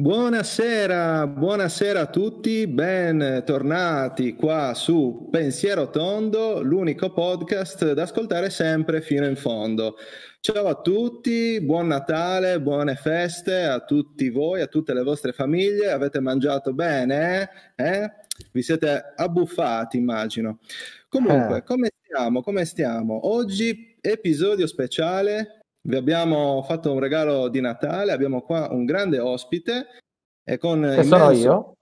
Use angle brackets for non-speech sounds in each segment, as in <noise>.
Buonasera, buonasera a tutti, bentornati qua su Pensiero Tondo, l'unico podcast da ascoltare sempre fino in fondo. Ciao a tutti, buon Natale, buone feste a tutti voi, a tutte le vostre famiglie, avete mangiato bene? Eh? eh? Vi siete abbuffati, immagino. Comunque, eh. come stiamo? Come stiamo? Oggi episodio speciale vi abbiamo fatto un regalo di Natale, abbiamo qua un grande ospite. E con che immenso... sono io?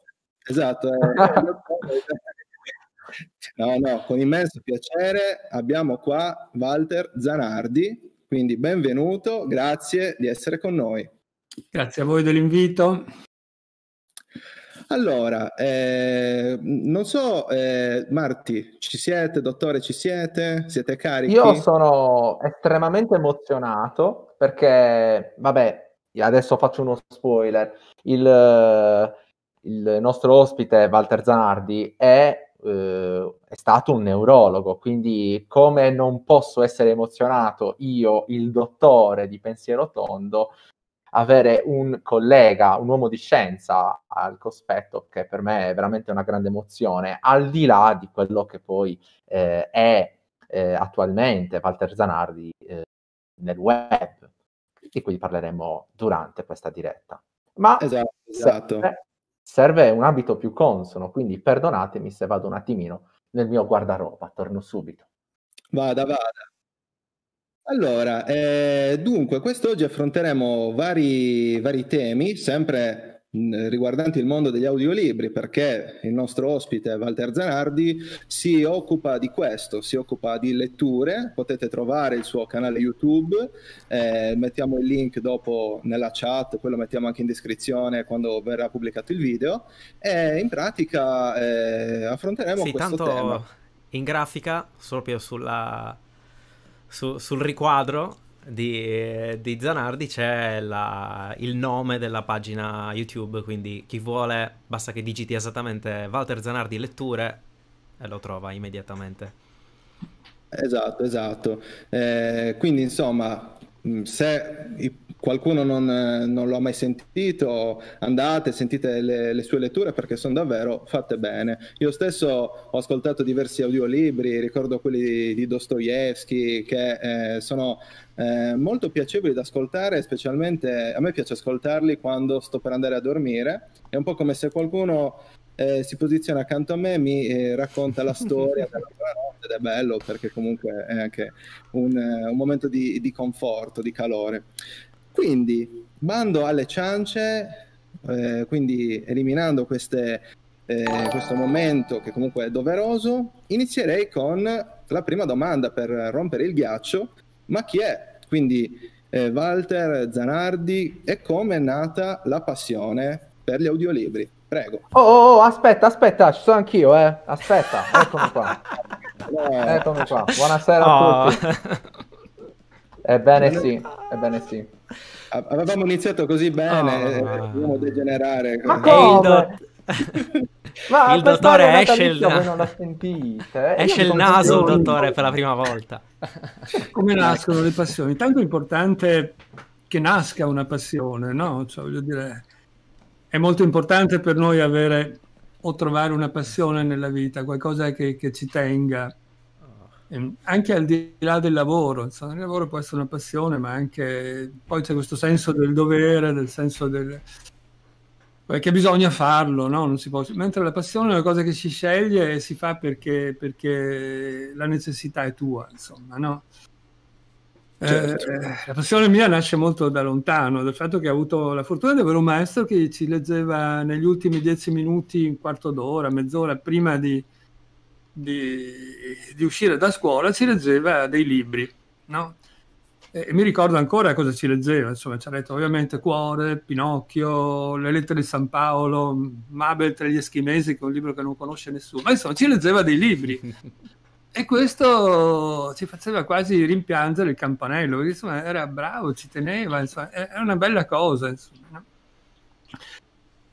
Esatto. Eh, <laughs> no, no, con immenso piacere abbiamo qua Walter Zanardi, quindi benvenuto, grazie di essere con noi. Grazie a voi dell'invito. Allora, eh, non so, eh, Marti, ci siete, dottore, ci siete? Siete carichi? Io sono estremamente emozionato perché, vabbè, adesso faccio uno spoiler. Il, il nostro ospite, Walter Zanardi, è, eh, è stato un neurologo, quindi come non posso essere emozionato io, il dottore di pensiero tondo, avere un collega, un uomo di scienza al cospetto, che per me è veramente una grande emozione, al di là di quello che poi eh, è eh, attualmente Walter Zanardi eh, nel web, di cui parleremo durante questa diretta. Ma esatto, esatto. Serve, serve un abito più consono, quindi perdonatemi se vado un attimino nel mio guardaroba, torno subito. Vada, vada. Allora, eh, dunque, quest'oggi affronteremo vari, vari temi, sempre mm, riguardanti il mondo degli audiolibri perché il nostro ospite Walter Zanardi si occupa di questo, si occupa di letture, potete trovare il suo canale YouTube, eh, mettiamo il link dopo nella chat, poi lo mettiamo anche in descrizione quando verrà pubblicato il video e in pratica eh, affronteremo sì, questo tanto tema. In grafica, proprio sulla su, sul riquadro di, di Zanardi c'è la, il nome della pagina YouTube, quindi chi vuole basta che digiti esattamente Walter Zanardi letture e lo trova immediatamente. Esatto, esatto. Eh, quindi insomma, Mm, se qualcuno non, eh, non lo ha mai sentito, andate, sentite le, le sue letture perché sono davvero fatte bene. Io stesso ho ascoltato diversi audiolibri, ricordo quelli di Dostoevsky, che eh, sono eh, molto piacevoli da ascoltare, specialmente a me piace ascoltarli quando sto per andare a dormire. È un po' come se qualcuno eh, si posiziona accanto a me, mi eh, racconta la storia <laughs> della notte ed è bello perché comunque è anche un, eh, un momento di, di, conforto, di calore. Quindi bando alle ciance, eh, quindi eliminando queste, eh, questo momento che comunque è doveroso, inizierei con la prima domanda per rompere il ghiaccio, ma chi è? Quindi eh, Walter Zanardi e come è nata la passione per gli audiolibri? Prego. Oh, oh, oh, aspetta, aspetta, ci sono anch'io, eh. Aspetta, <laughs> eccomi qua. eh. Eccomi qua. Buonasera oh. a tutti. Ebbene sì, ebbene sì. Avevamo iniziato così bene, oh. dobbiamo degenerare. Ma eh, come? <laughs> Ma il dottore esce il... esce il naso, il dottore, per la prima volta. <laughs> Come nascono le passioni? Tanto è importante che nasca una passione, no? Cioè, voglio dire è molto importante per noi avere o trovare una passione nella vita, qualcosa che, che ci tenga, e anche al di là del lavoro. Insomma, il lavoro può essere una passione, ma anche poi c'è questo senso del dovere, del senso del perché bisogna farlo, no? non si può... mentre la passione è una cosa che si sceglie e si fa perché, perché la necessità è tua, insomma, no? Certo. Eh, la passione mia nasce molto da lontano, dal fatto che ho avuto la fortuna di avere un maestro che ci leggeva negli ultimi dieci minuti, un quarto d'ora, mezz'ora prima di, di, di uscire da scuola, ci leggeva dei libri. No? E, e, mi ricordo ancora cosa ci leggeva, insomma, ci ha detto ovviamente Cuore, Pinocchio, Le lettere di San Paolo, Mabel tra gli eschimesi, che è un libro che non conosce nessuno, ma insomma ci leggeva dei libri. <laughs> E questo ci faceva quasi rimpiangere il campanello, insomma, era bravo, ci teneva, insomma, era una bella cosa. Insomma,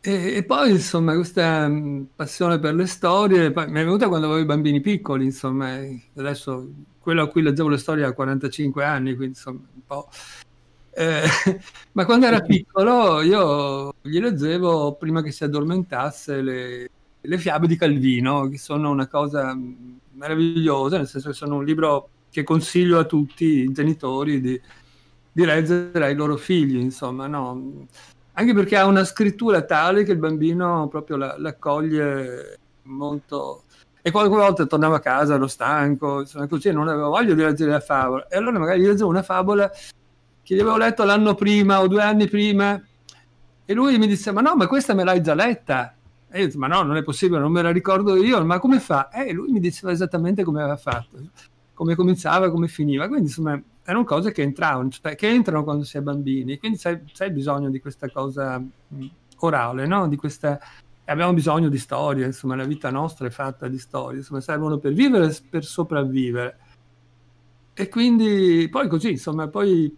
e, e, poi, insomma, questa mm, passione per le storie mi è venuta quando avevo i bambini piccoli, insomma, adesso quello a cui leggevo le storie a 45 anni, quindi insomma, un po'. Eh, <laughs> ma quando era piccolo io gli leggevo prima che si addormentasse le, le fiabe di Calvino, che sono una cosa mm, meravigliose, nel senso che sono un libro che consiglio a tutti i genitori di, di leggere ai loro figli, insomma, no? anche perché ha una scrittura tale che il bambino proprio la, la molto... E qualche volta tornavo a casa, ero stanco, insomma, così, non avevo voglia di leggere la favola. E allora magari leggevo una favola che gli avevo letto l'anno prima o due anni prima e lui mi disse, ma no, ma questa me l'hai già letta. E io dico, ma no, non è possibile, non me la ricordo io, ma come fa? E eh, lui mi diceva esattamente come aveva fatto, come cominciava, come finiva. Quindi, insomma, erano cose che entravano, cioè, che entrano quando si è bambini. Quindi c'è, c'è bisogno di questa cosa mm, orale, no? Di questa abbiamo bisogno di storie, insomma, la vita nostra è fatta di storie, insomma, servono per vivere e per sopravvivere. E quindi poi così, insomma, poi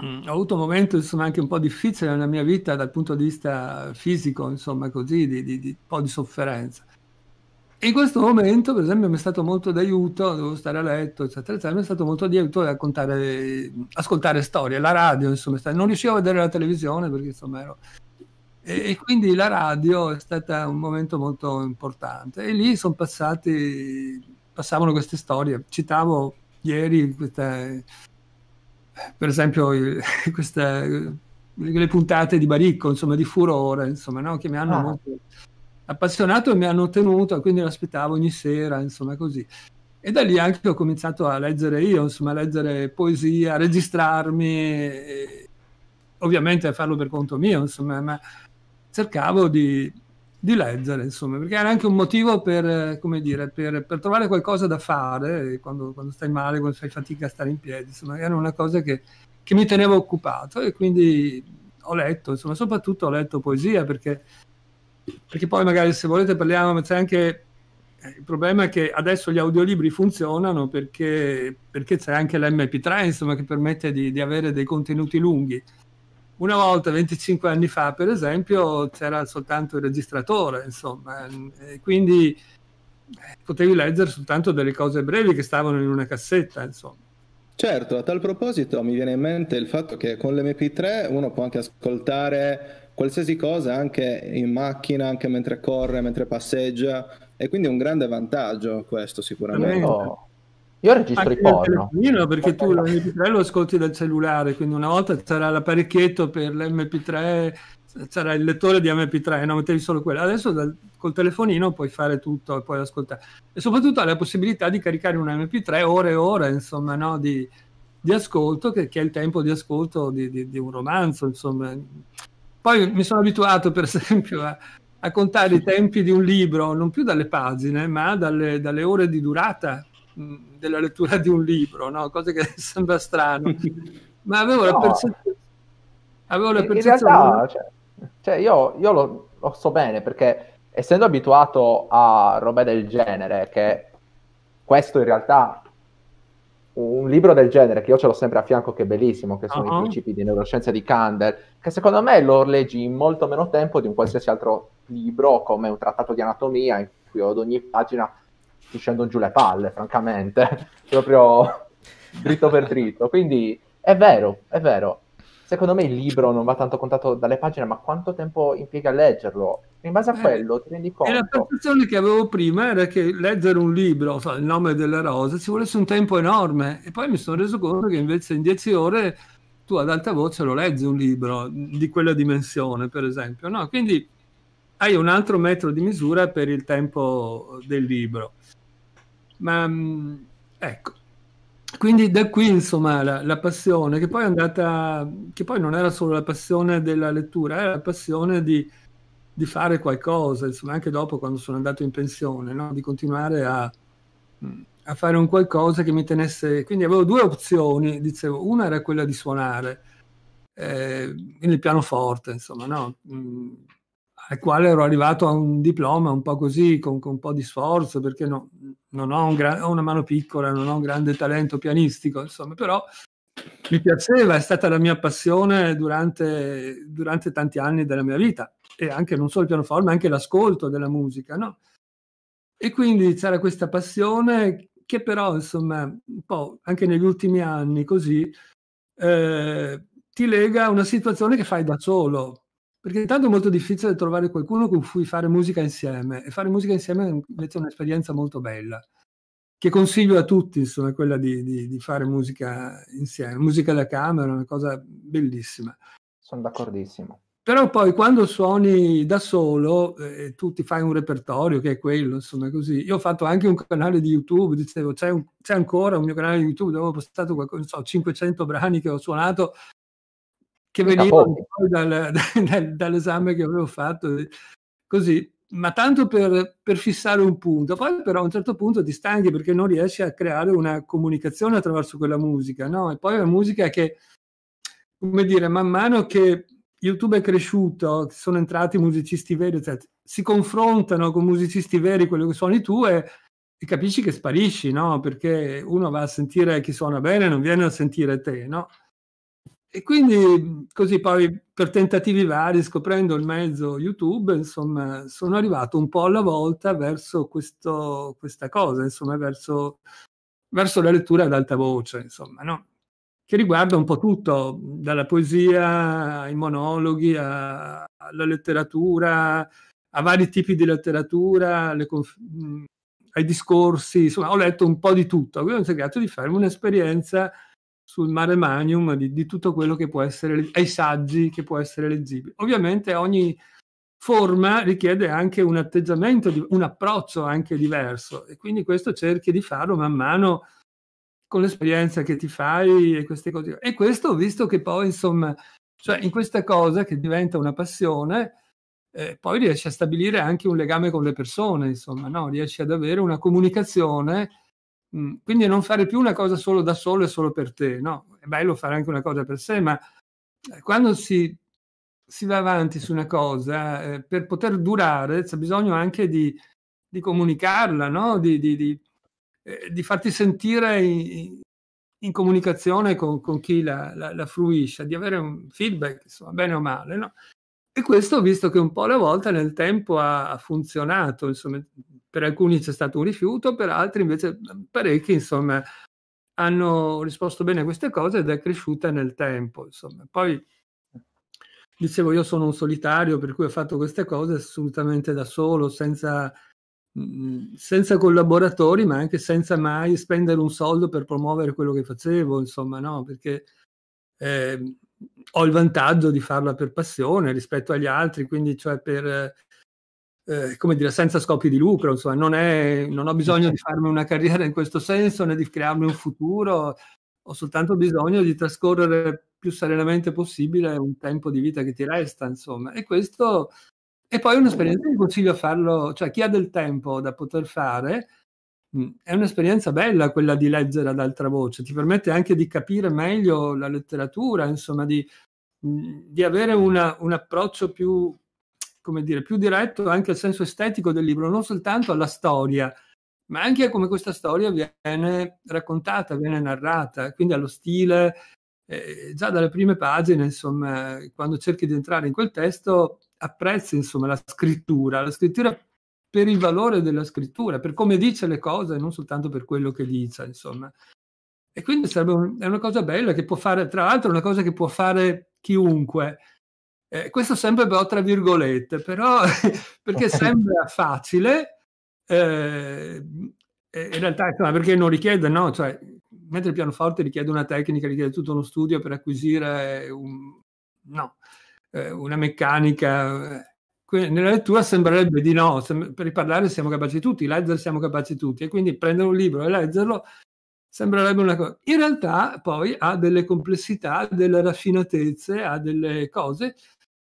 Mm, ho avuto un momento insomma, anche un po' difficile nella mia vita dal punto di vista fisico, insomma così, di, di, di un po' di sofferenza. in questo momento, per esempio, mi è stato molto d'aiuto, devo stare a letto, eccetera, eccetera, mi è stato molto d'aiuto raccontare, ascoltare storie, la radio, insomma, non riuscivo a vedere la televisione perché insomma ero... E, e quindi la radio è stata un momento molto importante e lì sono passati, passavano queste storie, citavo ieri questa per esempio <laughs> queste, le puntate di Baricco, insomma di Furore, insomma, no? che mi hanno ah. molto appassionato e mi hanno tenuto, quindi l'aspettavo ogni sera, insomma così. E da lì anche ho cominciato a leggere io, insomma, a leggere poesia, a registrarmi, ovviamente a farlo per conto mio, insomma, ma cercavo di di leggere, insomma, perché era anche un motivo per, come dire, per, per trovare qualcosa da fare eh, quando, quando, stai male, quando fai fatica a stare in piedi, insomma, era una cosa che, che mi teneva occupato e quindi ho letto, insomma, soprattutto ho letto poesia perché, perché poi magari se volete parliamo, ma c'è anche eh, il problema è che adesso gli audiolibri funzionano perché, perché c'è anche l'MP3, insomma, che permette di, di avere dei contenuti lunghi una volta, 25 anni fa, per esempio, c'era soltanto il registratore, insomma, quindi eh, potevi leggere soltanto delle cose brevi che stavano in una cassetta, insomma. Certo, a tal proposito mi viene in mente il fatto che con l'MP3 uno può anche ascoltare qualsiasi cosa anche in macchina, anche mentre corre, mentre passeggia e quindi è un grande vantaggio questo sicuramente. Oh. Io registro Anche i porno. Perché tu l'MP3 lo ascolti dal cellulare, quindi una volta c'era l'apparecchietto per l'MP3, c'era il lettore di MP3, no, mettevi solo quello. Adesso dal, col telefonino puoi fare tutto e puoi ascoltare. E soprattutto hai la possibilità di caricare un MP3 ore e ore, insomma, no, di, di, ascolto, che, che, è il tempo di ascolto di, di, di, un romanzo, insomma. Poi mi sono abituato, per <laughs> esempio, a, a contare i tempi di un libro, non più dalle pagine, ma dalle, dalle ore di durata Mm, della lettura di un libro, no? cosa che <laughs> sembra strano, <laughs> ma avevo no. la percezione... Avevo la percezione... In realtà, cioè, cioè io, io lo, lo, so bene perché essendo abituato a robe del genere, che questo in realtà, un libro del genere, che io ce l'ho sempre a fianco, che è bellissimo, che sono uh-huh. i ah. principi di neuroscienza di Kandel, che secondo me lo leggi in molto meno tempo di un qualsiasi altro libro, come un trattato di anatomia, in cui ho ad ogni pagina ti scendono giù le palle, francamente, <laughs> proprio dritto per dritto. Quindi è vero, è vero. Secondo me il libro non va tanto contato dalle pagine, ma quanto tempo impiega a leggerlo? In base a eh, quello ti rendi conto. E la percezione che avevo prima era che leggere un libro, so, Il nome della rosa, ci volesse un tempo enorme. E poi mi sono reso conto che invece in dieci ore tu ad alta voce lo leggi un libro di quella dimensione, per esempio. No? Quindi hai un altro metro di misura per il tempo del libro. Ma mm, ecco, quindi da qui insomma la, la, passione che poi è andata, che poi non era solo la passione della lettura, era la passione di, di fare qualcosa, insomma anche dopo quando sono andato in pensione, no? di continuare a, mm, a fare un qualcosa che mi tenesse. Quindi avevo due opzioni, dicevo, una era quella di suonare. Eh, il pianoforte, insomma, no? Mm, al quale ero arrivato a un diploma un po' così, con, con un po' di sforzo, perché no, non ho, un gra- ho, una mano piccola, non ho un grande talento pianistico, insomma, però mi piaceva, è stata la mia passione durante, durante tanti anni della mia vita, e anche non solo il pianoforte, ma anche l'ascolto della musica, no? E quindi c'era questa passione che però, insomma, un po' anche negli ultimi anni così, eh, ti lega a una situazione che fai da solo, perché intanto è molto difficile trovare qualcuno con cui fare musica insieme e fare musica insieme è invece un'esperienza molto bella, che consiglio a tutti, insomma, quella di, di, di fare musica insieme. Musica da camera è una cosa bellissima. Sono d'accordissimo. Però poi quando suoni da solo eh, tu ti fai un repertorio che è quello, insomma così. Io ho fatto anche un canale di YouTube, dicevo c'è, un, c'è ancora un mio canale di YouTube dove ho postato qualcosa, so, 500 brani che ho suonato che venivano <laughs> dal, dal, dall'esame che avevo fatto, così, ma tanto per, per, fissare un punto. Poi però a un certo punto ti stanchi perché non riesci a creare una comunicazione attraverso quella musica, no? E poi la musica che, come dire, man mano che YouTube è cresciuto, sono entrati musicisti veri, cioè, si confrontano con musicisti veri, quello che suoni tu e, e, capisci che sparisci, no? Perché uno va a sentire chi suona bene, non viene a sentire te, no? E quindi così poi per tentativi vari, scoprendo il mezzo YouTube, insomma, sono arrivato un po' alla volta verso questo, questa cosa, insomma, verso, verso la lettura ad alta voce, insomma, no? che riguarda un po' tutto, dalla poesia ai monologhi, a, alla letteratura, a vari tipi di letteratura, conf- ai discorsi, insomma, ho letto un po' di tutto, quindi ho cercato di fare un'esperienza sul mare manium di, di, tutto quello che può essere, ai saggi che può essere leggibile. Ovviamente ogni forma richiede anche un atteggiamento, un approccio anche diverso e quindi questo cerchi di farlo man mano con l'esperienza che ti fai e queste cose. E questo visto che poi insomma, cioè in questa cosa che diventa una passione, eh, poi riesci a stabilire anche un legame con le persone, insomma, no? riesci ad avere una comunicazione Mm, quindi non fare più una cosa solo da solo e solo per te, no? È bello fare anche una cosa per sé, ma eh, quando si, si va avanti su una cosa, eh, per poter durare c'è bisogno anche di, di comunicarla, no? Di, di, eh, di, farti sentire in, in comunicazione con, con chi la, la, la, fruisce, di avere un feedback, insomma, bene o male, no? E questo visto che un po' alla volta nel tempo ha, ha funzionato, insomma, per alcuni c'è stato un rifiuto, per altri invece parecchi, insomma, hanno risposto bene a queste cose ed è cresciuta nel tempo, insomma. Poi dicevo io sono un solitario, per cui ho fatto queste cose assolutamente da solo, senza mm, senza collaboratori, ma anche senza mai spendere un soldo per promuovere quello che facevo, insomma, no, perché eh, ho il vantaggio di farla per passione rispetto agli altri, quindi cioè per eh, come dire, senza scopi di lucro, insomma, non, è, non ho bisogno di farmi una carriera in questo senso né di crearmi un futuro, ho soltanto bisogno di trascorrere più serenamente possibile un tempo di vita che ti resta, insomma. E questo è poi un'esperienza che consiglio a farlo, cioè chi ha del tempo da poter fare, mm, è un'esperienza bella quella di leggere ad altra voce, ti permette anche di capire meglio la letteratura, insomma, di, mm, di avere una, un approccio più, come dire, più diretto anche al senso estetico del libro, non soltanto alla storia, ma anche a come questa storia viene raccontata, viene narrata, quindi allo stile, eh, già dalle prime pagine, insomma, quando cerchi di entrare in quel testo, apprezzi insomma, la scrittura, la scrittura per il valore della scrittura, per come dice le cose, non soltanto per quello che dice, insomma. E quindi un, è una cosa bella che può fare, tra l'altro, una cosa che può fare chiunque. Eh, questo sembra tra virgolette, però <laughs> perché sembra facile, eh, in realtà insomma, perché non richiede, no? Cioè, mentre il pianoforte richiede una tecnica, richiede tutto uno studio per acquisire un, no, eh, una meccanica. Eh. Nella lettura sembrerebbe di no, sem- per parlare siamo capaci tutti, leggere siamo capaci tutti, e quindi prendere un libro e leggerlo sembrerebbe una cosa. In realtà poi ha delle complessità, delle raffinatezze, ha delle cose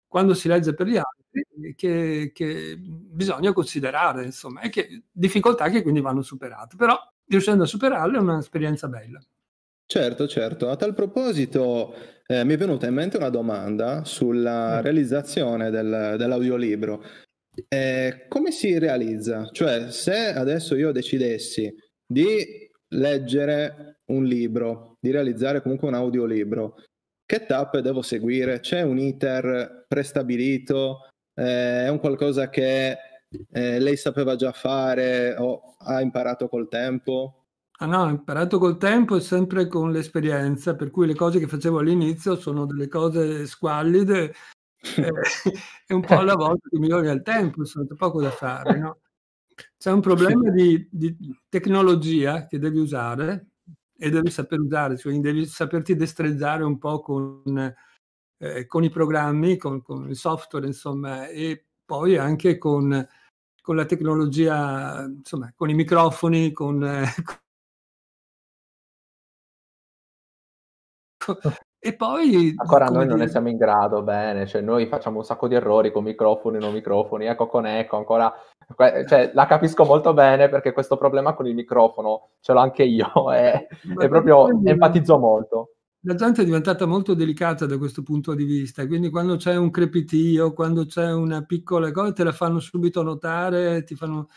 quando si legge per gli altri eh, che, che bisogna considerare, insomma, e che difficoltà che quindi vanno superate. Però riuscendo a superarle è un'esperienza bella. Certo, certo. A tal proposito eh, mi è venuta in mente una domanda sulla mm. realizzazione del, dell'audiolibro. Eh, come si realizza? Cioè, se adesso io decidessi di leggere un libro, di realizzare comunque un audiolibro, che tappe devo seguire? C'è un iter prestabilito? Eh, è un qualcosa che eh, lei sapeva già fare o ha imparato col tempo? Ah no, ho imparato col tempo e sempre con l'esperienza, per cui le cose che facevo all'inizio sono delle cose squallide <laughs> eh, e un po' alla volta che migliori al tempo, sono poco da fare, no? C'è un problema di, di tecnologia che devi usare, e devi saper usare, quindi cioè, devi saperti destrezzare un po' con, eh, con i programmi, con, con, il software, insomma, e poi anche con, con la tecnologia, insomma, con i microfoni, con... Eh, <laughs> E poi... Ancora noi dire... non ne siamo in grado, bene, cioè noi facciamo un sacco di errori con microfoni, non microfoni, ecco con ecco, ancora... Cioè, la capisco molto bene perché questo problema con il microfono ce l'ho anche io e, <laughs> e eh, proprio empatizzo molto. La gente è diventata molto delicata da questo punto di vista, quindi quando c'è un crepitio, quando c'è una piccola cosa, te la fanno subito notare, ti fanno...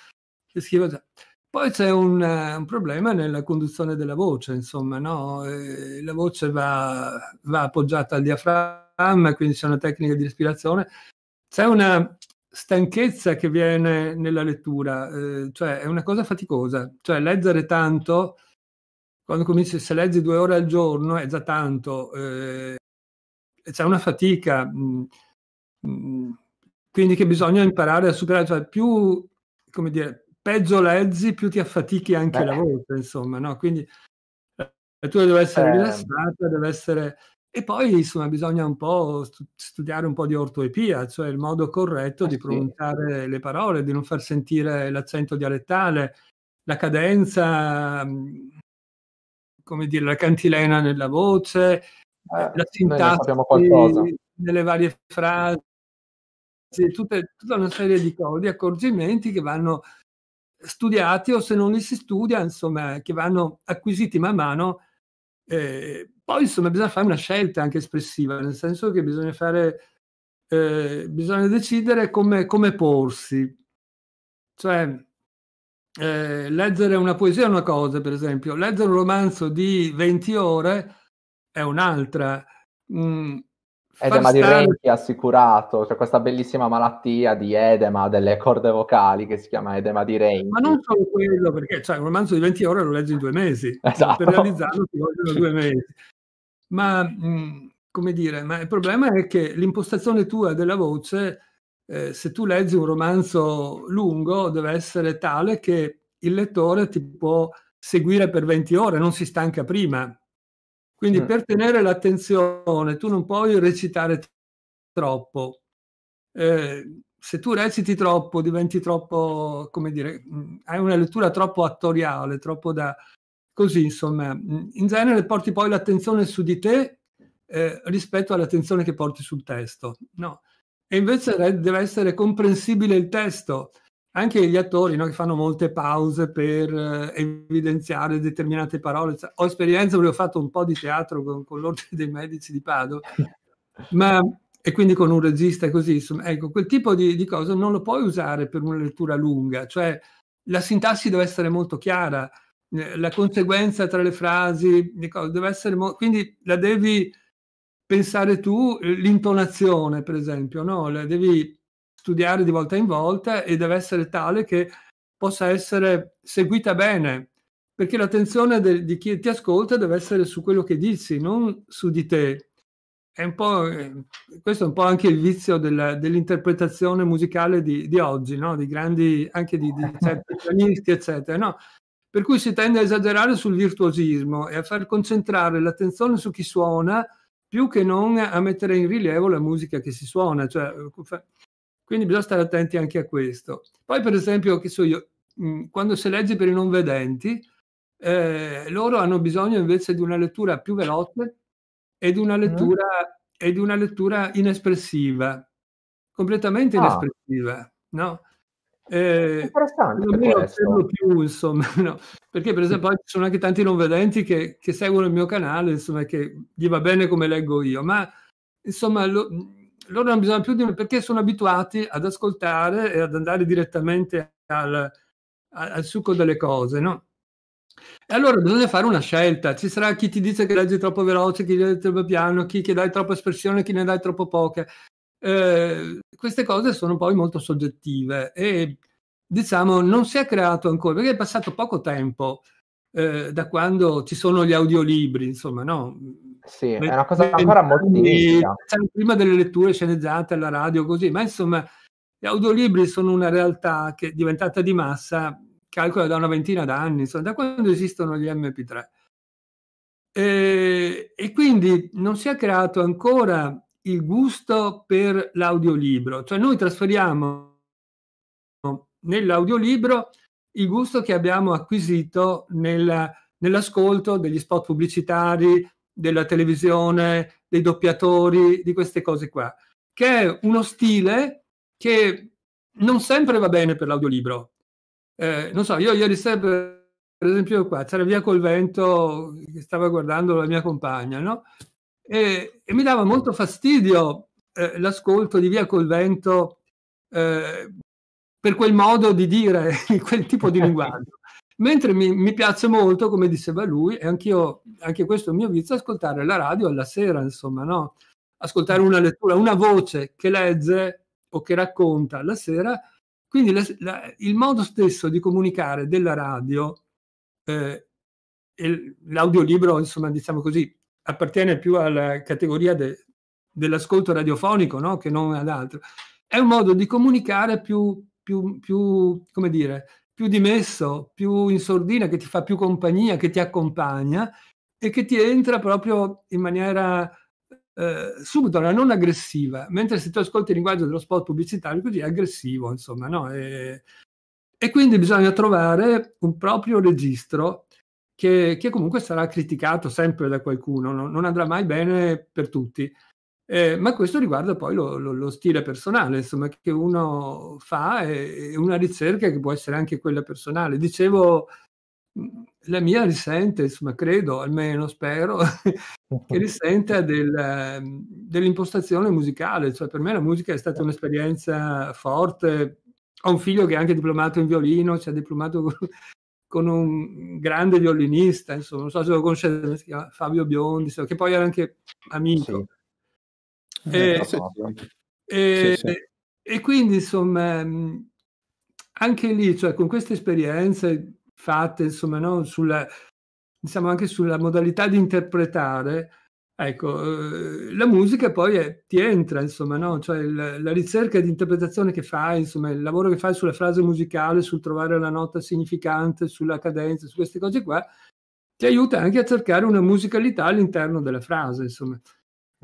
Che schifo... Cioè, poi c'è un, eh, un, problema nella conduzione della voce, insomma, no? Eh, la voce va, va, appoggiata al diaframma, quindi c'è una tecnica di respirazione. C'è una stanchezza che viene nella lettura, eh, cioè è una cosa faticosa, cioè leggere tanto, quando cominci, se leggi due ore al giorno è già tanto, eh, c'è una fatica, mh, mm, mh, mm, quindi che bisogna imparare a superare, cioè più, come dire, peggio leggi, più ti affatichi anche Beh. la voce, insomma, no? Quindi la eh, tua deve essere eh. rilassata, deve essere... E poi, insomma, bisogna un po' studiare un po' di ortoepia, cioè il modo corretto ah, di pronunciare le parole, di non far sentire l'accento dialettale, la cadenza, mm, come dire, la cantilena nella voce, eh, la sintassi nelle varie frasi, tutte, tutta una serie di, cose, di accorgimenti che vanno studiati o se non li si studia, insomma, che vanno acquisiti man mano. Eh, poi, insomma, bisogna fare una scelta anche espressiva, nel senso che bisogna fare, eh, bisogna decidere come, come porsi. Cioè, eh, leggere una poesia è una cosa, per esempio, leggere un romanzo di 20 ore è un'altra. Mm, edema di Renzi assicurato, cioè questa bellissima malattia di edema delle corde vocali che si chiama edema di Renzi. Ma non solo quello, perché cioè, un romanzo di 20 ore lo leggi in due mesi, <laughs> esatto. per realizzarlo ti vogliono due mesi. Ma, mh, mm, come dire, ma il problema è che l'impostazione tua della voce, eh, se tu leggi un romanzo lungo, deve essere tale che il lettore ti può seguire per 20 ore, non si stanca prima, quindi mm. per tenere l'attenzione tu non puoi recitare troppo. Eh, se tu reciti troppo, diventi troppo, come dire, mm, hai una lettura troppo attoriale, troppo da... Così, insomma, mm, in genere porti poi l'attenzione su di te eh, rispetto all'attenzione che porti sul testo. No. E invece deve essere comprensibile il testo anche gli attori no, che fanno molte pause per eh, evidenziare determinate parole. Ho esperienza, ho fatto un po' di teatro con, con l'Ordine dei Medici di Padova, <laughs> ma, e quindi con un regista così, insomma, ecco, quel tipo di, di cosa non lo puoi usare per una lettura lunga, cioè la sintassi deve essere molto chiara, eh, la conseguenza tra le frasi, deve essere molto... quindi la devi pensare tu, l'intonazione per esempio, no? la devi studiare di volta in volta e deve essere tale che possa essere seguita bene, perché l'attenzione de- di chi ti ascolta deve essere su quello che dici, non su di te. È un po', eh, questo è un po' anche il vizio della, dell'interpretazione musicale di, di oggi, no? di grandi, anche di, di certi <laughs> pianisti, eccetera. No? Per cui si tende a esagerare sul virtuosismo e a far concentrare l'attenzione su chi suona più che non a mettere in rilievo la musica che si suona. Cioè, eh, quindi bisogna stare attenti anche a questo. Poi, per esempio, che so io, quando si legge per i non vedenti, eh, loro hanno bisogno invece di una lettura più veloce e di una mm-hmm. lettura, mm. e di una lettura inespressiva, completamente ah. inespressiva, no? Eh, Interessante per più, insomma, <laughs> no? perché per esempio ci sono anche tanti non vedenti che, che, seguono il mio canale, insomma, che gli va bene come leggo io, ma insomma lo, loro hanno bisogno più di me perché sono abituati ad ascoltare e ad andare direttamente al, al succo delle cose, no? E allora bisogna fare una scelta. Ci sarà chi ti dice che leggi troppo veloce, chi leggi troppo piano, chi che dai troppa espressione, chi ne dai troppo poche. Eh, queste cose sono poi molto soggettive e diciamo non si è creato ancora perché è passato poco tempo eh, da quando ci sono gli audiolibri, insomma, no? Sì, ma è una cosa ancora molto Prima delle letture sceneggiate alla radio, così, ma insomma, gli audiolibri sono una realtà che è diventata di massa, calcola da una ventina d'anni, insomma, da quando esistono gli MP3. E, e quindi non si è creato ancora il gusto per l'audiolibro, cioè noi trasferiamo nell'audiolibro il gusto che abbiamo acquisito nella, nell'ascolto degli spot pubblicitari, della televisione, dei doppiatori, di queste cose qua, che è uno stile che non sempre va bene per l'audiolibro. Eh, non so, io ieri sera, per esempio, qua c'era via col vento che stava guardando la mia compagna, no? E, e mi dava molto fastidio eh, l'ascolto di via col vento eh, per quel modo di dire, <laughs> quel tipo di <laughs> linguaggio. Mentre mi, mi piace molto, come diceva lui, e anch'io, anche questo è il mio vizio, ascoltare la radio alla sera, insomma, no? Ascoltare una lettura, una voce che legge o che racconta alla sera. Quindi la, la, il modo stesso di comunicare della radio, eh, e l'audiolibro, insomma, diciamo così, appartiene più alla categoria de, dell'ascolto radiofonico no? che non ad altro. È un modo di comunicare più, più, più come dire, più dimesso, più in sordina, che ti fa più compagnia, che ti accompagna e che ti entra proprio in maniera eh, subdola, non aggressiva. Mentre se tu ascolti il linguaggio dello spot pubblicitario, così è aggressivo, insomma, no? E, e quindi bisogna trovare un proprio registro che, che comunque sarà criticato sempre da qualcuno, no? non andrà mai bene per tutti. Eh, ma questo riguarda poi lo, lo, lo, stile personale, insomma, che uno fa, e eh, una ricerca che può essere anche quella personale. Dicevo, mm, la mia risente, insomma, credo, almeno spero, <laughs> che risente del, ehm, dell'impostazione musicale. Cioè, per me la musica è stata un'esperienza forte. Ho un figlio che è anche diplomato in violino, ci cioè diplomato con, con un grande violinista, insomma, non so se lo conoscete, si chiama Fabio Biondi, che poi era anche amico. Sì eh, e, eh, eh, sì, sì. e, quindi insomma mm, anche lì, cioè con queste esperienze fatte insomma no, sulla, diciamo anche sulla modalità di interpretare, ecco, eh, la musica poi è, ti entra, insomma, no? cioè il, la ricerca di interpretazione che fai, insomma, il lavoro che fai sulla frase musicale, sul trovare la nota significante, sulla cadenza, su queste cose qua, ti aiuta anche a cercare una musicalità all'interno della frase, insomma.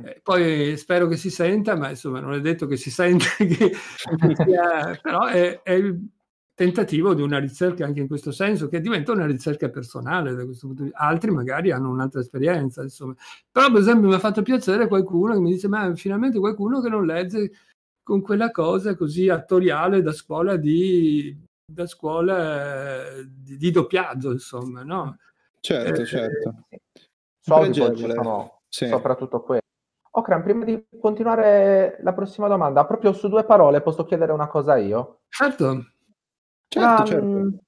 Eh, poi spero che si senta, ma insomma non è detto che si senta, <laughs> che, che, però è, è, il tentativo di una ricerca anche in questo senso, che diventa una ricerca personale da questo punto di vista. Altri magari hanno un'altra esperienza, insomma. Però per esempio mi ha fatto piacere qualcuno che mi dice, ma finalmente qualcuno che non legge con quella cosa così attoriale da scuola di, da scuola di, di doppiaggio, insomma, no? Certo, eh, certo. Sono sì. soprattutto questo. Okran, prima di continuare la prossima domanda, proprio su due parole posso chiedere una cosa io? Certo, certo, um, certo.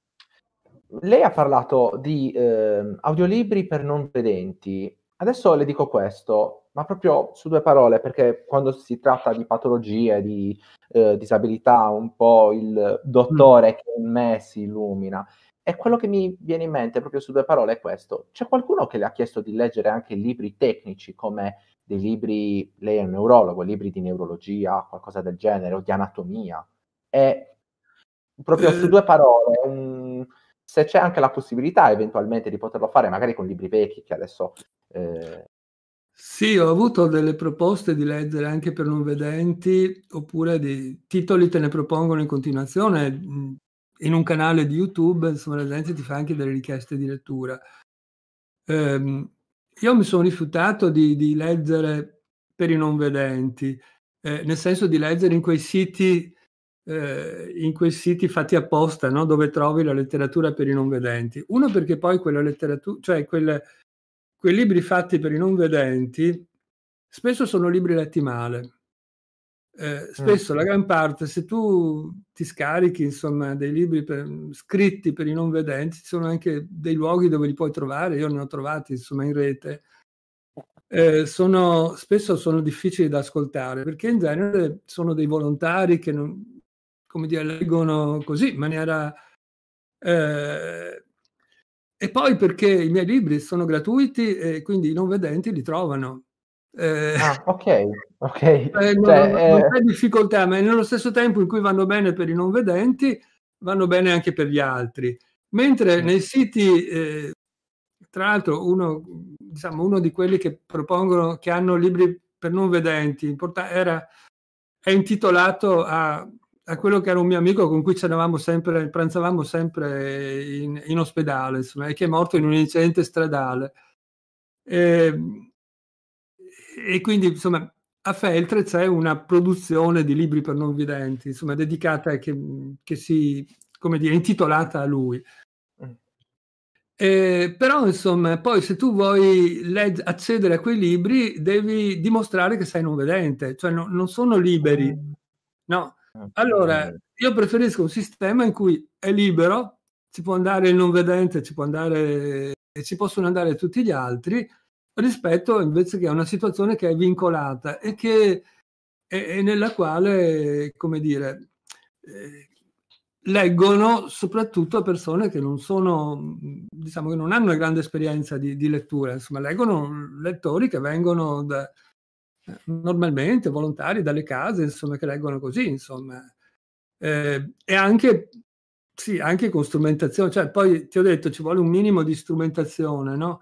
Lei ha parlato di eh, audiolibri per non vedenti. Adesso le dico questo, ma proprio su due parole, perché quando si tratta di patologie, di eh, disabilità, un po' il dottore mm. che in me si illumina. E quello che mi viene in mente proprio su due parole è questo. C'è qualcuno che le ha chiesto di leggere anche libri tecnici come dei libri, lei è un neurologo, libri di neurologia, qualcosa del genere, o di anatomia. E proprio su eh. due parole, un, se c'è anche la possibilità eventualmente di poterlo fare, magari con libri vecchi che adesso... Eh... Sì, ho avuto delle proposte di leggere anche per non vedenti, oppure di titoli te ne propongono in continuazione in un canale di YouTube, insomma, la gente ti fa anche delle richieste di lettura. Eh, io mi sono rifiutato di, di, leggere per i non vedenti, eh, nel senso di leggere in quei siti, eh, in quei siti fatti apposta, no? dove trovi la letteratura per i non vedenti. Uno perché poi quella letteratura, cioè quelle, quei libri fatti per i non vedenti, spesso sono libri letti male eh, mm. spesso mm. la gran parte, se tu ti scarichi insomma, dei libri per, scritti per i non vedenti, ci sono anche dei luoghi dove li puoi trovare, io ne ho trovati insomma, in rete, eh, sono, spesso sono difficili da ascoltare perché in genere sono dei volontari che non, come dire, leggono così in maniera... Eh, e poi perché i miei libri sono gratuiti e quindi i non vedenti li trovano eh, ah, ok, ok. <laughs> Eh, non, cioè, eh, non c'è difficoltà, ma nello stesso tempo in cui vanno bene per i non vedenti, vanno bene anche per gli altri. Mentre sì. nei siti, eh, tra l'altro, uno, diciamo, uno di quelli che propongono, che hanno libri per non vedenti, era, è intitolato a, a, quello che era un mio amico con cui c'eravamo sempre, pranzavamo sempre in, in ospedale, insomma, e che è morto in un incidente stradale. Eh, e quindi insomma a Feltre c'è una produzione di libri per non videnti, insomma dedicata che, che si, come dire, intitolata a lui. Eh, però insomma, poi se tu vuoi legge, accedere a quei libri devi dimostrare che sei non vedente, cioè no, non sono liberi. Mm. No. Ah, allora, io preferisco un sistema in cui è libero, ci può andare il non vedente, ci, andare, ci possono andare tutti gli altri, rispetto invece che a una situazione che è vincolata e, che, e, e nella quale, come dire, eh, leggono soprattutto persone che non sono, diciamo, che non hanno una grande esperienza di, di lettura, insomma, leggono lettori che vengono da, normalmente volontari dalle case, insomma, che leggono così, insomma. Eh, e anche, sì, anche con strumentazione, cioè poi ti ho detto ci vuole un minimo di strumentazione, no?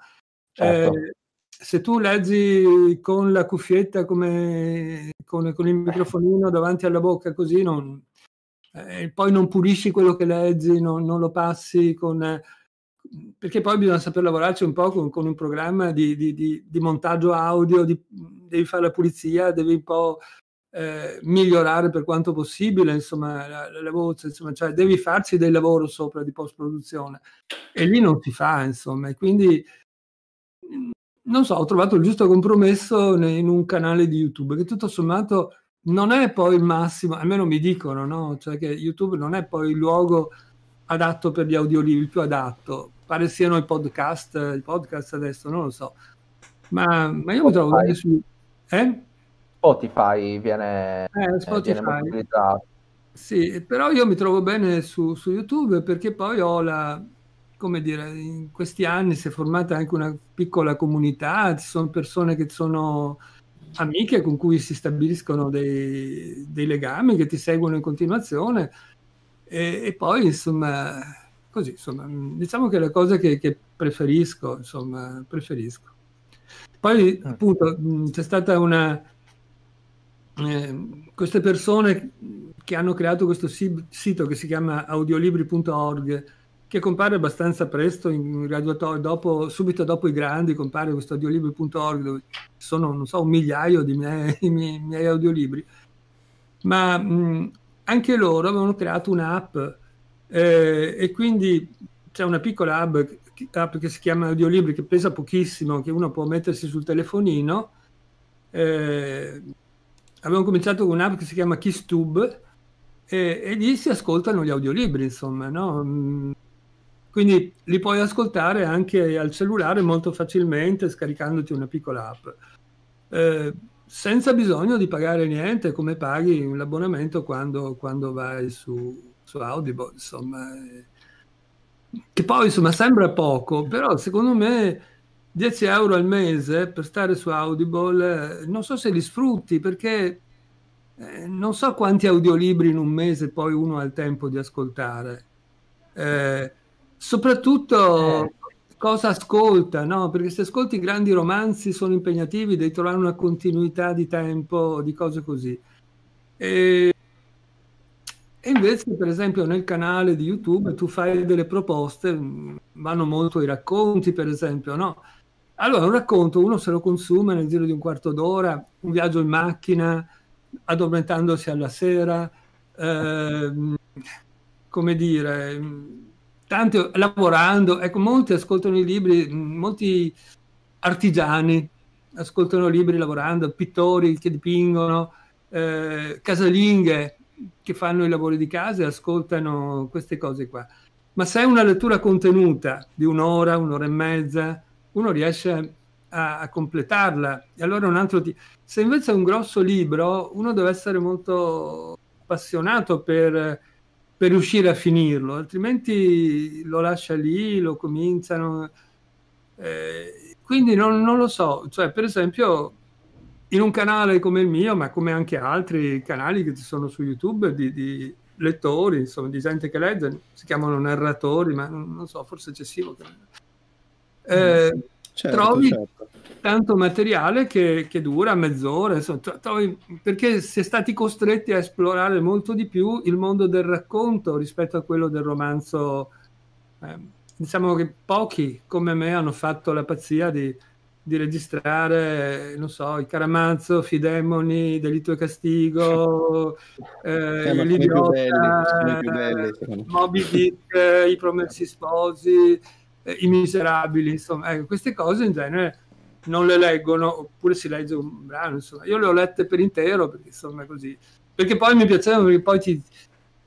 Certo. Eh, se tu leggi con la cuffietta, come, con, con il microfonino davanti alla bocca, così non, eh, poi non pulisci quello che leggi, non, non lo passi con... perché poi bisogna saper lavorarci un po' con, con un programma di, di, di, di montaggio audio, devi fare la pulizia, devi un po' eh, migliorare per quanto possibile insomma, la, la voce, insomma, cioè devi farci del lavoro sopra di post-produzione e lì non si fa, insomma, e quindi non so, ho trovato il giusto compromesso in un canale di YouTube che tutto sommato non è poi il massimo, almeno mi dicono, no? Cioè che YouTube non è poi il luogo adatto per gli audiolibri, il più adatto. Pare siano i podcast, i podcast adesso, non lo so. Ma, ma io Spotify. lo trovo su... Eh? Spotify viene, eh, eh Spotify. Viene sì, però io mi trovo bene su, su YouTube perché poi ho la, come dire, in questi anni si è formata anche una piccola comunità, ci sono persone che sono amiche con cui si stabiliscono dei, dei legami che ti seguono in continuazione e, e poi insomma così insomma diciamo che è la cosa che, che preferisco insomma preferisco poi ah. appunto c'è stata una eh, queste persone che hanno creato questo sito che si chiama audiolibri.org che compare abbastanza presto, in graduatorio, dopo, subito dopo i grandi, compare questo audiolibri.org dove sono, non so, un migliaio di miei, <laughs> miei, miei audiolibri, ma mh, anche loro avevano creato un'app eh, e quindi c'è una piccola app, app che si chiama Audiolibri che pesa pochissimo, che uno può mettersi sul telefonino. Eh, abbiamo cominciato con un'app che si chiama KissTube e, e lì si ascoltano gli audiolibri, insomma, no? Quindi li puoi ascoltare anche al cellulare molto facilmente scaricandoti una piccola app. Eh, senza bisogno di pagare niente, come paghi un abbonamento quando, quando vai su, su, Audible, insomma. Eh, che poi, insomma, sembra poco, però secondo me 10 euro al mese per stare su Audible, eh, non so se li sfrutti, perché eh, non so quanti audiolibri in un mese poi uno ha il tempo di ascoltare. Eh, Soprattutto eh. cosa ascolta, no? Perché se ascolti grandi romanzi sono impegnativi, devi trovare una continuità di tempo, di cose così. E, e invece, per esempio, nel canale di YouTube tu fai delle proposte, mm, vanno molto i racconti, per esempio, no? Allora, un racconto uno se lo consuma nel giro di un quarto d'ora, un viaggio in macchina, addormentandosi alla sera, eh, come dire, mm, tanti lavorando, ecco, molti ascoltano i libri, molti artigiani ascoltano libri lavorando, pittori che dipingono, eh, casalinghe che fanno i lavori di casa e ascoltano queste cose qua. Ma se è una lettura contenuta di un'ora, un'ora e mezza, uno riesce a, a completarla. E allora un altro tipo. Se invece è un grosso libro, uno deve essere molto appassionato per per riuscire a finirlo, altrimenti lo lascia lì, lo cominciano. Eh, quindi non, non, lo so, cioè, per esempio in un canale come il mio, ma come anche altri canali che ci sono su YouTube di, di lettori, insomma, di gente che legge, si chiamano narratori, ma non, non so, forse eccessivo. Mm. Eh, mm Certo, trovi certo. tanto materiale che, che dura mezz'ora, insomma, trovi, perché si è stati costretti a esplorare molto di più il mondo del racconto rispetto a quello del romanzo. Eh, diciamo che pochi come me hanno fatto la pazzia di, di registrare, non so, i Caramazzo, Fidemoni, Delitto e Castigo, <laughs> eh, eh l'Idiota, belli, Moby Dick, I Promessi Sposi eh, I Miserabili, insomma, ecco, queste cose in genere non le leggono, oppure si legge un brano, insomma, io le ho lette per intero, perché insomma così, perché poi mi piacevano, perché poi ti,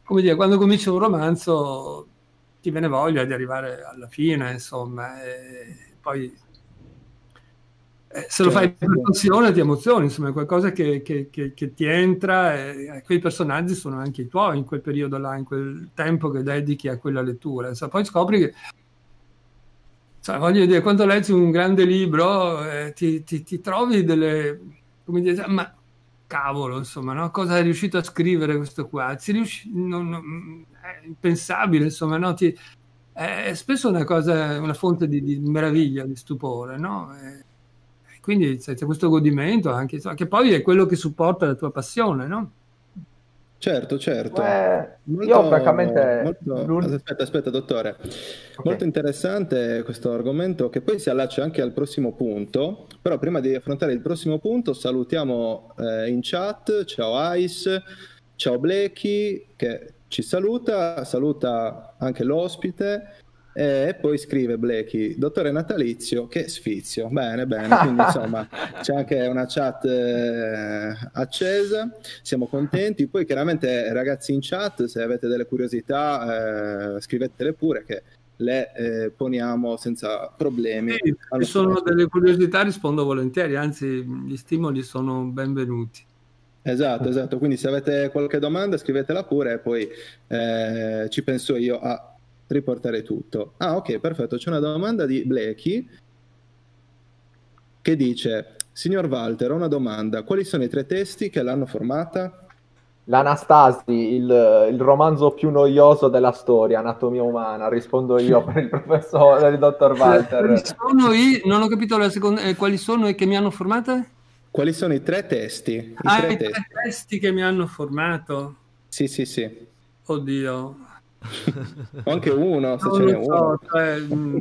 come dire, quando cominci un romanzo ti viene voglia di arrivare alla fine, insomma, e poi eh, se lo fai per certo. passione ti emozioni, insomma, è qualcosa che, che, che, che ti entra e, eh, quei personaggi sono anche i tuoi in quel periodo là, in quel tempo che dedichi a quella lettura. Insomma, poi scopri che cioè, voglio dire, quando leggi un grande libro eh, ti, ti, ti, trovi delle... come dire, cioè, ma cavolo, insomma, no? cosa è riuscito a scrivere questo qua? Riusci, non, non, è impensabile, insomma, no? ti, è spesso una cosa, una fonte di, di meraviglia, di stupore, no? E, quindi cioè, c'è questo godimento anche, insomma, che poi è quello che supporta la tua passione, no? Certo, certo. Beh, molto, io francamente... Molto... Aspetta, aspetta, dottore. Okay. Molto interessante questo argomento che poi si allaccia anche al prossimo punto, però prima di affrontare il prossimo punto salutiamo eh, in chat, ciao Ice, ciao Blechi che ci saluta, saluta anche l'ospite eh, e poi scrive Blackie, dottore natalizio, che sfizio. Bene, bene, quindi <laughs> insomma c'è anche una chat eh, accesa, siamo contenti. Poi chiaramente ragazzi in chat, se avete delle curiosità eh, scrivetele pure che le eh, poniamo senza problemi. Sì, se sono nostro. delle curiosità rispondo volentieri, anzi gli stimoli sono benvenuti. Esatto, esatto, quindi se avete qualche domanda scrivetela pure e poi eh, ci penso io a riportare tutto. Ah, ok, perfetto. C'è una domanda di Blechi che dice: Signor Walter, ho una domanda. Quali sono i tre testi che l'hanno formata? L'Anastasi, il, il romanzo più noioso della storia, Anatomia umana, rispondo io per il professore, il dottor Walter. sono i, non ho capito la seconda, eh, quali sono i che mi hanno formata? Quali sono i tre testi? I ah, tre i testi. tre testi che mi hanno formato. Sì, sì, sì. Oddio, anche uno, se no, ce n'è uno. cioè, mm,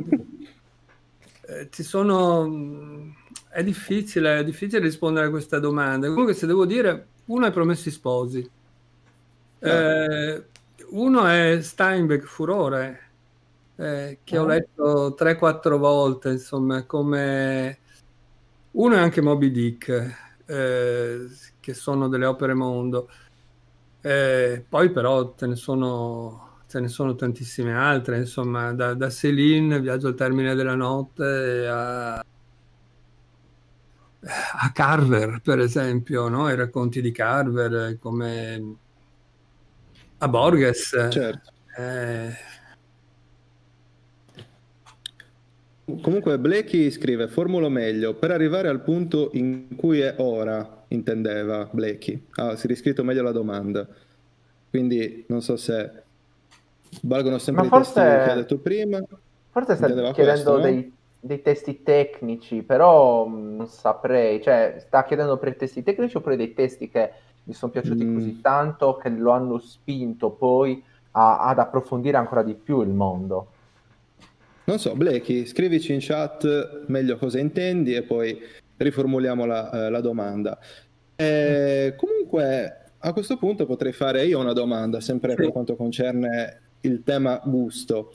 eh, ci sono... Mm, è difficile, è difficile rispondere a questa domanda. Comunque, se devo dire, uno è Promessi Sposi. Eh, eh uno è Steinbeck Furore, eh, che oh. ho ah. letto 3-4 volte, insomma, come... Uno è anche Moby Dick, eh, che sono delle opere mondo. Eh, poi però te ne sono ce ne sono tantissime altre, insomma, da, da Céline, Viaggio al termine della notte, a, a Carver, per esempio, no? i racconti di Carver, come a Borges. Certo. Eh, Comunque Blakey scrive, formulo meglio, per arrivare al punto in cui è ora, intendeva Blakey. Ah, si è riscritto meglio la domanda. Quindi non so se valgono sempre Ma forse... i testi che hai detto prima. Forse stai chiedendo questo, eh? dei, no? dei, testi tecnici, però mm, non saprei, cioè sta chiedendo per i testi tecnici oppure dei testi che mi sono piaciuti mm. così tanto che lo hanno spinto poi a, ad approfondire ancora di più il mondo. Non so, Blackie, scrivici in chat meglio cosa intendi e poi riformuliamo la, eh, la domanda. E, eh, mm. comunque, a questo punto potrei fare io una domanda, sempre sì. per quanto concerne il tema gusto.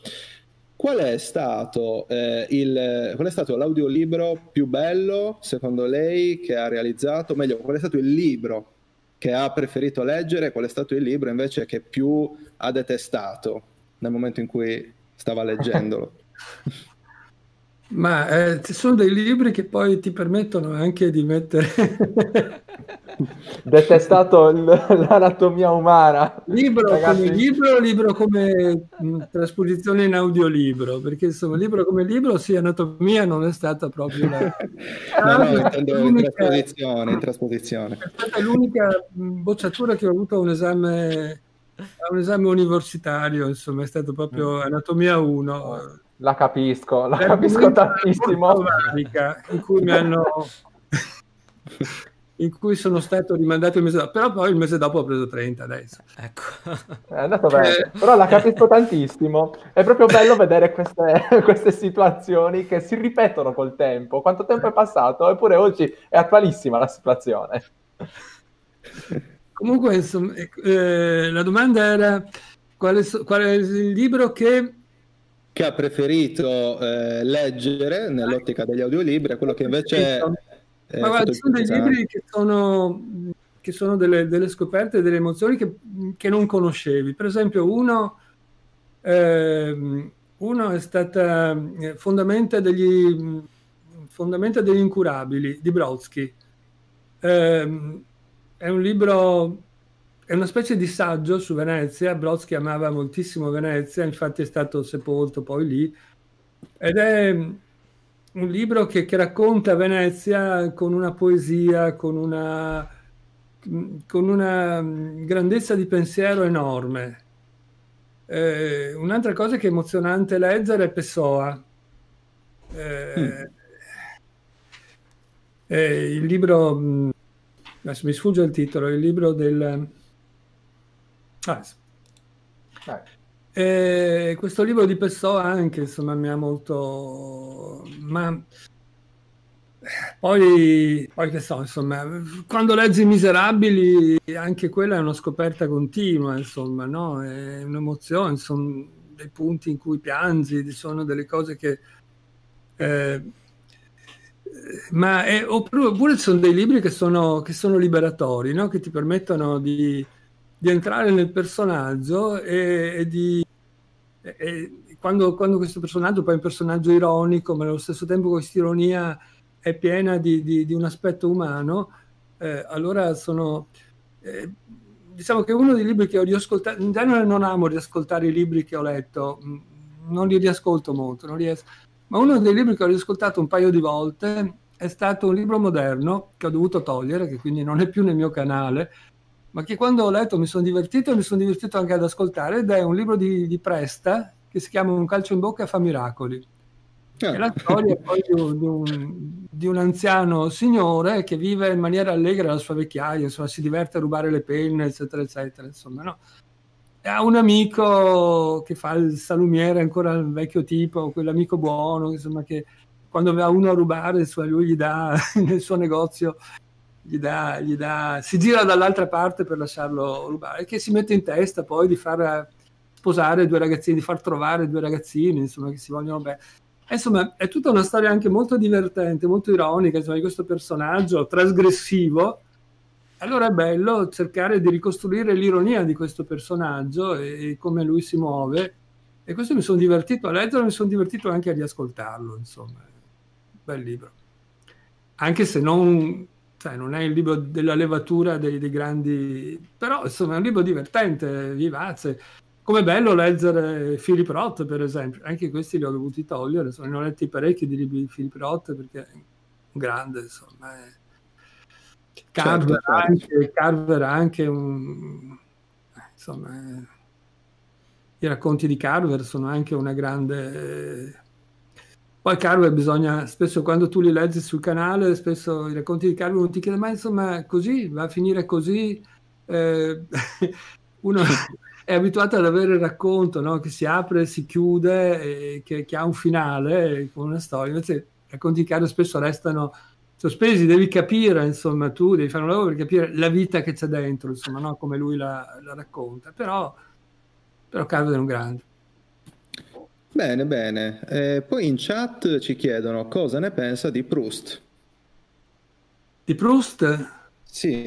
Qual è, stato, eh, il, qual è stato l'audiolibro più bello, secondo lei, che ha realizzato? Meglio, qual è stato il libro che ha preferito leggere? Qual è stato il libro invece che più ha detestato nel momento in cui stava leggendolo? <laughs> Ma eh, ci sono dei libri che poi ti permettono anche di mettere... <laughs> Detestato <laughs> l'anatomia umana. Libro Ragazzi. come libro, libro come mh, mm, trasposizione in audiolibro, perché insomma libro come libro, sì, anatomia non è stata proprio la... <laughs> no, no, intendo in trasposizione, in trasposizione. È stata l'unica mm, bocciatura che ho avuto a un esame, a un esame universitario, insomma, è stato proprio mm. anatomia 1 la capisco, la Dal capisco tantissimo. In cui mi hanno... <laughs> in cui sono stato rimandato il mese dopo, però poi il mese dopo ho preso 30 adesso. Ecco. È andato bene, eh. però la capisco tantissimo. È proprio bello vedere queste, <laughs> queste, situazioni che si ripetono col tempo. Quanto tempo è passato? Eppure oggi è attualissima la situazione. Comunque, insomma, eh, eh la domanda era qual è, qual è il libro che che ha preferito eh, leggere nell'ottica degli audiolibri a quello che invece... È, eh, Ma guarda, sono dei libri che sono, che sono delle, delle, scoperte, delle emozioni che, che, non conoscevi. Per esempio uno, eh, uno è stata eh, fondamenta degli, fondamenta degli, incurabili di Brodsky. Eh, è un libro è una specie di saggio su Venezia. Brodsky amava moltissimo Venezia, infatti è stato sepolto poi lì. Ed è mm, un libro che, che racconta Venezia con una poesia, con una, mm, con una mm, grandezza di pensiero enorme. Eh, un'altra cosa che è emozionante leggere è Pessoa. Eh, mm. eh, il libro, adesso mi sfugge il titolo, il libro del Nice. Ah, eh, questo libro di Pessoa anche insomma mi ha molto ma poi, poi, che so insomma quando leggi Miserabili anche quella è una scoperta continua insomma no? è un'emozione sono dei punti in cui piangi sono delle cose che eh, ma è, oppure sono dei libri che sono, che sono liberatori no? che ti permettono di di entrare nel personaggio e, e di... E, quando, quando, questo personaggio poi è un personaggio ironico, ma allo stesso tempo questa ironia è piena di, di, di un aspetto umano, eh, allora sono... Eh, diciamo che uno dei libri che ho riascoltato, in genere non amo riascoltare i libri che ho letto, mm, non li riascolto molto, ries- ma uno dei libri che ho riascoltato un paio di volte è stato un libro moderno che ho dovuto togliere, che quindi non è più nel mio canale, ma che quando ho letto mi sono divertito e mi sono divertito anche ad ascoltare ed è un libro di, di Presta che si chiama Un calcio in bocca fa miracoli. È la ah. storia poi di un, di un, anziano signore che vive in maniera allegra la sua vecchiaia, insomma, si diverte a rubare le penne, eccetera, eccetera, insomma, no? ha un amico che fa il salumiere ancora il vecchio tipo, quell'amico buono, insomma, che quando va uno a rubare, insomma, lui gli dà <laughs> nel suo negozio gli dà, gli dà, si gira dall'altra parte per lasciarlo rubare, che si mette in testa poi di far sposare due ragazzini, di far trovare due ragazzini, insomma, che si vogliono bene. Insomma, è tutta una storia anche molto divertente, molto ironica, insomma, di questo personaggio trasgressivo. Allora è bello cercare di ricostruire l'ironia di questo personaggio e, e come lui si muove. E questo mi sono divertito a leggerlo, mi sono divertito anche a riascoltarlo, insomma. Bel libro. Anche se non sai, cioè, non è il libro della levatura dei, dei grandi, però insomma è un libro divertente, vivace. Come bello leggere Philip Roth, per esempio, anche questi li ho dovuti togliere, insomma, ne ho letti parecchi di libri di Philip Roth perché è un grande, insomma. È... Eh. Carver, certo, certo. anche, Carver anche un... Eh, insomma, è... Eh. i racconti di Carver sono anche una grande poi Carlo bisogna, spesso quando tu li leggi sul canale, spesso i racconti di Carlo non ti chiede ma insomma così, va a finire così, eh, uno <laughs> è abituato ad avere il racconto no? che si apre, si chiude, che, che, ha un finale con una storia, invece i racconti di Carlo spesso restano sospesi, devi capire, insomma, tu devi fare un lavoro per capire la vita che c'è dentro, insomma, no? come lui la, la racconta, però, però Carver è un grande. Bene, bene. Eh, poi in chat ci chiedono cosa ne pensa di Proust. Di Proust? Sì.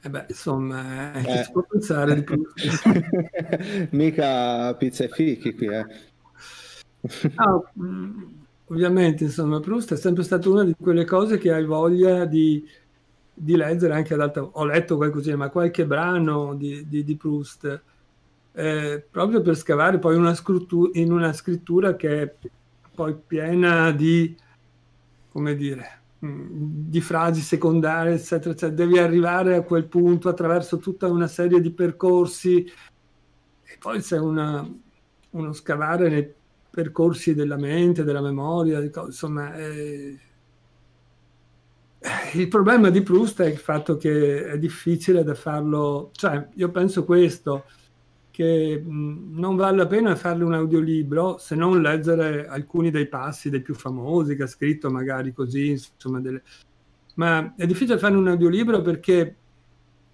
Eh beh, insomma, eh. eh. si può pensare di Proust. <laughs> Mica pizza e fichi qui, eh. ah, mm, ovviamente, insomma, Proust è sempre stata una di quelle cose che hai voglia di, di leggere anche ad alta... Ho letto qualcosina, ma qualche brano di, di, di Proust eh, proprio per scavare poi una scrittura, in una scrittura che è poi piena di, come dire, mm, di frasi secondarie, eccetera, eccetera. Devi arrivare a quel punto attraverso tutta una serie di percorsi e poi c'è una, uno scavare nei percorsi della mente, della memoria, insomma... Eh, il problema di Proust è il fatto che è difficile da farlo, cioè io penso questo, che non vale la pena farle un audiolibro se non leggere alcuni dei passi dei più famosi che ha scritto magari così, insomma, delle... ma è difficile fare un audiolibro perché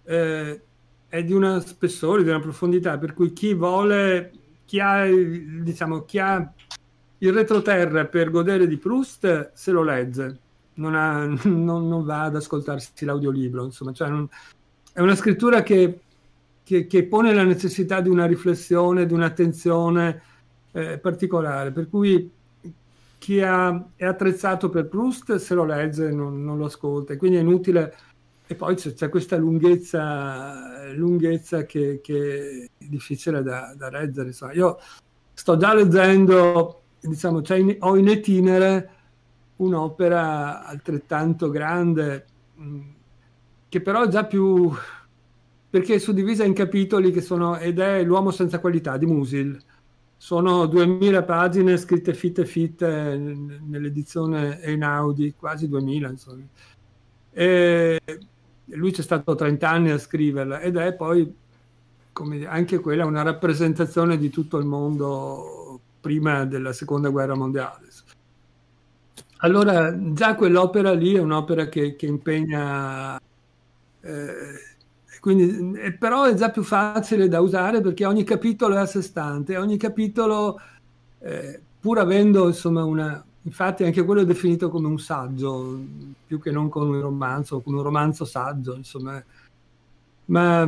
eh, è di una spessore, di una profondità, per cui chi vuole, chi ha, diciamo, chi ha il retroterra per godere di Proust se lo legge, non, ha, <laughs> non, non va ad ascoltarsi l'audiolibro, insomma, cioè non... è una scrittura che che, che pone la necessità di una riflessione, di un'attenzione eh, particolare. Per cui chi ha, è attrezzato per Proust se lo legge non, non lo ascolta, quindi è inutile. E poi c'è, c'è questa lunghezza, lunghezza che, che, è difficile da, da leggere. Insomma. Io sto già leggendo, diciamo, cioè in, ho in itinere un'opera altrettanto grande, mh, che però è già più, perché è suddivisa in capitoli che sono, ed è L'uomo senza qualità di Musil. Sono 2000 pagine scritte fitte fitte nell'edizione Einaudi, quasi 2000 insomma. E lui c'è stato 30 anni a scriverla ed è poi come, anche quella una rappresentazione di tutto il mondo prima della seconda guerra mondiale. Allora già quell'opera lì è un'opera che, che impegna... Eh, quindi, mm, eh, però è già più facile da usare perché ogni capitolo è a sé stante, ogni capitolo, eh, pur avendo insomma una... Infatti anche quello è definito come un saggio, più che non come un romanzo, come un romanzo saggio, insomma. Ma,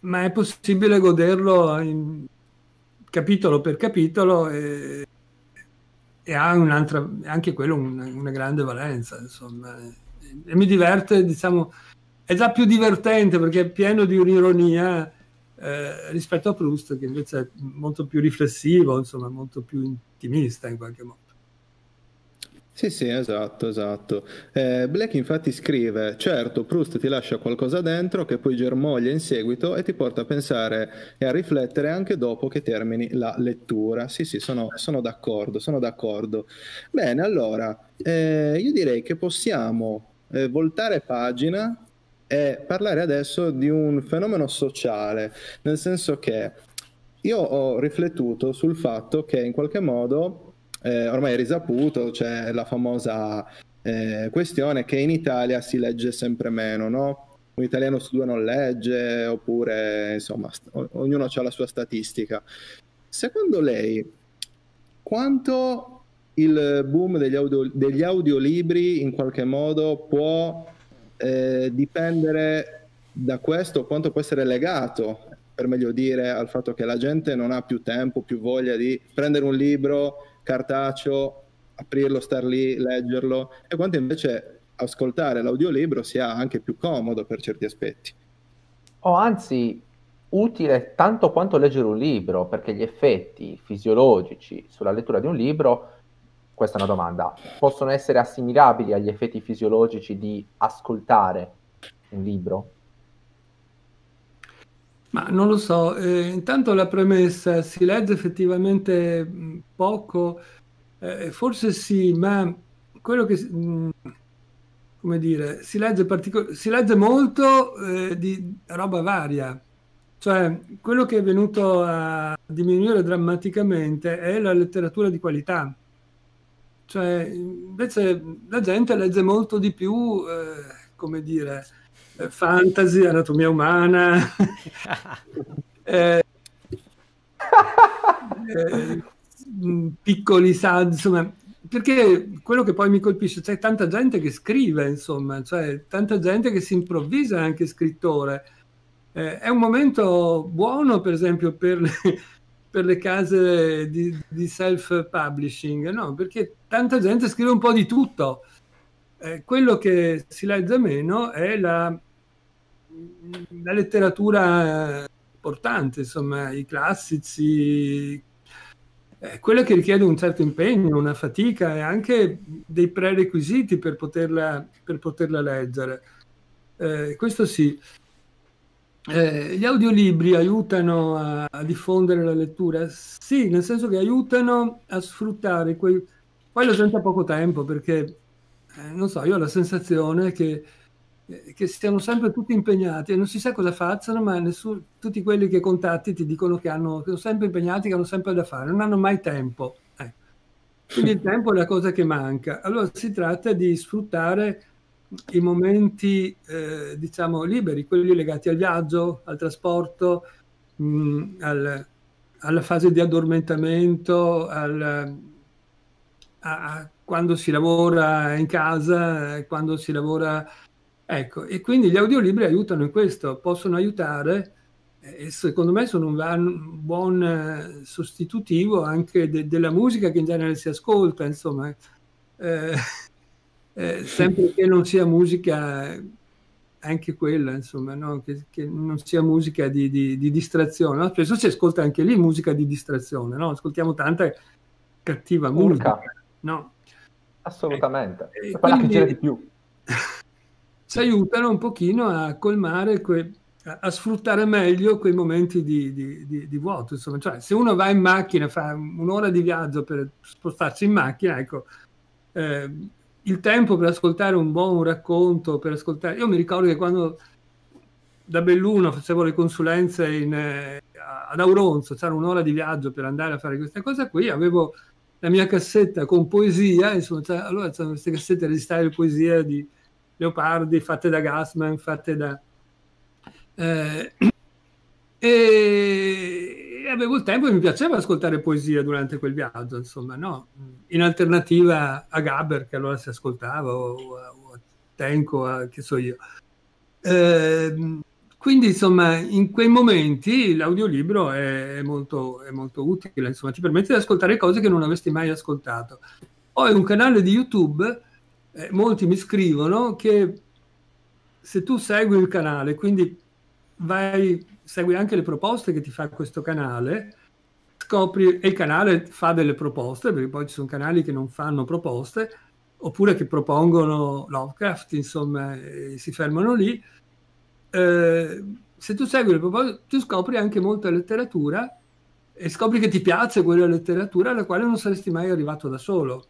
ma è possibile goderlo in, capitolo per capitolo e, e ha anche quello una, una grande valenza, insomma. E, e mi diverte, diciamo è già più divertente perché è pieno di un'ironia eh, rispetto a Proust che invece è molto più riflessivo, insomma, molto più intimista in qualche modo. Sì, sì, esatto, esatto. Eh, Black infatti scrive, certo, Proust ti lascia qualcosa dentro che poi germoglia in seguito e ti porta a pensare e a riflettere anche dopo che termini la lettura. Sì, sì, sono, sono d'accordo, sono d'accordo. Bene, allora, eh, io direi che possiamo eh, voltare pagina è parlare adesso di un fenomeno sociale, nel senso che io ho riflettuto sul fatto che in qualche modo, eh, ormai è risaputo, c'è cioè la famosa eh, questione che in Italia si legge sempre meno, no? un italiano su due non legge, oppure insomma, o- ognuno ha la sua statistica. Secondo lei, quanto il boom degli, audio- degli audiolibri in qualche modo può eh, dipendere da questo quanto può essere legato, per meglio dire, al fatto che la gente non ha più tempo, più voglia di prendere un libro cartaceo, aprirlo, star lì, leggerlo, e quanto invece ascoltare l'audiolibro sia anche più comodo per certi aspetti. O oh, anzi, utile tanto quanto leggere un libro, perché gli effetti fisiologici sulla lettura di un libro questa è una domanda, possono essere assimilabili agli effetti fisiologici di ascoltare un libro? Ma non lo so, eh, intanto la premessa, si legge effettivamente mm, poco, eh, forse sì, ma quello che... Mh, mm, come dire, si legge, partico- si legge molto eh, di roba varia, cioè quello che è venuto a diminuire drammaticamente è la letteratura di qualità, cioè, invece la gente legge molto di più, eh, come dire, eh, fantasy, anatomia umana. <laughs> eh, eh, mm, piccoli saggi, insomma, perché quello che poi mi colpisce, c'è tanta gente che scrive, insomma, cioè tanta gente che si improvvisa anche scrittore. Eh, è un momento buono, per esempio, per le, per le case di, di self-publishing, no, perché tanta gente scrive un po' di tutto. Eh, quello che si legge meno è la, la letteratura importante, insomma, i classici, eh, quella che richiede un certo impegno, una fatica e anche dei prerequisiti per poterla, per poterla leggere. Eh, questo sì. Eh, gli audiolibri aiutano a, a, diffondere la lettura? Sì, nel senso che aiutano a sfruttare quei... Poi la gente ha poco tempo perché, eh, non so, io ho la sensazione che, eh, che, stiamo sempre tutti impegnati e non si sa cosa facciano, ma nessun... tutti quelli che contatti ti dicono che, hanno, che sono sempre impegnati, che hanno sempre da fare, non hanno mai tempo. Ecco. Quindi il tempo è la cosa che manca. Allora si tratta di sfruttare i momenti, eh, diciamo, liberi, quelli legati al viaggio, al trasporto, mh, mm, al, alla fase di addormentamento, al, a, a quando si lavora in casa, eh, quando si lavora... Ecco, e quindi gli audiolibri aiutano in questo, possono aiutare eh, e secondo me sono un, buon eh, sostitutivo anche de, della musica che in genere si ascolta, insomma. Eh, <laughs> Eh, sempre che non sia musica anche quella, insomma, no? che, che, non sia musica di, di, di distrazione. No? Spesso si ascolta anche lì musica di distrazione, no? ascoltiamo tanta cattiva musica. No? Assolutamente, e, e quella che di più. <laughs> Ci aiutano un pochino a colmare, que, a, sfruttare meglio quei momenti di, di vuoto. Insomma. Cioè, se uno va in macchina, fa un'ora di viaggio per spostarsi in macchina, ecco, eh, il tempo per ascoltare un buon racconto, per ascoltare... Io mi ricordo che quando da Belluno facevo le consulenze in, eh, ad Auronzo, c'era un'ora di viaggio per andare a fare questa cosa qui, avevo la mia cassetta con poesia, insomma, c'era, allora c'erano queste cassette registrate di poesia di Leopardi fatte da Gassman, fatte da... Eh, <clears throat> e, avevo il tempo e mi piaceva ascoltare poesia durante quel viaggio, insomma, no? In alternativa a Gaber, che allora si ascoltava, o, o a Tenko, a, che so io. Eh, quindi, insomma, in quei momenti l'audiolibro è, è, molto, è molto utile, insomma, ti permette di ascoltare cose che non avresti mai ascoltato. Poi un canale di YouTube, eh, molti mi scrivono che se tu segui il canale, quindi vai segui anche le proposte che ti fa questo canale, scopri e il canale fa delle proposte, perché poi ci sono canali che non fanno proposte, oppure che propongono Lovecraft, insomma, si fermano lì. Eh, se tu segui le proposte, tu scopri anche molta letteratura e scopri che ti piace quella letteratura alla quale non saresti mai arrivato da solo.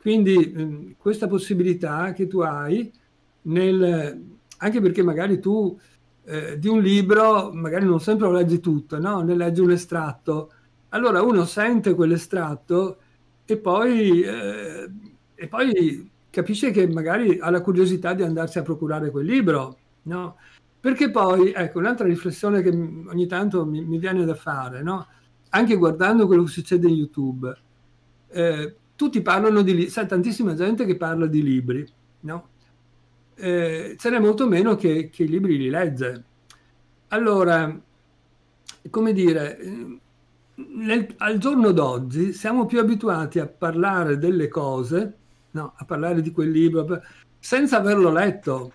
Quindi mh, mm, questa possibilità che tu hai, nel, anche perché magari tu eh, di un libro, magari non sempre lo leggi tutto, no? ne leggi un estratto. Allora uno sente quell'estratto e poi, eh, e poi capisce che magari ha la curiosità di andarsi a procurare quel libro. No? Perché poi, ecco, un'altra riflessione che ogni tanto mi, mi viene da fare, no? anche guardando quello che succede in YouTube, eh, tutti parlano di libri, sai, tantissima gente che parla di libri, no? eh, ce n'è molto meno che, che i libri li legge. Allora, come dire, nel, al giorno d'oggi siamo più abituati a parlare delle cose, no, a parlare di quel libro, senza averlo letto.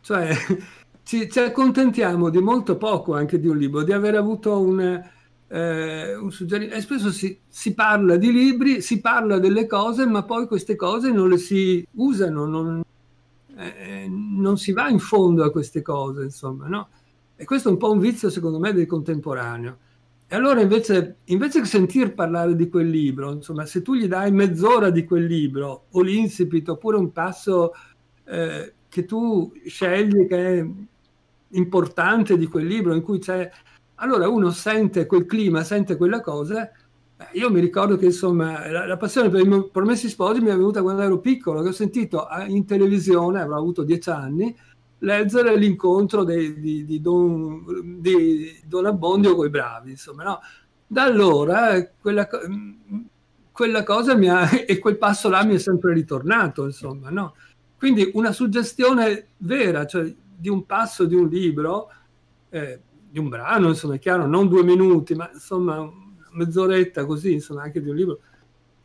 Cioè, <laughs> ci, ci accontentiamo di molto poco anche di un libro, di aver avuto un, eh, un suggerimento. E spesso si, si, parla di libri, si parla delle cose, ma poi queste cose non le si usano, non, eh, eh, non si va in fondo a queste cose, insomma, no? E questo è un po' un vizio, secondo me, del contemporaneo. E allora invece, invece che sentir parlare di quel libro, insomma, se tu gli dai mezz'ora di quel libro, o l'insipito, oppure un passo eh, che tu scegli che è importante di quel libro, in cui c'è... Allora uno sente quel clima, sente quella cosa io mi ricordo che insomma la, la passione per i promessi sposi mi è venuta quando ero piccolo, che ho sentito eh, in televisione, avrò avuto dieci anni, leggere l'incontro dei, di, di, Don, di Don Abbondio con i bravi, insomma, no? Da allora eh, quella, mm, mm, quella cosa mi ha, <laughs> e quel passo là mi è sempre ritornato, insomma, no? Quindi una suggestione vera, cioè di un passo di un libro, eh, di un brano, insomma, è chiaro, non due minuti, ma insomma mezz'oretta così, insomma, anche di un libro,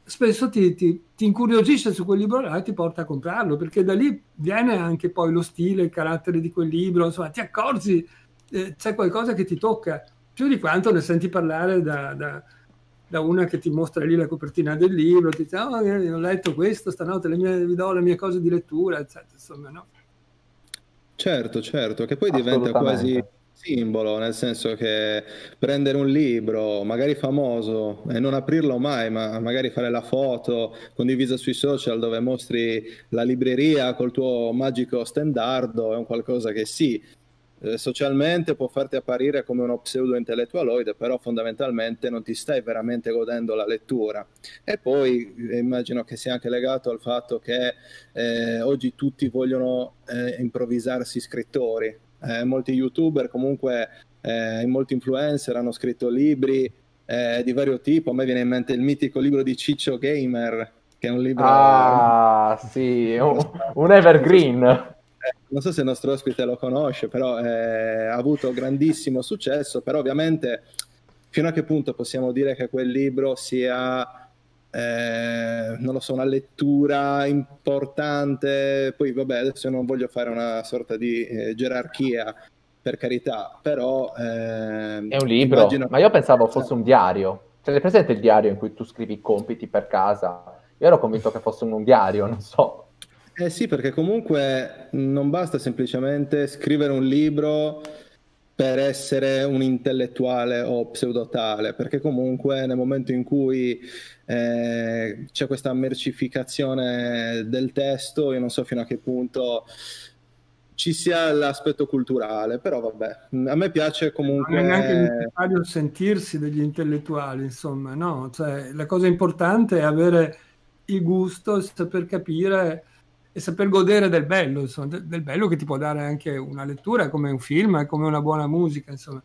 spesso ti, ti, ti incuriosisce su quel libro là e ti porta a comprarlo, perché da lì viene anche poi lo stile, il carattere di quel libro, insomma, ti accorgi, eh, c'è qualcosa che ti tocca, più di quanto ne senti parlare da, da, da una che ti mostra lì la copertina del libro, ti dice, oh, eh, ho letto questo stanotte, mie, vi do le mie cose di lettura, eccetera, insomma, no? Certo, certo, che poi diventa quasi simbolo, nel senso che prendere un libro, magari famoso, e non aprirlo mai, ma magari fare la foto condivisa sui social dove mostri la libreria col tuo magico standardo, è un qualcosa che sì, eh, socialmente può farti apparire come uno pseudo intellettualoide, però fondamentalmente non ti stai veramente godendo la lettura. E poi eh, immagino che sia anche legato al fatto che eh, oggi tutti vogliono eh, improvvisarsi scrittori, eh, molti youtuber, comunque eh, molti influencer hanno scritto libri eh, di vario tipo. A me viene in mente il mitico libro di Ciccio Gamer, che è un libro... Ah, eh, sì, un, un evergreen. Eh, non so se il nostro ospite lo conosce, però eh, ha avuto grandissimo successo, però ovviamente fino a che punto possiamo dire che quel libro sia eh, non lo so, una lettura importante. Poi vabbè, adesso non voglio fare una sorta di eh, gerarchia, per carità, però... Eh, è un libro, immagino... ma io pensavo esatto. fosse un diario. Cioè, è presente il diario in cui tu scrivi i compiti per casa? Io ero convinto che fosse un diario, non so. Eh sì, perché comunque non basta semplicemente scrivere un libro per essere un intellettuale o pseudotale, perché comunque nel momento in cui eh, c'è questa mercificazione del testo, io non so fino a che punto ci sia l'aspetto culturale, però vabbè, a me piace comunque... Non è neanche necessario sentirsi degli intellettuali, insomma, no? Cioè, la cosa importante è avere il gusto e saper capire e saper godere del bello, insomma, del bello che ti può dare anche una lettura, come un film, come una buona musica, insomma.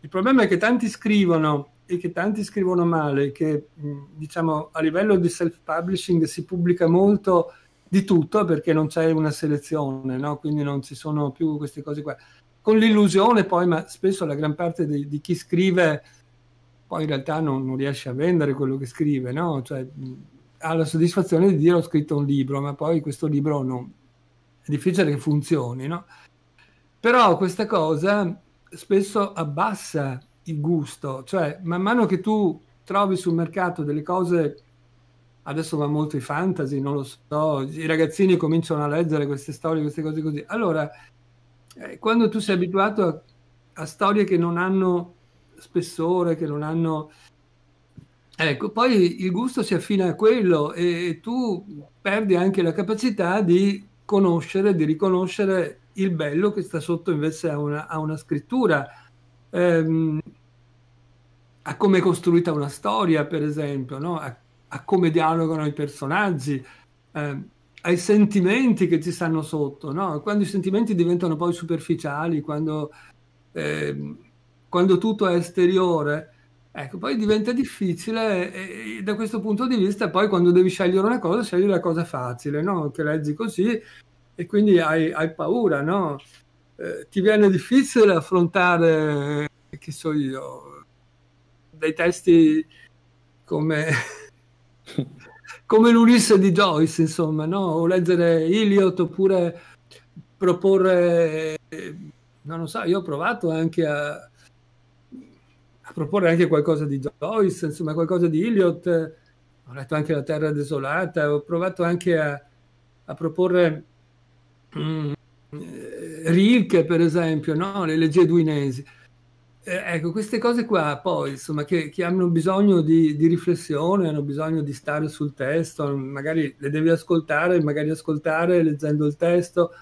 Il problema è che tanti scrivono e che tanti scrivono male, che diciamo a livello di self-publishing si pubblica molto di tutto perché non c'è una selezione, no? quindi non ci sono più queste cose qua. Con l'illusione poi, ma spesso la gran parte di, di chi scrive poi in realtà non, non, riesce a vendere quello che scrive, no? Cioè, ha la soddisfazione di dire ho scritto un libro, ma poi questo libro non... è difficile che funzioni, no? Però questa cosa spesso abbassa il gusto, cioè man mano che tu trovi sul mercato delle cose, adesso va molto i fantasy, non lo so, i ragazzini cominciano a leggere queste storie, queste cose così. Allora, eh, quando tu sei abituato a, a storie che non hanno spessore, che non hanno Ecco, poi il gusto si affina a quello e tu perdi anche la capacità di conoscere, di riconoscere il bello che sta sotto invece a una, a una scrittura, ehm, a come è costruita una storia, per esempio, no? a, a, come dialogano i personaggi, ehm, ai sentimenti che ci stanno sotto. No? Quando i sentimenti diventano poi superficiali, quando, ehm, quando tutto è esteriore, Ecco, poi diventa difficile e, e da questo punto di vista poi quando devi scegliere una cosa, scegli la cosa facile, no? Che leggi così e quindi hai, hai paura, no? Eh, ti viene difficile affrontare, che so io, dei testi come, <laughs> come l'Ulisse di Joyce, insomma, no? O leggere Iliot oppure proporre, non lo so, io ho provato anche a proporre anche qualcosa di Joyce, insomma qualcosa di Iliot, ho letto anche La Terra Desolata, ho provato anche a, a proporre mm, Rilke, per esempio, no? le leggi eduinesi. Eh, ecco, queste cose qua poi, insomma, che, che hanno bisogno di, di, riflessione, hanno bisogno di stare sul testo, magari le devi ascoltare, magari ascoltare leggendo il testo,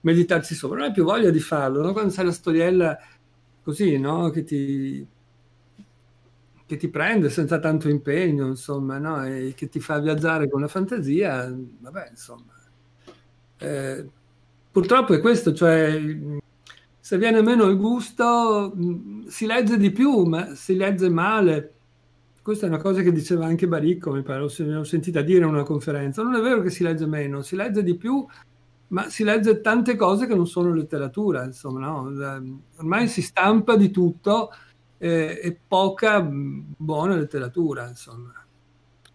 meditarci sopra. Non hai più voglia di farlo, no? quando sai la storiella così, no? che ti, che ti prende senza tanto impegno, insomma, no? e che ti fa viaggiare con la fantasia, vabbè, insomma. Eh, purtroppo è questo, cioè se viene meno il gusto mm, si legge di più, ma si legge male. Questa è una cosa che diceva anche Baricco, mi pare, l'ho sentita dire in una conferenza. Non è vero che si legge meno, si legge di più, ma si legge tante cose che non sono letteratura, insomma, no? Ehm, ormai si stampa di tutto eh, e poca mm, buona letteratura, insomma.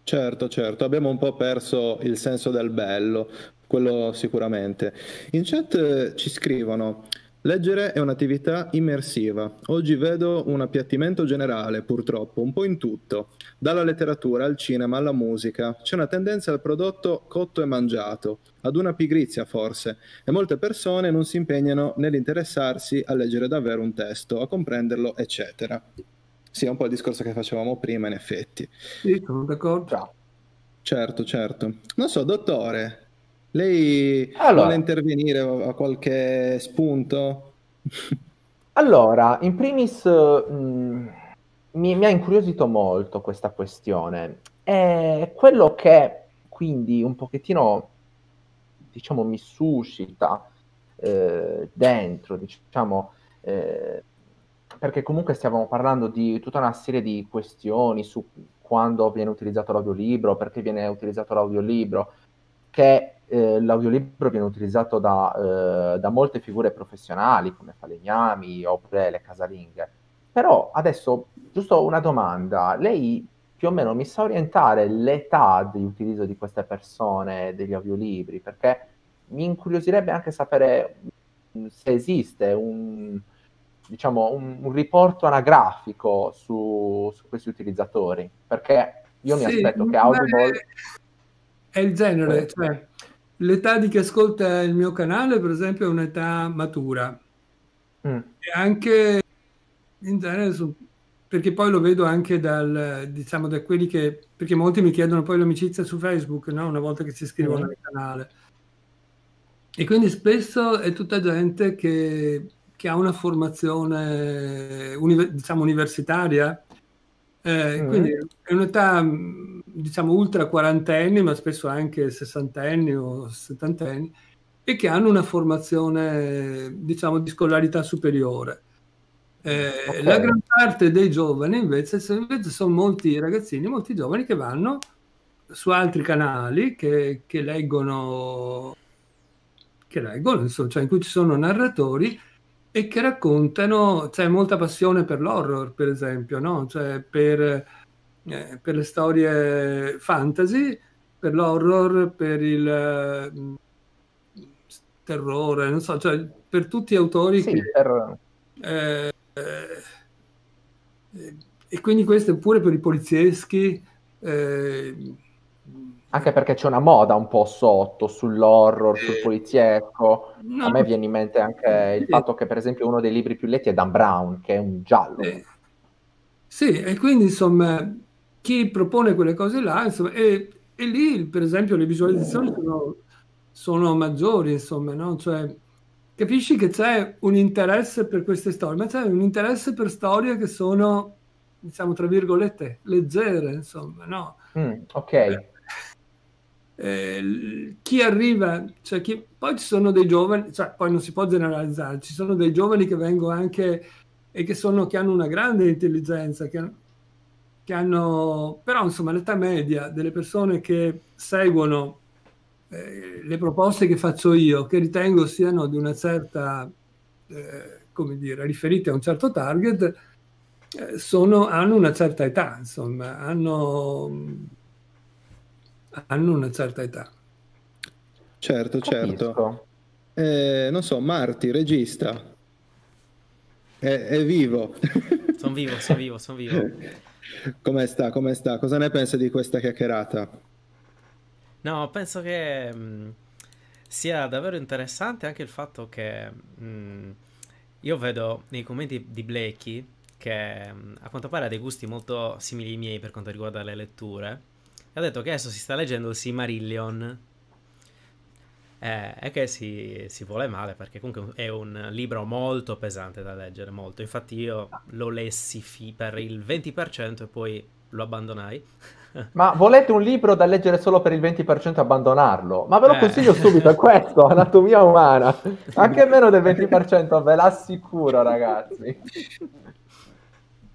Certo, certo, abbiamo un po' perso il senso del bello, quello sicuramente. In chat eh, ci scrivono Leggere è un'attività immersiva. Oggi vedo un appiattimento generale, purtroppo, un po' in tutto. Dalla letteratura al cinema alla musica. C'è una tendenza al prodotto cotto e mangiato, ad una pigrizia forse, e molte persone non si impegnano nell'interessarsi a leggere davvero un testo, a comprenderlo, eccetera. Sì, è un po' il discorso che facevamo prima, in effetti. Sì, sono d'accordo. Certo, certo. Non so, dottore, lei allora, vuole intervenire a qualche spunto? <laughs> allora, in primis mh, eh, mm, mi, mi, ha incuriosito molto questa questione. È quello che quindi un pochettino, diciamo, mi suscita eh, dentro, diciamo, eh, perché comunque stiamo parlando di tutta una serie di questioni su quando viene utilizzato l'audiolibro, perché viene utilizzato l'audiolibro, che eh, l'audiolibro viene utilizzato da, eh, da, molte figure professionali come Falegnami oppure le casalinghe. Però adesso, giusto una domanda, lei più o meno mi sa orientare l'età di utilizzo di queste persone degli audiolibri? Perché mi incuriosirebbe anche sapere mm, se esiste un, diciamo, un, un riporto anagrafico su, su, questi utilizzatori, perché io mi sì, aspetto che Audible... È il genere, cioè l'età di chi ascolta il mio canale, per esempio, è un'età matura. Mm. E anche in genere perché poi lo vedo anche dal, diciamo, da quelli che, perché molti mi chiedono poi l'amicizia su Facebook, no? una volta che si iscrivono mm. al canale. E quindi spesso è tutta gente che, che ha una formazione, diciamo, universitaria eh, mm. Quindi è un'età, mm, diciamo, ultra quarantenni, ma spesso anche sessantenni o settantenni, e che hanno una formazione, diciamo, di scolarità superiore. Eh, okay. La gran parte dei giovani invece, invece, sono molti ragazzini, molti giovani che vanno su altri canali che, che leggono, che leggono insomma, cioè in cui ci sono narratori e che raccontano, c'è cioè, molta passione per l'horror, per esempio, no? cioè, per, eh, per, le storie fantasy, per l'horror, per il eh, terrore, non so, cioè, per tutti gli autori sì, che... Per... Eh, eh, e quindi questo è pure per i polizieschi, eh, anche perché c'è una moda un po' sotto sull'horror, sul poliziesco. No. A me viene in mente anche il fatto che, per esempio, uno dei libri più letti è Dan Brown, che è un giallo. Sì, e quindi insomma, chi propone quelle cose là, insomma, e, e lì, per esempio, le visualizzazioni eh. sono, sono maggiori, insomma, no? Cioè, capisci che c'è un interesse per queste storie, ma c'è un interesse per storie che sono, diciamo, tra virgolette, leggere, insomma, no? Mm, ok. Eh eh, chi arriva, cioè chi, poi ci sono dei giovani, cioè, poi non si può generalizzare, ci sono dei giovani che vengono anche e che, sono, che hanno una grande intelligenza, che, che hanno, però insomma l'età media delle persone che seguono eh, le proposte che faccio io, che ritengo siano di una certa, eh, come dire, riferite a un certo target, eh, sono, hanno una certa età, insomma, hanno hanno una certa età. Certo, certo. Eh, non so, Marti, regista, è, è vivo. <laughs> Sono vivo, sono vivo, sono vivo. Come sta, come sta? Cosa ne pensi di questa chiacchierata? No, penso che mh, mm, sia davvero interessante anche il fatto che mh, mm, io vedo nei commenti di Blakey che mh, mm, a quanto pare ha dei gusti molto simili ai miei per quanto riguarda le letture ha detto che adesso si sta leggendo il Simarillion. Eh, e che si, si, vuole male perché comunque è un libro molto pesante da leggere, molto. Infatti io lo lessi fi- per il 20% e poi lo abbandonai. <laughs> Ma volete un libro da leggere solo per il 20% e abbandonarlo? Ma ve lo eh. consiglio subito, è questo, <laughs> Anatomia Umana. Anche meno del 20%, ve l'assicuro ragazzi. <laughs>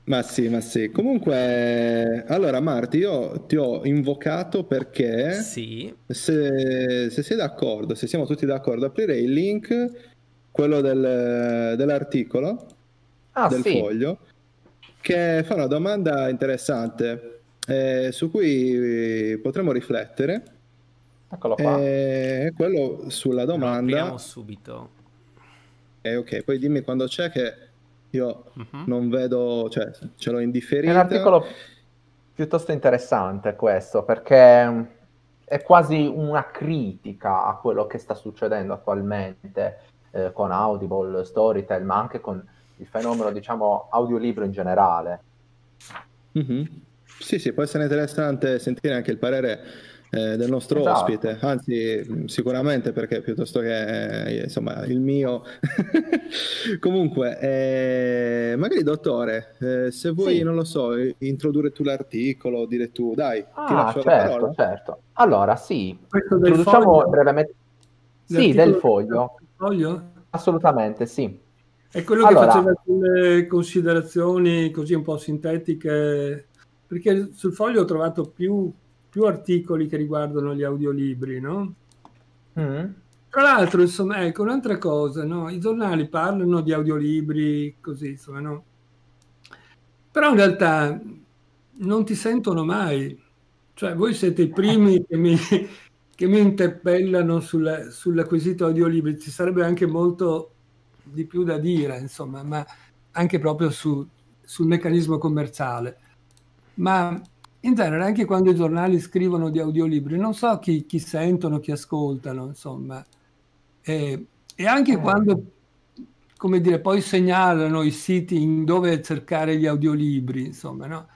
Ma sì, ma sì. Comunque, allora Marti, io ti ho invocato perché sì. se, se sei d'accordo, se siamo tutti d'accordo, aprirei il link, quello del, dell'articolo, ah, del sì. foglio, che fa una domanda interessante eh, su cui potremmo riflettere. Eccolo qua. Eh, quello sulla domanda... Lo apriamo subito. Eh, ok, poi dimmi quando c'è che io uh-huh. non vedo, cioè ce l'ho indifferito. È un articolo piuttosto interessante questo perché mm, è quasi una critica a quello che sta succedendo attualmente eh, con Audible, Storytel, ma anche con il fenomeno, diciamo, audiolibro in generale. Mm-hmm. Sì, sì, può essere interessante sentire anche il parere eh, del nostro esatto. ospite, anzi mm, sicuramente perché piuttosto che eh, insomma, il mio. <laughs> Comunque, eh, magari dottore, eh, se vuoi, sì. non lo so, introdurre tu l'articolo, dire tu, dai, ah, ti lascio certo, la Certo. Allora, sì, Questo introduciamo brevemente. Sì, del foglio. del foglio. Assolutamente, sì. È quello allora. che faceva alcune considerazioni così un po' sintetiche, perché sul foglio ho trovato più più articoli che riguardano gli audiolibri, no? Mm. Tra l'altro, insomma, ecco un'altra cosa, no? I giornali parlano di audiolibri, così, insomma, no? Però in realtà non ti sentono mai. Cioè, voi siete i primi <laughs> che mi, che mi interpellano sulla, sull'acquisito audiolibri. Ci sarebbe anche molto di più da dire, insomma, ma anche proprio su, sul meccanismo commerciale. Ma in genere anche quando i giornali scrivono di audiolibri, non so chi, chi sentono, chi ascoltano, insomma. E, e anche eh. quando, come dire, poi segnalano i siti in dove cercare gli audiolibri, insomma, no?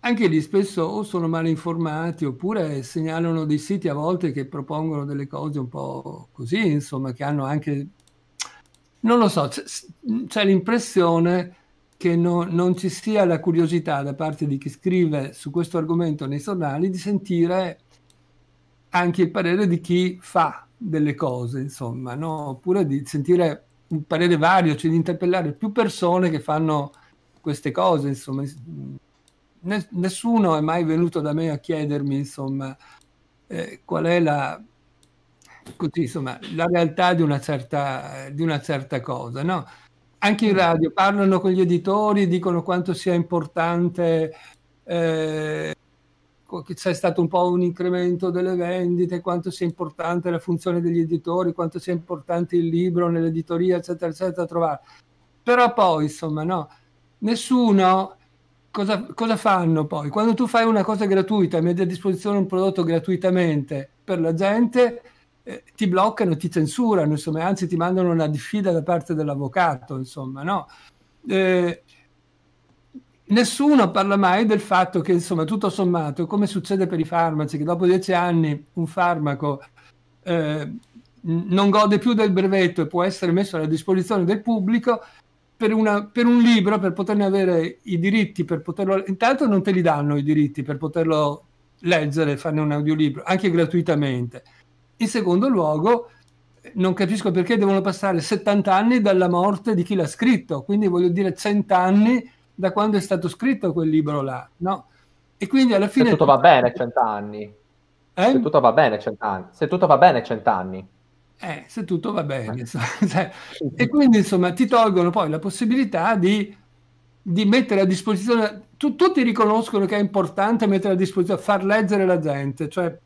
Anche lì spesso o sono mal informati oppure segnalano dei siti a volte che propongono delle cose un po' così, insomma, che hanno anche... Non lo so, c'è, c'è l'impressione che no, non ci sia la curiosità da parte di chi scrive su questo argomento nei giornali di sentire anche il parere di chi fa delle cose, insomma, no? oppure di sentire un parere vario, cioè di interpellare più persone che fanno queste cose, insomma. Nessuno è mai venuto da me a chiedermi, insomma, eh, qual è la, così, insomma, la realtà di una certa, di una certa cosa, no? anche in radio parlano con gli editori, dicono quanto sia importante, eh, c'è stato un po' un incremento delle vendite, quanto sia importante la funzione degli editori, quanto sia importante il libro nell'editoria, eccetera, eccetera, trovare. Però poi, insomma, no, nessuno... Cosa, cosa fanno poi? Quando tu fai una cosa gratuita, metti a disposizione un prodotto gratuitamente per la gente, eh, ti bloccano, ti censurano, insomma, anzi ti mandano una diffida da parte dell'avvocato, insomma, no? Eh, nessuno parla mai del fatto che, insomma, tutto sommato, come succede per i farmaci, che dopo dieci anni un farmaco eh, non gode più del brevetto e può essere messo alla disposizione del pubblico, per, una, per, un libro, per poterne avere i diritti, per poterlo... Intanto non te li danno i diritti per poterlo leggere, farne un audiolibro, anche gratuitamente. In secondo luogo, non capisco perché devono passare 70 anni dalla morte di chi l'ha scritto, quindi voglio dire 100 anni da quando è stato scritto quel libro là, no? E quindi alla fine... Se tutto va bene 100 anni. Eh? Se tutto va bene 100 anni. Se tutto va bene 100 anni. Eh, se tutto va bene. Eh. <laughs> e quindi insomma ti tolgono poi la possibilità di, di mettere a disposizione... Tu, tutti riconoscono che è importante mettere a disposizione, far leggere la gente, cioè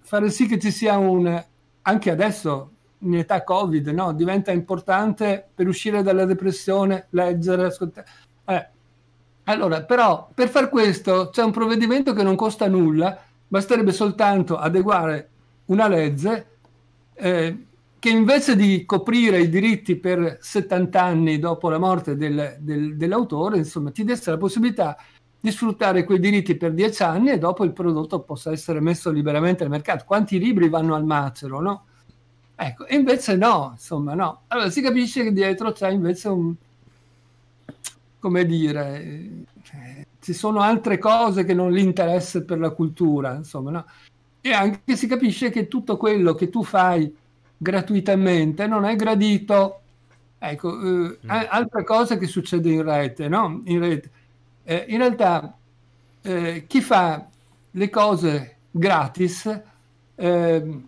fare sì che ci sia un, anche adesso in età Covid, no? diventa importante per uscire dalla depressione, leggere, ascoltare. Eh. Allora, però, per far questo c'è un provvedimento che non costa nulla, basterebbe soltanto adeguare una legge eh, che invece di coprire i diritti per 70 anni dopo la morte del, del, dell'autore, insomma, ti desse la possibilità di sfruttare quei diritti per dieci anni e dopo il prodotto possa essere messo liberamente al mercato. Quanti libri vanno al macero, no? Ecco, e invece no, insomma, no. Allora si capisce che dietro c'è invece un, come dire, eh, ci sono altre cose che non l'interesse per la cultura, insomma, no? E anche si capisce che tutto quello che tu fai gratuitamente non è gradito. Ecco, eh, mm. altre cose che succede in rete, no? In rete. Eh, in realtà eh, chi fa le cose gratis eh,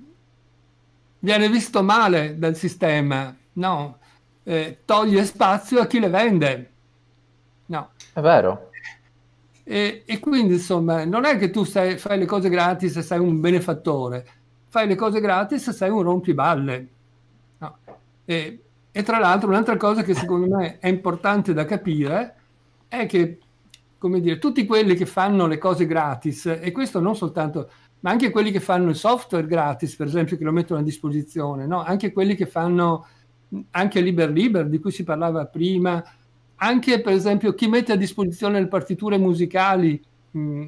viene visto male dal sistema, no? Eh, toglie spazio a chi le vende. No. È vero. E, e, quindi insomma non è che tu sei, fai le cose gratis e sei un benefattore, fai le cose gratis e sei un rompiballe. No. E, e tra l'altro un'altra cosa che secondo me è importante da capire è che come dire, tutti quelli che fanno le cose gratis, e questo non soltanto, ma anche quelli che fanno il software gratis, per esempio, che lo mettono a disposizione, no? anche quelli che fanno anche Liber Liber, di cui si parlava prima, anche per esempio chi mette a disposizione le partiture musicali mh, mm,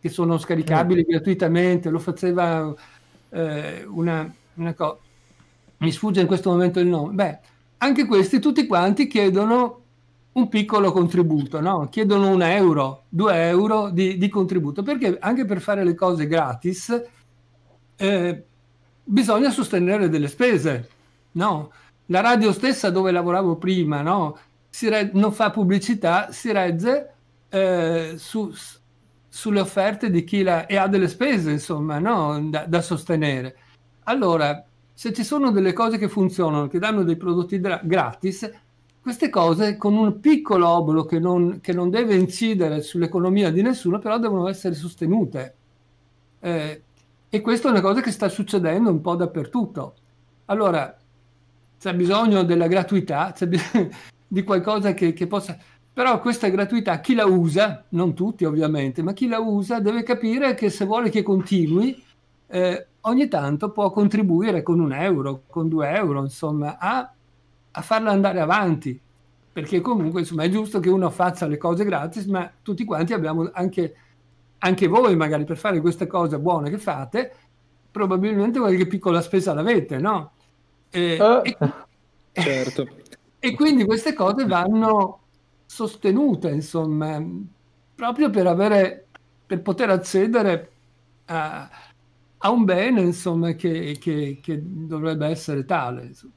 che sono scaricabili mm. gratuitamente, lo faceva eh, una, una cosa, mi sfugge in questo momento il nome, beh, anche questi tutti quanti chiedono un piccolo contributo, no? chiedono un euro, due euro di, di, contributo, perché anche per fare le cose gratis eh, bisogna sostenere delle spese. No? La radio stessa dove lavoravo prima no? re- non fa pubblicità, si regge eh, su, sulle offerte di chi la- e ha delle spese insomma, da, da sostenere. Allora, se ci sono delle cose che funzionano, che danno dei prodotti dra- gratis, queste cose con un piccolo obolo che non, che non deve incidere sull'economia di nessuno, però devono essere sostenute. Eh, e questa è una cosa che sta succedendo un po' dappertutto. Allora, c'è bisogno della gratuità, c'è bisogno <laughs> di qualcosa che, che possa... Però questa gratuità, chi la usa, non tutti ovviamente, ma chi la usa deve capire che se vuole che continui, eh, ogni tanto può contribuire con un euro, con due euro, insomma, a a farla andare avanti, perché comunque insomma, è giusto che uno faccia le cose gratis, ma tutti quanti abbiamo anche, anche voi magari per fare questa cosa buona che fate, probabilmente qualche piccola spesa l'avete, no? E, ah, e, <laughs> certo. e quindi queste cose vanno sostenute, insomma, proprio per avere, per poter accedere a, a un bene, insomma, che, che, che dovrebbe essere tale. Insomma.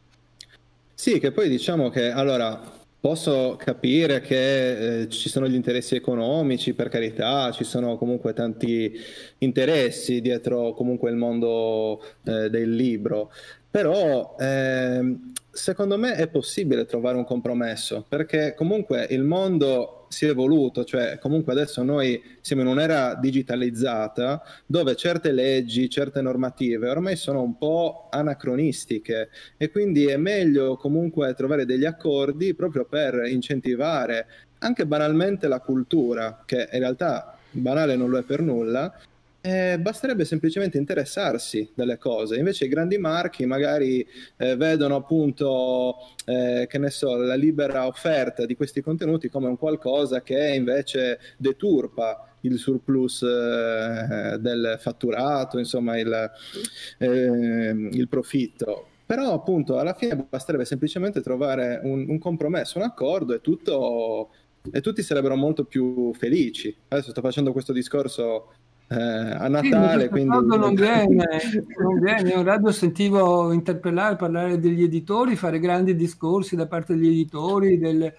Sì, che poi diciamo che allora posso capire che eh, ci sono gli interessi economici, per carità, ci sono comunque tanti interessi dietro comunque il mondo eh, del libro, però eh, secondo me è possibile trovare un compromesso, perché comunque il mondo si è evoluto, cioè comunque adesso noi siamo in un'era digitalizzata dove certe leggi, certe normative ormai sono un po' anacronistiche e quindi è meglio comunque trovare degli accordi proprio per incentivare anche banalmente la cultura, che in realtà banale non lo è per nulla, eh, basterebbe semplicemente interessarsi delle cose. Invece i grandi marchi magari eh, vedono appunto, eh, che ne so, la libera offerta di questi contenuti come un qualcosa che invece deturpa il surplus eh, del fatturato, insomma il, ehm, il profitto però appunto alla fine basterebbe semplicemente trovare un, un compromesso, un accordo e, tutto, e tutti sarebbero molto più felici. Adesso sto facendo questo discorso eh, a Natale. Sì, quindi... non, <laughs> viene, non viene. Un radio sentivo interpellare, parlare degli editori, fare grandi discorsi da parte degli editori, del,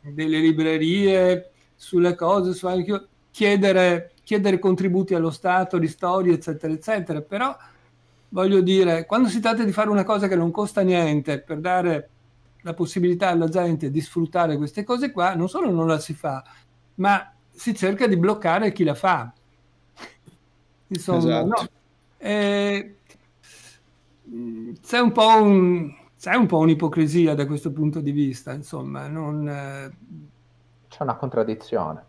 delle librerie, sulle cose, su anche chiedere, chiedere contributi allo Stato di eccetera, eccetera. Però voglio dire, quando si tratta di fare una cosa che non costa niente per dare la possibilità alla gente di sfruttare queste cose qua, non solo non la si fa, ma si cerca di bloccare chi la fa Insomma, esatto. no. E... Mm, c'è un po' un, c'è un po' un'ipocrisia da questo punto di vista, insomma, non... Eh, c'è una contraddizione.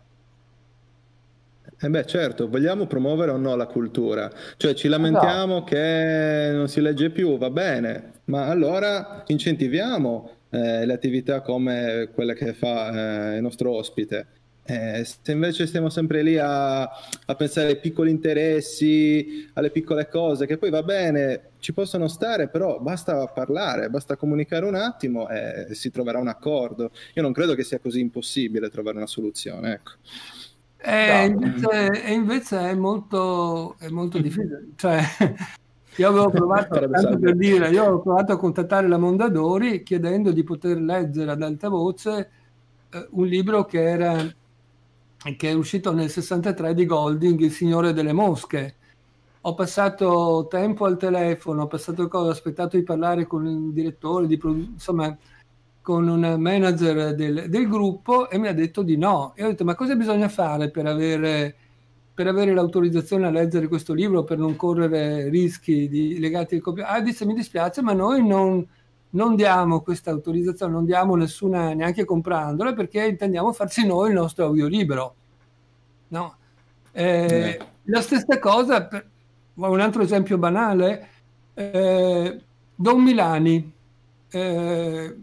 Eh beh, certo, vogliamo promuovere o no la cultura, cioè ci lamentiamo no. Esatto. che non si legge più, va bene, ma allora incentiviamo eh, le attività come quella che fa eh, il nostro ospite eh, se invece stiamo sempre lì a, a, pensare ai piccoli interessi, alle piccole cose, che poi va bene, ci possono stare, però basta parlare, basta comunicare un attimo e si troverà un accordo. Io non credo che sia così impossibile trovare una soluzione. Ecco. E eh, invece, e invece, è molto, è molto difficile. Cioè, <laughs> io avevo provato, per dire, io avevo provato a contattare la Mondadori chiedendo di poter leggere ad alta voce eh, un libro che era che è uscito nel 63 di Golding, Il Signore delle Mosche. Ho passato tempo al telefono, ho passato cosa, ho aspettato di parlare con il direttore, di produ- insomma con un manager del, del, gruppo e mi ha detto di no. E ho detto ma cosa bisogna fare per avere, per avere l'autorizzazione a leggere questo libro, per non correre rischi di, legati al copyright? Ah, disse mi dispiace ma noi non non diamo questa autorizzazione, non diamo nessuna neanche comprandola perché intendiamo farci noi il nostro audiolibro. No? Eh, mm. La stessa cosa, per, un altro esempio banale, eh, Don Milani, eh,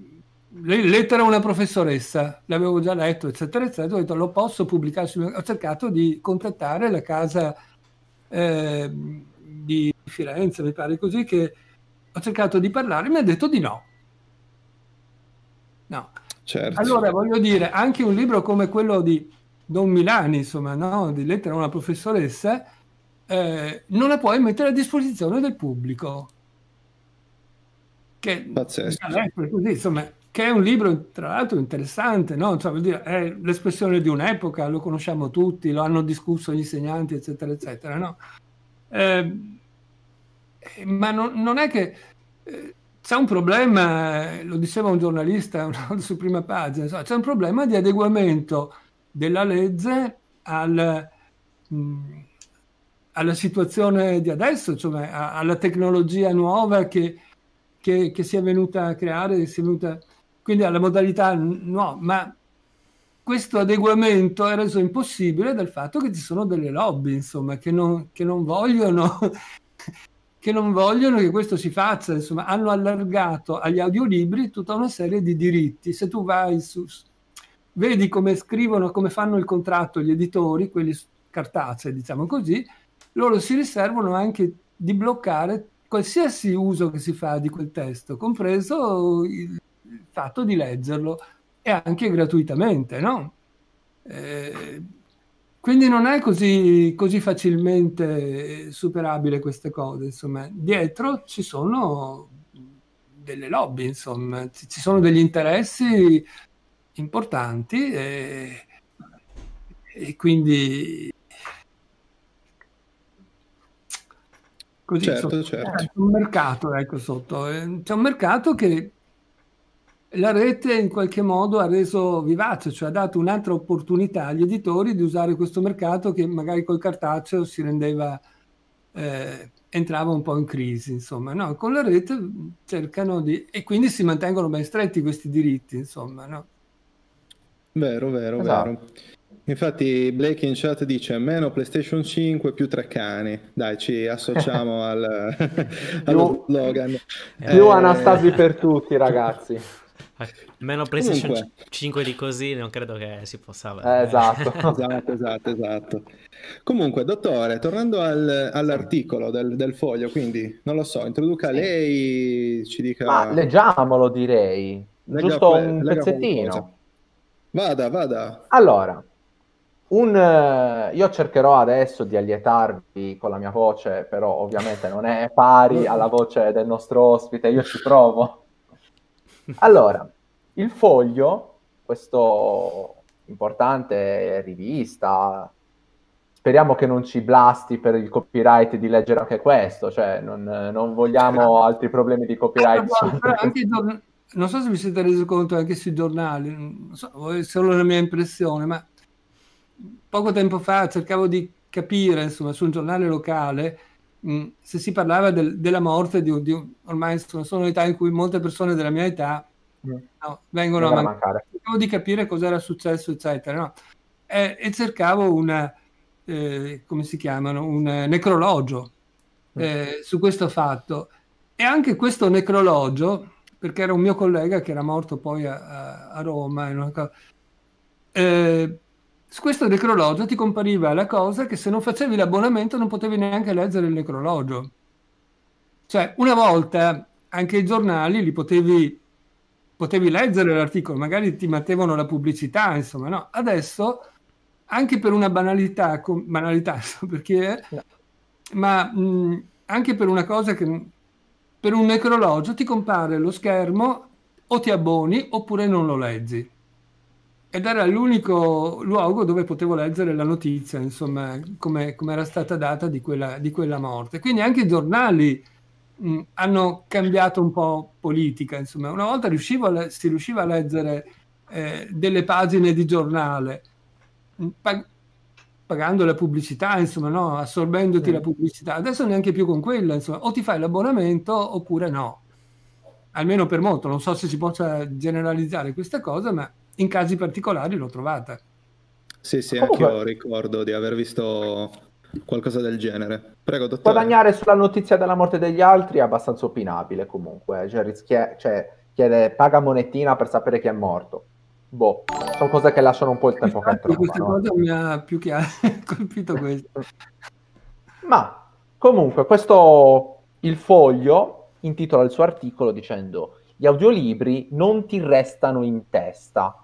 lettera a una professoressa, l'avevo già letto, eccetera, eccetera, ho detto lo posso pubblicare, ho cercato di contattare la casa eh, di Firenze, mi pare così, che ho cercato di parlare, mi ha detto di no. No. Certo. Allora voglio dire, anche un libro come quello di Don Milani, insomma, no? di Lettera a una professoressa, eh, non la puoi mettere a disposizione del pubblico. Che, Pazzesco. Eh, così, insomma, che è un libro, tra l'altro, interessante, no? cioè, vuol dire, è l'espressione di un'epoca, lo conosciamo tutti, lo hanno discusso gli insegnanti, eccetera, eccetera. No? Eh, eh, ma non, non, è che eh, c'è un problema, lo diceva un giornalista <laughs> su prima pagina, insomma, c'è un problema di adeguamento della legge al, mh, mm, alla situazione di adesso, cioè a, alla tecnologia nuova che, che, che, si è venuta a creare, venuta, quindi alla modalità nuova, ma questo adeguamento è reso impossibile dal fatto che ci sono delle lobby, insomma, che non, che non vogliono <laughs> che non vogliono che questo si faccia, insomma, hanno allargato agli audiolibri tutta una serie di diritti. Se tu vai su, vedi come scrivono, come fanno il contratto gli editori, quelli cartacei, diciamo così, loro si riservano anche di bloccare qualsiasi uso che si fa di quel testo, compreso il fatto di leggerlo e anche gratuitamente, no? Eh, quindi non è così, così facilmente eh, superabile queste cose, insomma. Dietro ci sono delle lobby, insomma, ci sono degli interessi importanti e, e quindi così certo, insomma, certo. c'è un mercato ecco sotto eh, c'è un mercato che la rete in qualche modo ha reso vivace, cioè ha dato un'altra opportunità agli editori di usare questo mercato che magari col cartaceo si rendeva, eh, entrava un po' in crisi, insomma, no? Con la rete cercano di... e quindi si mantengono ben stretti questi diritti, insomma, no? Vero, vero, esatto. vero. Infatti Blake in chat dice meno PlayStation 5 più tre cani. Dai, ci associamo <laughs> al, <laughs> allo slogan. Più eh... Anastasi per tutti, ragazzi. <laughs> Eh, Meno PlayStation Comunque. 5 di così non credo che si possa Eh, esatto. <laughs> esatto, esatto, esatto. Comunque, dottore, tornando al, all'articolo del, del, foglio, quindi, non lo so, introduca lei, ci dica... Ma leggiamolo direi, lega giusto pe- un pezzettino. Cioè. Vada, vada. Allora, un, eh, io cercherò adesso di allietarvi con la mia voce, però ovviamente non è pari alla voce del nostro ospite, io ci provo. Allora, il foglio, questo importante rivista, speriamo che non ci blasti per il copyright di leggere anche questo, cioè non, non vogliamo altri problemi di copyright. Eh, allora, non so se vi siete resi conto anche sui giornali, non so, è solo la mia impressione, ma poco tempo fa cercavo di capire insomma, su un giornale locale Mm, se si parlava del, della morte di, di, ormai sono, sono età in cui molte persone della mia età mm. no, vengono a mancare. Cercavo di capire cosa era successo, eccetera. No? E, e, cercavo una, eh, come si chiamano, un necrologio mm. eh, mm. su questo fatto. E anche questo necrologio, perché era un mio collega che era morto poi a, a Roma, eh, su questo necrologio ti compariva la cosa che se non facevi l'abbonamento non potevi neanche leggere il necrologio. Cioè, una volta anche i giornali li potevi, potevi leggere l'articolo, magari ti mettevano la pubblicità, insomma, no? Adesso, anche per una banalità, banalità <laughs> so perché, no. ma mh, mm, anche per una cosa che, per un necrologio ti compare lo schermo o ti abboni oppure non lo leggi ed era l'unico luogo dove potevo leggere la notizia, insomma, come, era stata data di quella, di quella, morte. Quindi anche i giornali mh, hanno cambiato un po' politica, insomma, una volta le- si riusciva a leggere eh, delle pagine di giornale, pag- pagando la pubblicità, insomma, no? assorbendoti mm. la pubblicità, adesso neanche più con quella, insomma, o ti fai l'abbonamento oppure no. Almeno per molto, non so se si possa generalizzare questa cosa, ma in casi particolari l'ho trovata. Sì, sì, anche io ricordo di aver visto qualcosa del genere. Prego, dottore. Guadagnare sulla notizia della morte degli altri è abbastanza opinabile comunque. Cioè, rischia- cioè chiede paga monetina per sapere chi è morto. Boh, sono cose che lasciano un po' il tempo che esatto, trova. Questa no? cosa mi ha più che <laughs> colpito questo. Ma comunque, questo il foglio intitola il suo articolo dicendo gli audiolibri non ti restano in testa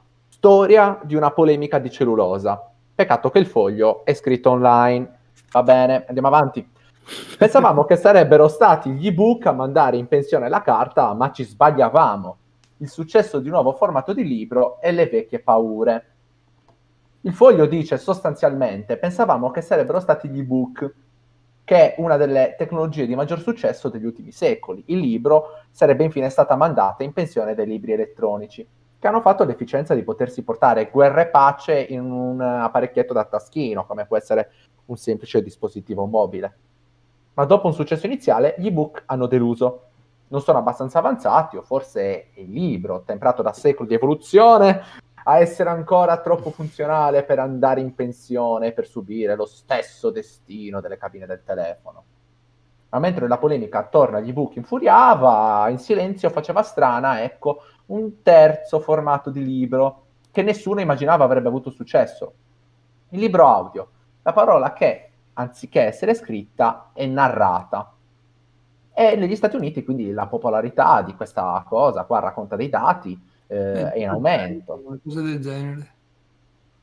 storia di una polemica di cellulosa. Peccato che il foglio è scritto online. Va bene, andiamo avanti. Pensavamo che sarebbero stati gli ebook a mandare in pensione la carta, ma ci sbagliavamo. Il successo di un nuovo formato di libro e le vecchie paure. Il foglio dice sostanzialmente: pensavamo che sarebbero stati gli ebook, che è una delle tecnologie di maggior successo degli ultimi secoli. Il libro sarebbe infine stata mandata in pensione dai libri elettronici che hanno fatto l'efficienza di potersi portare guerra e pace in un apparecchietto da taschino, come può essere un semplice dispositivo mobile. Ma dopo un successo iniziale, gli ebook hanno deluso. Non sono abbastanza avanzati, o forse è il libro, temprato da secoli di evoluzione, a essere ancora troppo funzionale per andare in pensione, per subire lo stesso destino delle cabine del telefono. Ma mentre la polemica attorno agli ebook infuriava, in silenzio faceva strana, ecco, un terzo formato di libro che nessuno immaginava avrebbe avuto successo. Il libro audio, la parola che, anziché essere scritta, è narrata. E negli Stati Uniti quindi la popolarità di questa cosa, qua racconta dei dati, eh, è in aumento. Qualcosa eh, del genere.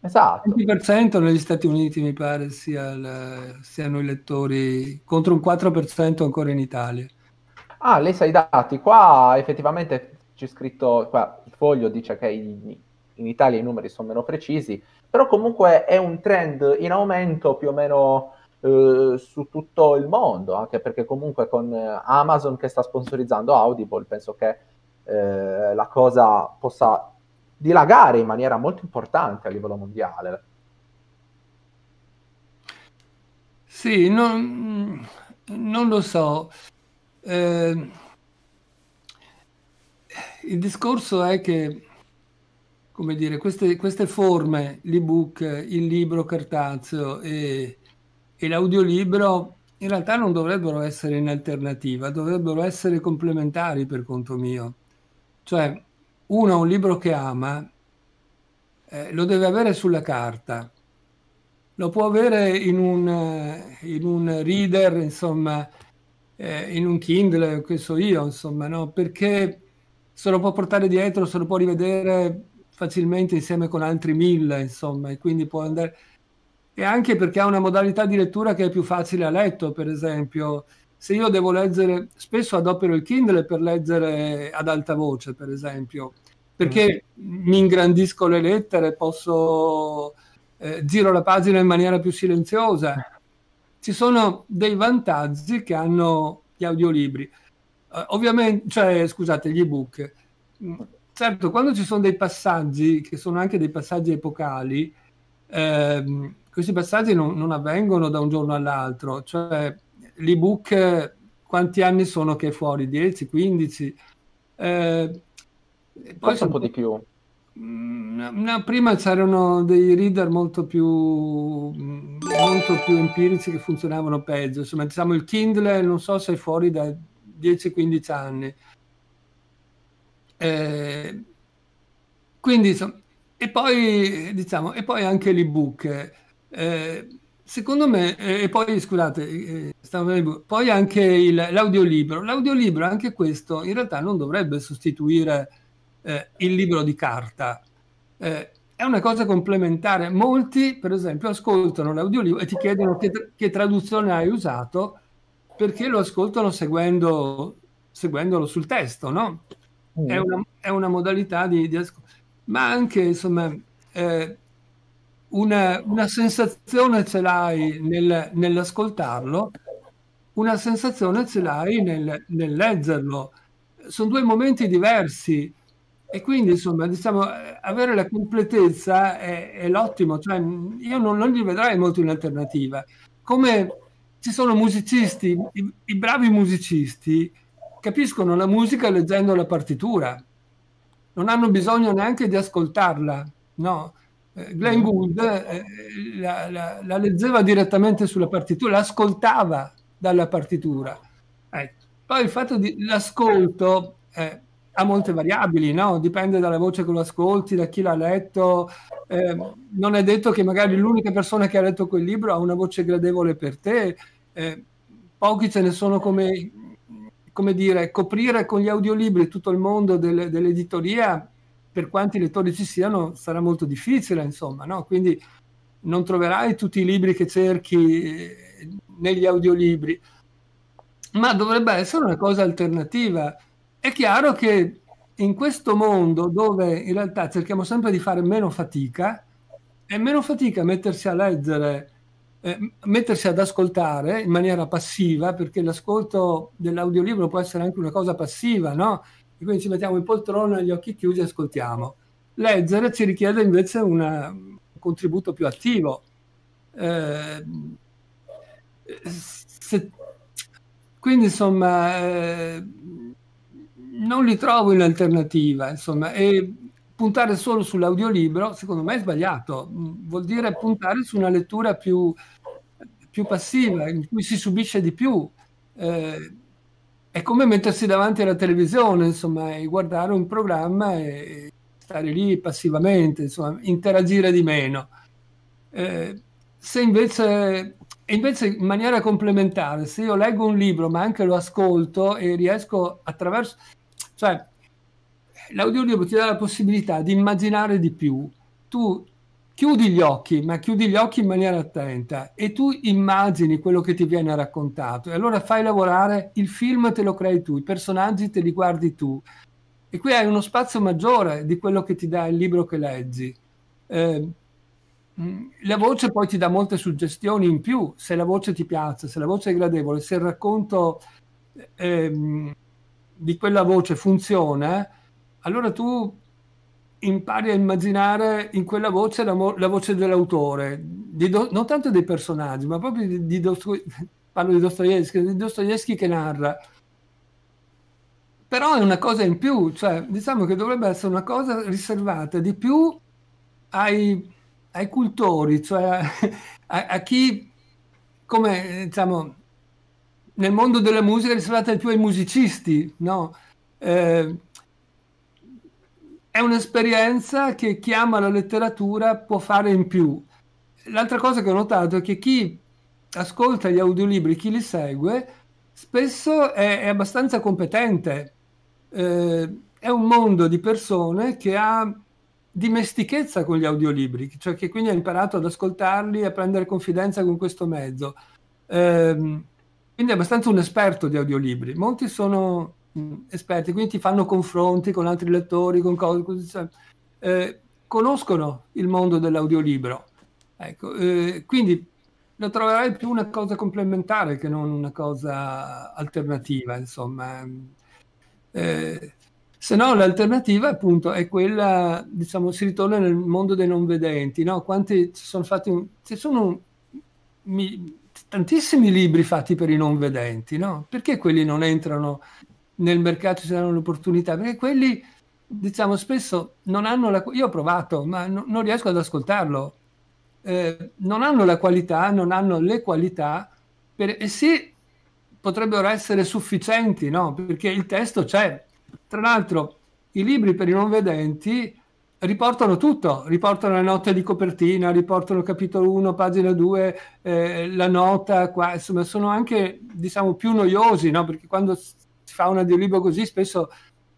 Esatto. Il 20% negli Stati Uniti mi pare sia il, siano i lettori, contro un 4% ancora in Italia. Ah, lei sa i dati, qua effettivamente c'è scritto qua, il foglio dice che in, in Italia i numeri sono meno precisi, però comunque è un trend in aumento più o meno eh, su tutto il mondo, anche perché comunque con eh, Amazon che sta sponsorizzando Audible penso che eh, la cosa possa dilagare in maniera molto importante a livello mondiale. Sì, non, non lo so. Eh, il discorso è che, come dire, queste, queste forme, l'ebook, il libro cartaceo e, e l'audiolibro, in realtà non dovrebbero essere in alternativa, dovrebbero essere complementari per conto mio. Cioè, uno ha un libro che ama, eh, lo deve avere sulla carta, lo può avere in un, in un reader, insomma, eh, in un Kindle, che so io, insomma, no? Perché se lo può portare dietro, se lo può rivedere facilmente insieme con altri mille, insomma, e quindi può andare... E anche perché ha una modalità di lettura che è più facile a letto, per esempio, se io devo leggere, spesso adopero il Kindle per leggere ad alta voce, per esempio, perché mm. mi ingrandisco le lettere, posso eh, giro la pagina in maniera più silenziosa. Ci sono dei vantaggi che hanno gli audiolibri. Uh, ovviamente, cioè, scusate, gli ebook. Mm, certo, quando ci sono dei passaggi che sono anche dei passaggi epocali, ehm, questi passaggi non, non, avvengono da un giorno all'altro. Cioè, l'ebook quanti anni sono che è fuori? 10, 15? Eh, poi Forse un po' di più. Mm, no, prima c'erano dei reader molto più, mm, molto più empirici che funzionavano peggio. Insomma, diciamo il Kindle non so se è fuori da 10-15 anni. Eh, quindi, insomma, e poi, diciamo, e poi anche l'ebook. Eh, secondo me, eh, e poi scusate, eh, poi anche il, l'audiolibro. L'audiolibro, anche questo, in realtà non dovrebbe sostituire eh, il libro di carta. Eh, è una cosa complementare. Molti, per esempio, ascoltano l'audiolibro e ti chiedono che, che traduzione hai usato perché lo ascoltano seguendo, seguendolo sul testo, no? Mm. È, una, è, una, modalità di, di ascolto, ma anche insomma eh, una, una, sensazione ce l'hai nel, nell'ascoltarlo, una sensazione ce l'hai nel, nel leggerlo. Sono due momenti diversi. E quindi, insomma, diciamo, avere la completezza è, è l'ottimo, cioè io non, non gli vedrei molto in alternativa. Come ci sono musicisti, i, i bravi musicisti capiscono la musica leggendo la partitura, non hanno bisogno neanche di ascoltarla, no? Eh, Glenn mm. Gould eh, la, la, la, leggeva direttamente sulla partitura, l'ascoltava dalla partitura. Eh, poi il fatto di l'ascolto eh, ha molte variabili, no? dipende dalla voce che lo ascolti, da chi l'ha letto. Eh, non è detto che magari l'unica persona che ha letto quel libro ha una voce gradevole per te. Eh, pochi ce ne sono come, come, dire, coprire con gli audiolibri tutto il mondo del, dell'editoria, per quanti lettori ci siano, sarà molto difficile, insomma. No? Quindi non troverai tutti i libri che cerchi eh, negli audiolibri, ma dovrebbe essere una cosa alternativa è chiaro che in questo mondo dove in realtà cerchiamo sempre di fare meno fatica, è meno fatica mettersi a leggere, eh, mettersi ad ascoltare in maniera passiva, perché l'ascolto dell'audiolibro può essere anche una cosa passiva, no? E quindi ci mettiamo in poltrona, gli occhi chiusi e ascoltiamo. Leggere ci richiede invece una, un contributo più attivo. Eh, se, quindi insomma... Eh, non li trovo in alternativa, insomma, e puntare solo sull'audiolibro secondo me è sbagliato, mm, vuol dire puntare su una lettura più, più passiva, in cui si subisce di più. Eh, è come mettersi davanti alla televisione, insomma, e guardare un programma e stare lì passivamente, insomma, interagire di meno. Eh, se invece, invece in maniera complementare, se io leggo un libro ma anche lo ascolto e riesco attraverso cioè, l'audiolibro ti dà la possibilità di immaginare di più. Tu chiudi gli occhi, ma chiudi gli occhi in maniera attenta e tu immagini quello che ti viene raccontato e allora fai lavorare il film, te lo crei tu, i personaggi te li guardi tu. E qui hai uno spazio maggiore di quello che ti dà il libro che leggi. Eh, la voce poi ti dà molte suggestioni in più, se la voce ti piace, se la voce è gradevole, se il racconto... Ehm, di quella voce funziona, allora tu impari a immaginare in quella voce la, la voce dell'autore, do- non tanto dei personaggi, ma proprio di, di Dostoevsky, parlo di Dostoevsky, di Dostoevsky che narra. Però è una cosa in più, cioè diciamo che dovrebbe essere una cosa riservata di più ai, ai cultori, cioè <laughs> a, a chi, come eh, diciamo, nel mondo della musica riservata più ai musicisti, no? Eh, è un'esperienza che chi ama la letteratura può fare in più. L'altra cosa che ho notato è che chi ascolta gli audiolibri, chi li segue, spesso è, è abbastanza competente. Eh, è un mondo di persone che ha dimestichezza con gli audiolibri, cioè che quindi ha imparato ad ascoltarli e a prendere confidenza con questo mezzo. Eh, quindi è abbastanza un esperto di audiolibri. Molti sono mm, esperti, quindi ti fanno confronti con altri lettori, con cose così. Eh, conoscono il mondo dell'audiolibro. Ecco, eh, quindi lo troverai più una cosa complementare che non una cosa alternativa, insomma. Eh, se no, l'alternativa appunto è quella, diciamo, si ritorna nel mondo dei non vedenti, no? Quanti ci sono fatti, un, ci sono un, mi, tantissimi libri fatti per i non vedenti, no? Perché quelli non entrano nel mercato e ci danno l'opportunità? Perché quelli, diciamo, spesso non hanno la... Io ho provato, ma no, non riesco ad ascoltarlo. Eh, non hanno la qualità, non hanno le qualità, per... e sì, potrebbero essere sufficienti, no? Perché il testo c'è. Tra l'altro, i libri per i non vedenti riportano tutto, riportano la nota di copertina, riportano capitolo 1, pagina 2, eh, la nota qua, insomma sono anche diciamo più noiosi, no? perché quando si fa un audiolibro così spesso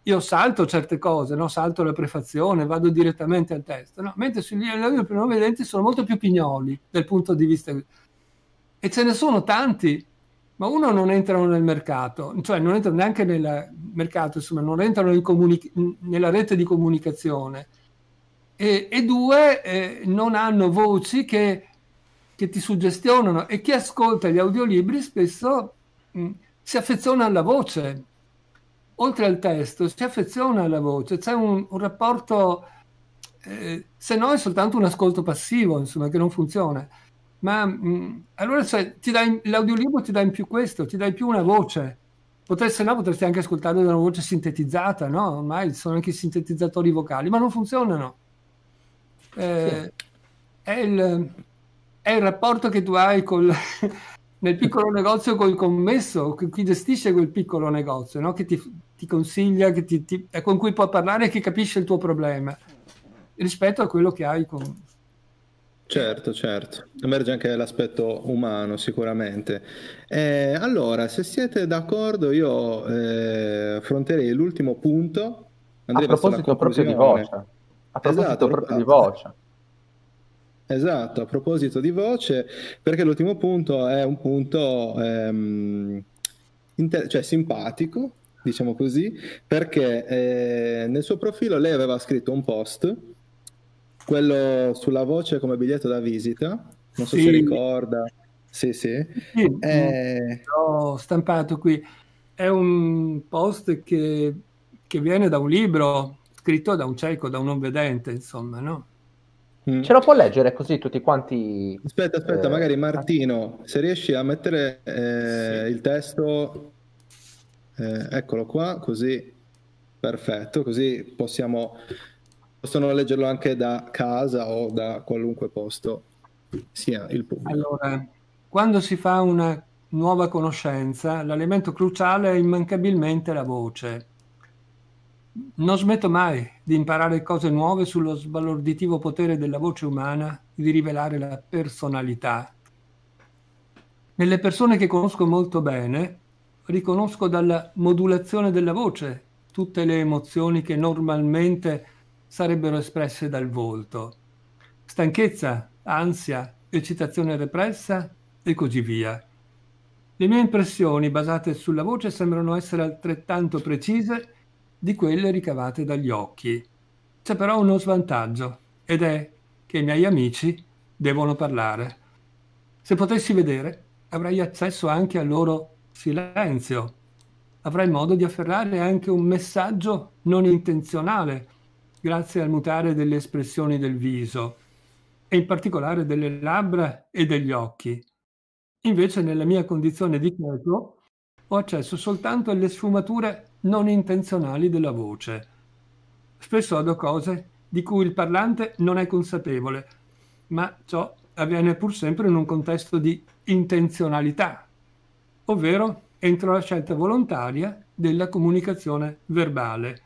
io salto certe cose, no? salto la prefazione, vado direttamente al testo, no? mentre sugli audiolibri per non vedenti sono molto più pignoli dal punto di vista... E ce ne sono tanti, ma uno non entrano nel mercato, cioè non entrano neanche nel mercato, insomma non entrano comuni- nella rete di comunicazione e, e due eh, non hanno voci che, che, ti suggestionano e chi ascolta gli audiolibri spesso mh, mm, si affeziona alla voce, oltre al testo, si affeziona alla voce, c'è un, un rapporto, eh, se no è soltanto un ascolto passivo, insomma, che non funziona. Ma mh, mm, allora cioè, ti dai, l'audiolibro ti dà in più questo, ti dai più una voce. Potresti, no, potresti anche ascoltarlo da una voce sintetizzata, no? Ormai ci sono anche i sintetizzatori vocali, ma non funzionano eh, è, il, è, il, rapporto che tu hai col, <laughs> nel piccolo negozio col commesso, chi gestisce quel piccolo negozio, no? che ti, ti consiglia, che ti, ti, con cui può parlare e che capisce il tuo problema rispetto a quello che hai con, Certo, certo, emerge anche l'aspetto umano sicuramente. Eh, allora, se siete d'accordo io eh, affronterei l'ultimo punto. Andrei a proposito proprio di voce a proposito esatto, proprio di esatto. voce. Esatto, a proposito di voce, perché l'ultimo punto è un punto ehm, inter- cioè simpatico, diciamo così, perché eh, nel suo profilo lei aveva scritto un post, quello sulla voce come biglietto da visita, non so sì. se ricorda. Sì, sì. sì eh... L'ho stampato qui. È un post che, che viene da un libro scritto da un cieco, da un non vedente, insomma, no? Mm. Ce lo può leggere così tutti quanti. Aspetta, aspetta, eh... magari Martino, se riesci a mettere eh, sì. il testo, eh, eccolo qua, così perfetto, così possiamo possono leggerlo anche da casa o da qualunque posto sia il pubblico. Allora, quando si fa una nuova conoscenza, l'elemento cruciale è immancabilmente la voce. Non smetto mai di imparare cose nuove sullo sbalorditivo potere della voce umana di rivelare la personalità. Nelle persone che conosco molto bene, riconosco dalla modulazione della voce tutte le emozioni che normalmente sarebbero espresse dal volto. Stanchezza, ansia, eccitazione repressa e così via. Le mie impressioni basate sulla voce sembrano essere altrettanto precise di quelle ricavate dagli occhi. C'è però uno svantaggio ed è che i miei amici devono parlare. Se potessi vedere, avrei accesso anche al loro silenzio. Avrei modo di afferrare anche un messaggio non intenzionale, grazie al mutare delle espressioni del viso e in particolare delle labbra e degli occhi. Invece nella mia condizione di cieco ho accesso soltanto alle sfumature non intenzionali della voce, spesso ado cose di cui il parlante non è consapevole, ma ciò avviene pur sempre in un contesto di intenzionalità, ovvero entro la scelta volontaria della comunicazione verbale.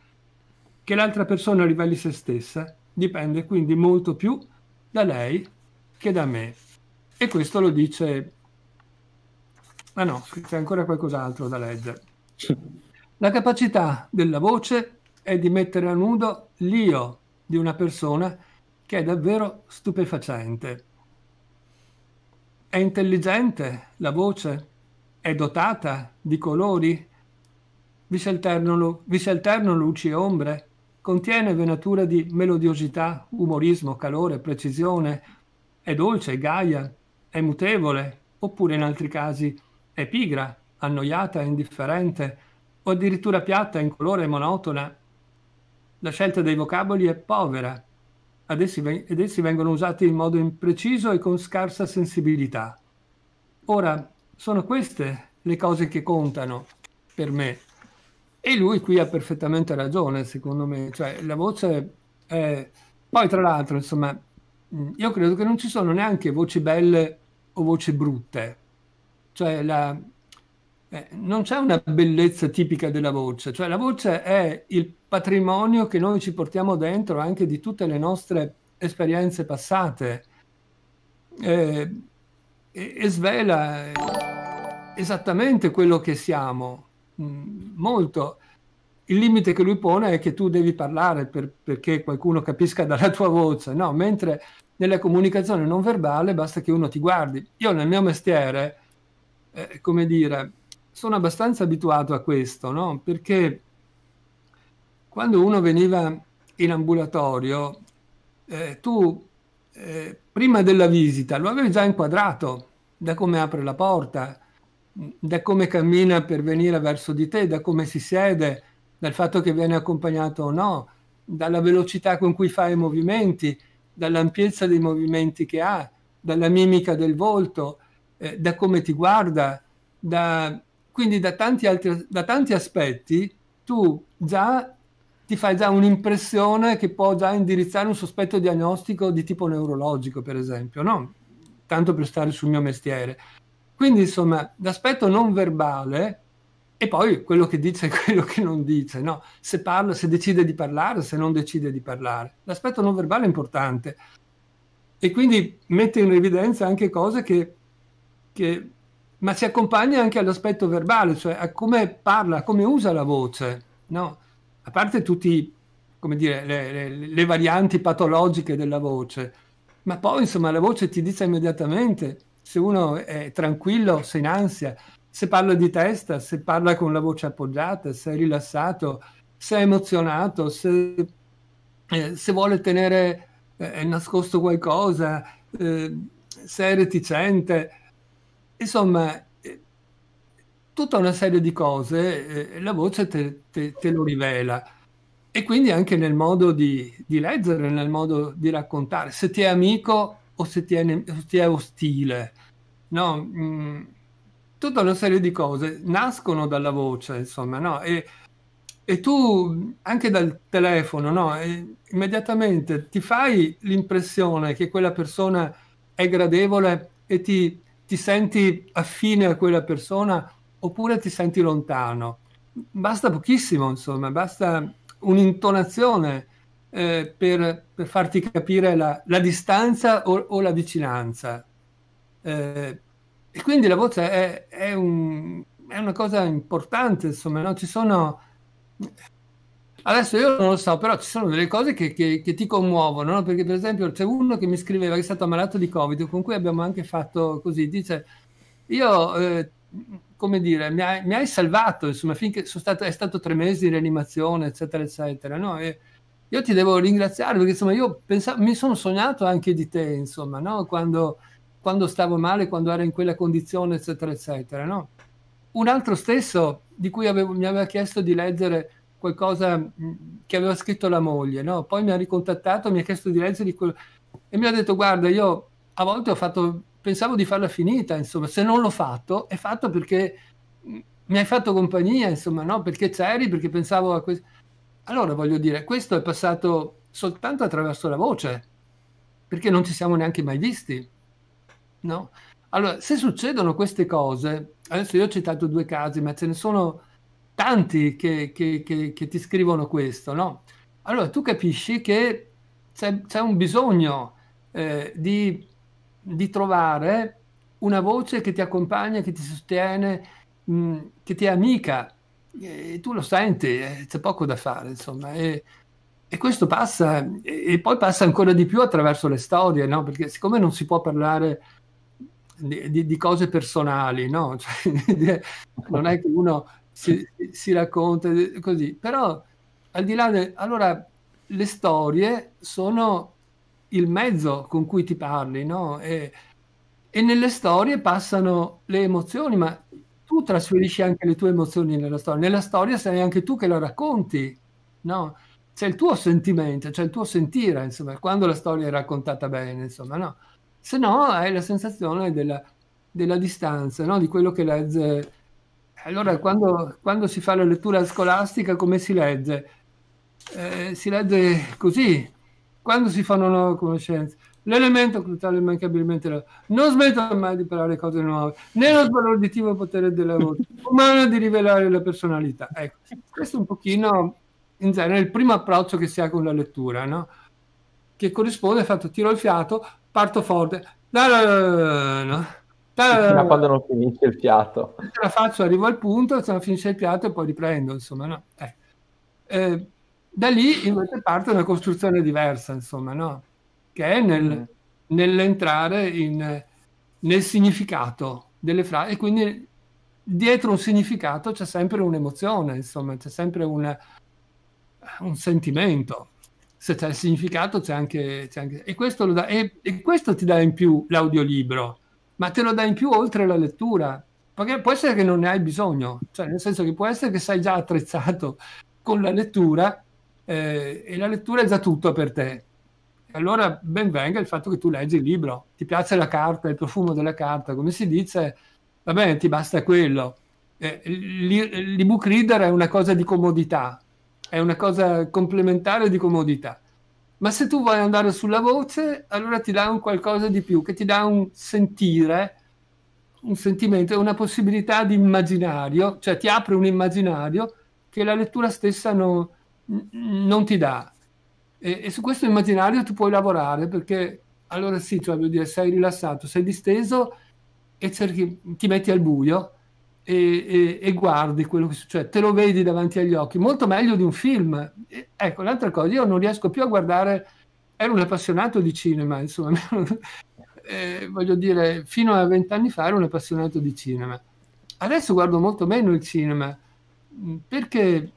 Che l'altra persona riveli se stessa dipende quindi molto più da lei che da me. E questo lo dice... Ah no, c'è ancora qualcos'altro da leggere. <laughs> La capacità della voce è di mettere a nudo l'io di una persona che è davvero stupefacente. È intelligente la voce? È dotata di colori? Vi si alternano, vi si alternano luci e ombre? Contiene venature di melodiosità, umorismo, calore, precisione? È dolce, gaia? È mutevole? Oppure in altri casi è pigra, annoiata, indifferente? o addirittura piatta, incolore e monotona. La scelta dei vocaboli è povera ed essi vengono usati in modo impreciso e con scarsa sensibilità. Ora, sono queste le cose che contano per me. E lui qui ha perfettamente ragione, secondo me. Cioè, la voce è... Poi, tra l'altro, insomma, io credo che non ci sono neanche voci belle o voci brutte. Cioè, la, eh, non c'è una bellezza tipica della voce, cioè la voce è il patrimonio che noi ci portiamo dentro anche di tutte le nostre esperienze passate eh, e, e, svela esattamente quello che siamo, mm, molto. Il limite che lui pone è che tu devi parlare per, perché qualcuno capisca dalla tua voce, no? Mentre nella comunicazione non verbale basta che uno ti guardi. Io nel mio mestiere, eh, come dire, sono abbastanza abituato a questo, no? Perché quando uno veniva in ambulatorio, eh, tu eh, prima della visita lo avevi già inquadrato da come apre la porta, da come cammina per venire verso di te, da come si siede, dal fatto che viene accompagnato o no, dalla velocità con cui fa i movimenti, dall'ampiezza dei movimenti che ha, dalla mimica del volto, eh, da come ti guarda, da quindi da tanti, altri, da tanti aspetti tu già ti fai già un'impressione che può già indirizzare un sospetto diagnostico di tipo neurologico, per esempio, no? tanto per stare sul mio mestiere. Quindi insomma, l'aspetto non verbale e poi quello che dice e quello che non dice, no? se, parla, se decide di parlare, se non decide di parlare. L'aspetto non verbale è importante e quindi mette in evidenza anche cose che, che ma si accompagna anche all'aspetto verbale, cioè a come parla, come usa la voce, no? a parte tutte le, le, le, varianti patologiche della voce, ma poi insomma la voce ti dice immediatamente se uno è tranquillo, se in ansia, se parla di testa, se parla con la voce appoggiata, se è rilassato, se è emozionato, se, eh, se vuole tenere eh, nascosto qualcosa, eh, se è reticente Insomma, eh, tutta una serie di cose, eh, la voce te, te, te, lo rivela. E quindi anche nel modo di, di, leggere, nel modo di raccontare, se ti è amico o se ti è, se ti è ostile. No? Mm, tutta una serie di cose nascono dalla voce, insomma, no? E, e tu anche dal telefono, no? E immediatamente ti fai l'impressione che quella persona è gradevole e ti, ti senti affine a quella persona oppure ti senti lontano. Basta pochissimo, insomma, basta un'intonazione eh, per, per, farti capire la, la distanza o, o, la vicinanza. Eh, e quindi la voce è, è, un, è una cosa importante, insomma, no? ci sono Adesso io non lo so, però ci sono delle cose che, che, che ti commuovono, no? perché per esempio c'è uno che mi scriveva che è stato ammalato di Covid, con cui abbiamo anche fatto così, dice io... Eh, come dire, mi hai, mi hai, salvato, insomma, finché sono stato, è stato tre mesi in rianimazione, eccetera, eccetera. No? E io ti devo ringraziare perché, insomma, io pensavo, mi sono sognato anche di te, insomma, no? quando, quando, stavo male, quando ero in quella condizione, eccetera, eccetera. No? Un altro stesso di cui avevo, mi aveva chiesto di leggere qualcosa mm, che aveva scritto la moglie, no? Poi mi ha ricontattato, mi ha chiesto di leggere quello e mi ha detto guarda, io a volte ho fatto, pensavo di farla finita, insomma, se non l'ho fatto è fatto perché mm, mi hai fatto compagnia, insomma, no? Perché c'eri, perché pensavo a questo. Allora voglio dire, questo è passato soltanto attraverso la voce, perché non ci siamo neanche mai visti, no? Allora, se succedono queste cose, adesso io ho citato due casi, ma ce ne sono tanti che, che, che, che ti scrivono questo, no? Allora tu capisci che c'è, c'è un bisogno eh, di, di, trovare una voce che ti accompagna, che ti sostiene, mh, mm, che ti è amica. E tu lo senti, eh, c'è poco da fare, insomma. E, e questo passa, e poi passa ancora di più attraverso le storie, no? Perché siccome non si può parlare di, di cose personali, no? <laughs> Cioè, non è che uno si, si racconta così, però al di là del... Allora, le storie sono il mezzo con cui ti parli, no? E, e nelle storie passano le emozioni, ma tu trasferisci anche le tue emozioni nella storia. Nella storia sei anche tu che la racconti, no? C'è il tuo sentimento, c'è il tuo sentire, insomma, quando la storia è raccontata bene, insomma, no? Se no hai la sensazione della, della distanza, no? Di quello che legge allora, quando, quando, si fa la lettura scolastica, come si legge? Eh, si legge così. Quando si fa una nuova conoscenza, l'elemento cruciale immancabilmente la... non smettono mai di parlare cose nuove, né lo sbalorditivo potere della voce umana di rivelare la personalità. Ecco, questo è un pochino, in genere, il primo approccio che si ha con la lettura, no? che corrisponde al fatto tiro il fiato, parto forte, da, da, da, no? Fino a eh, quando non finisce il piatto. Te la faccio, arrivo al punto, se non finisce il piatto e poi riprendo, insomma, no? eh. Eh, da lì invece parte una costruzione diversa, insomma, no? Che è nel, mm. nell'entrare in, nel significato delle frasi e quindi dietro un significato c'è sempre un'emozione, insomma, c'è sempre una, un sentimento. Se c'è il significato c'è anche... C'è anche... E, questo dà, e, e questo ti dà in più l'audiolibro ma te lo dà in più oltre la lettura. Perché può essere che non ne hai bisogno, cioè nel senso che può essere che sei già attrezzato con la lettura eh, e la lettura è già tutto per te. Allora ben venga il fatto che tu leggi il libro, ti piace la carta, il profumo della carta, come si dice, va bene, ti basta quello. Eh, l'ebook reader è una cosa di comodità, è una cosa complementare di comodità ma se tu vuoi andare sulla voce, allora ti dà un qualcosa di più, che ti dà un sentire, un sentimento, una possibilità di immaginario, cioè ti apre un immaginario che la lettura stessa no, non ti dà. E, e, su questo immaginario tu puoi lavorare perché allora sì, cioè, dire, sei rilassato, sei disteso e cerchi, ti metti al buio e, e, e, guardi quello che succede, cioè, te lo vedi davanti agli occhi, molto meglio di un film. E, ecco, l'altra cosa, io non riesco più a guardare, ero un appassionato di cinema, insomma, <laughs> eh, voglio dire, fino a vent'anni fa ero un appassionato di cinema. Adesso guardo molto meno il cinema mm, perché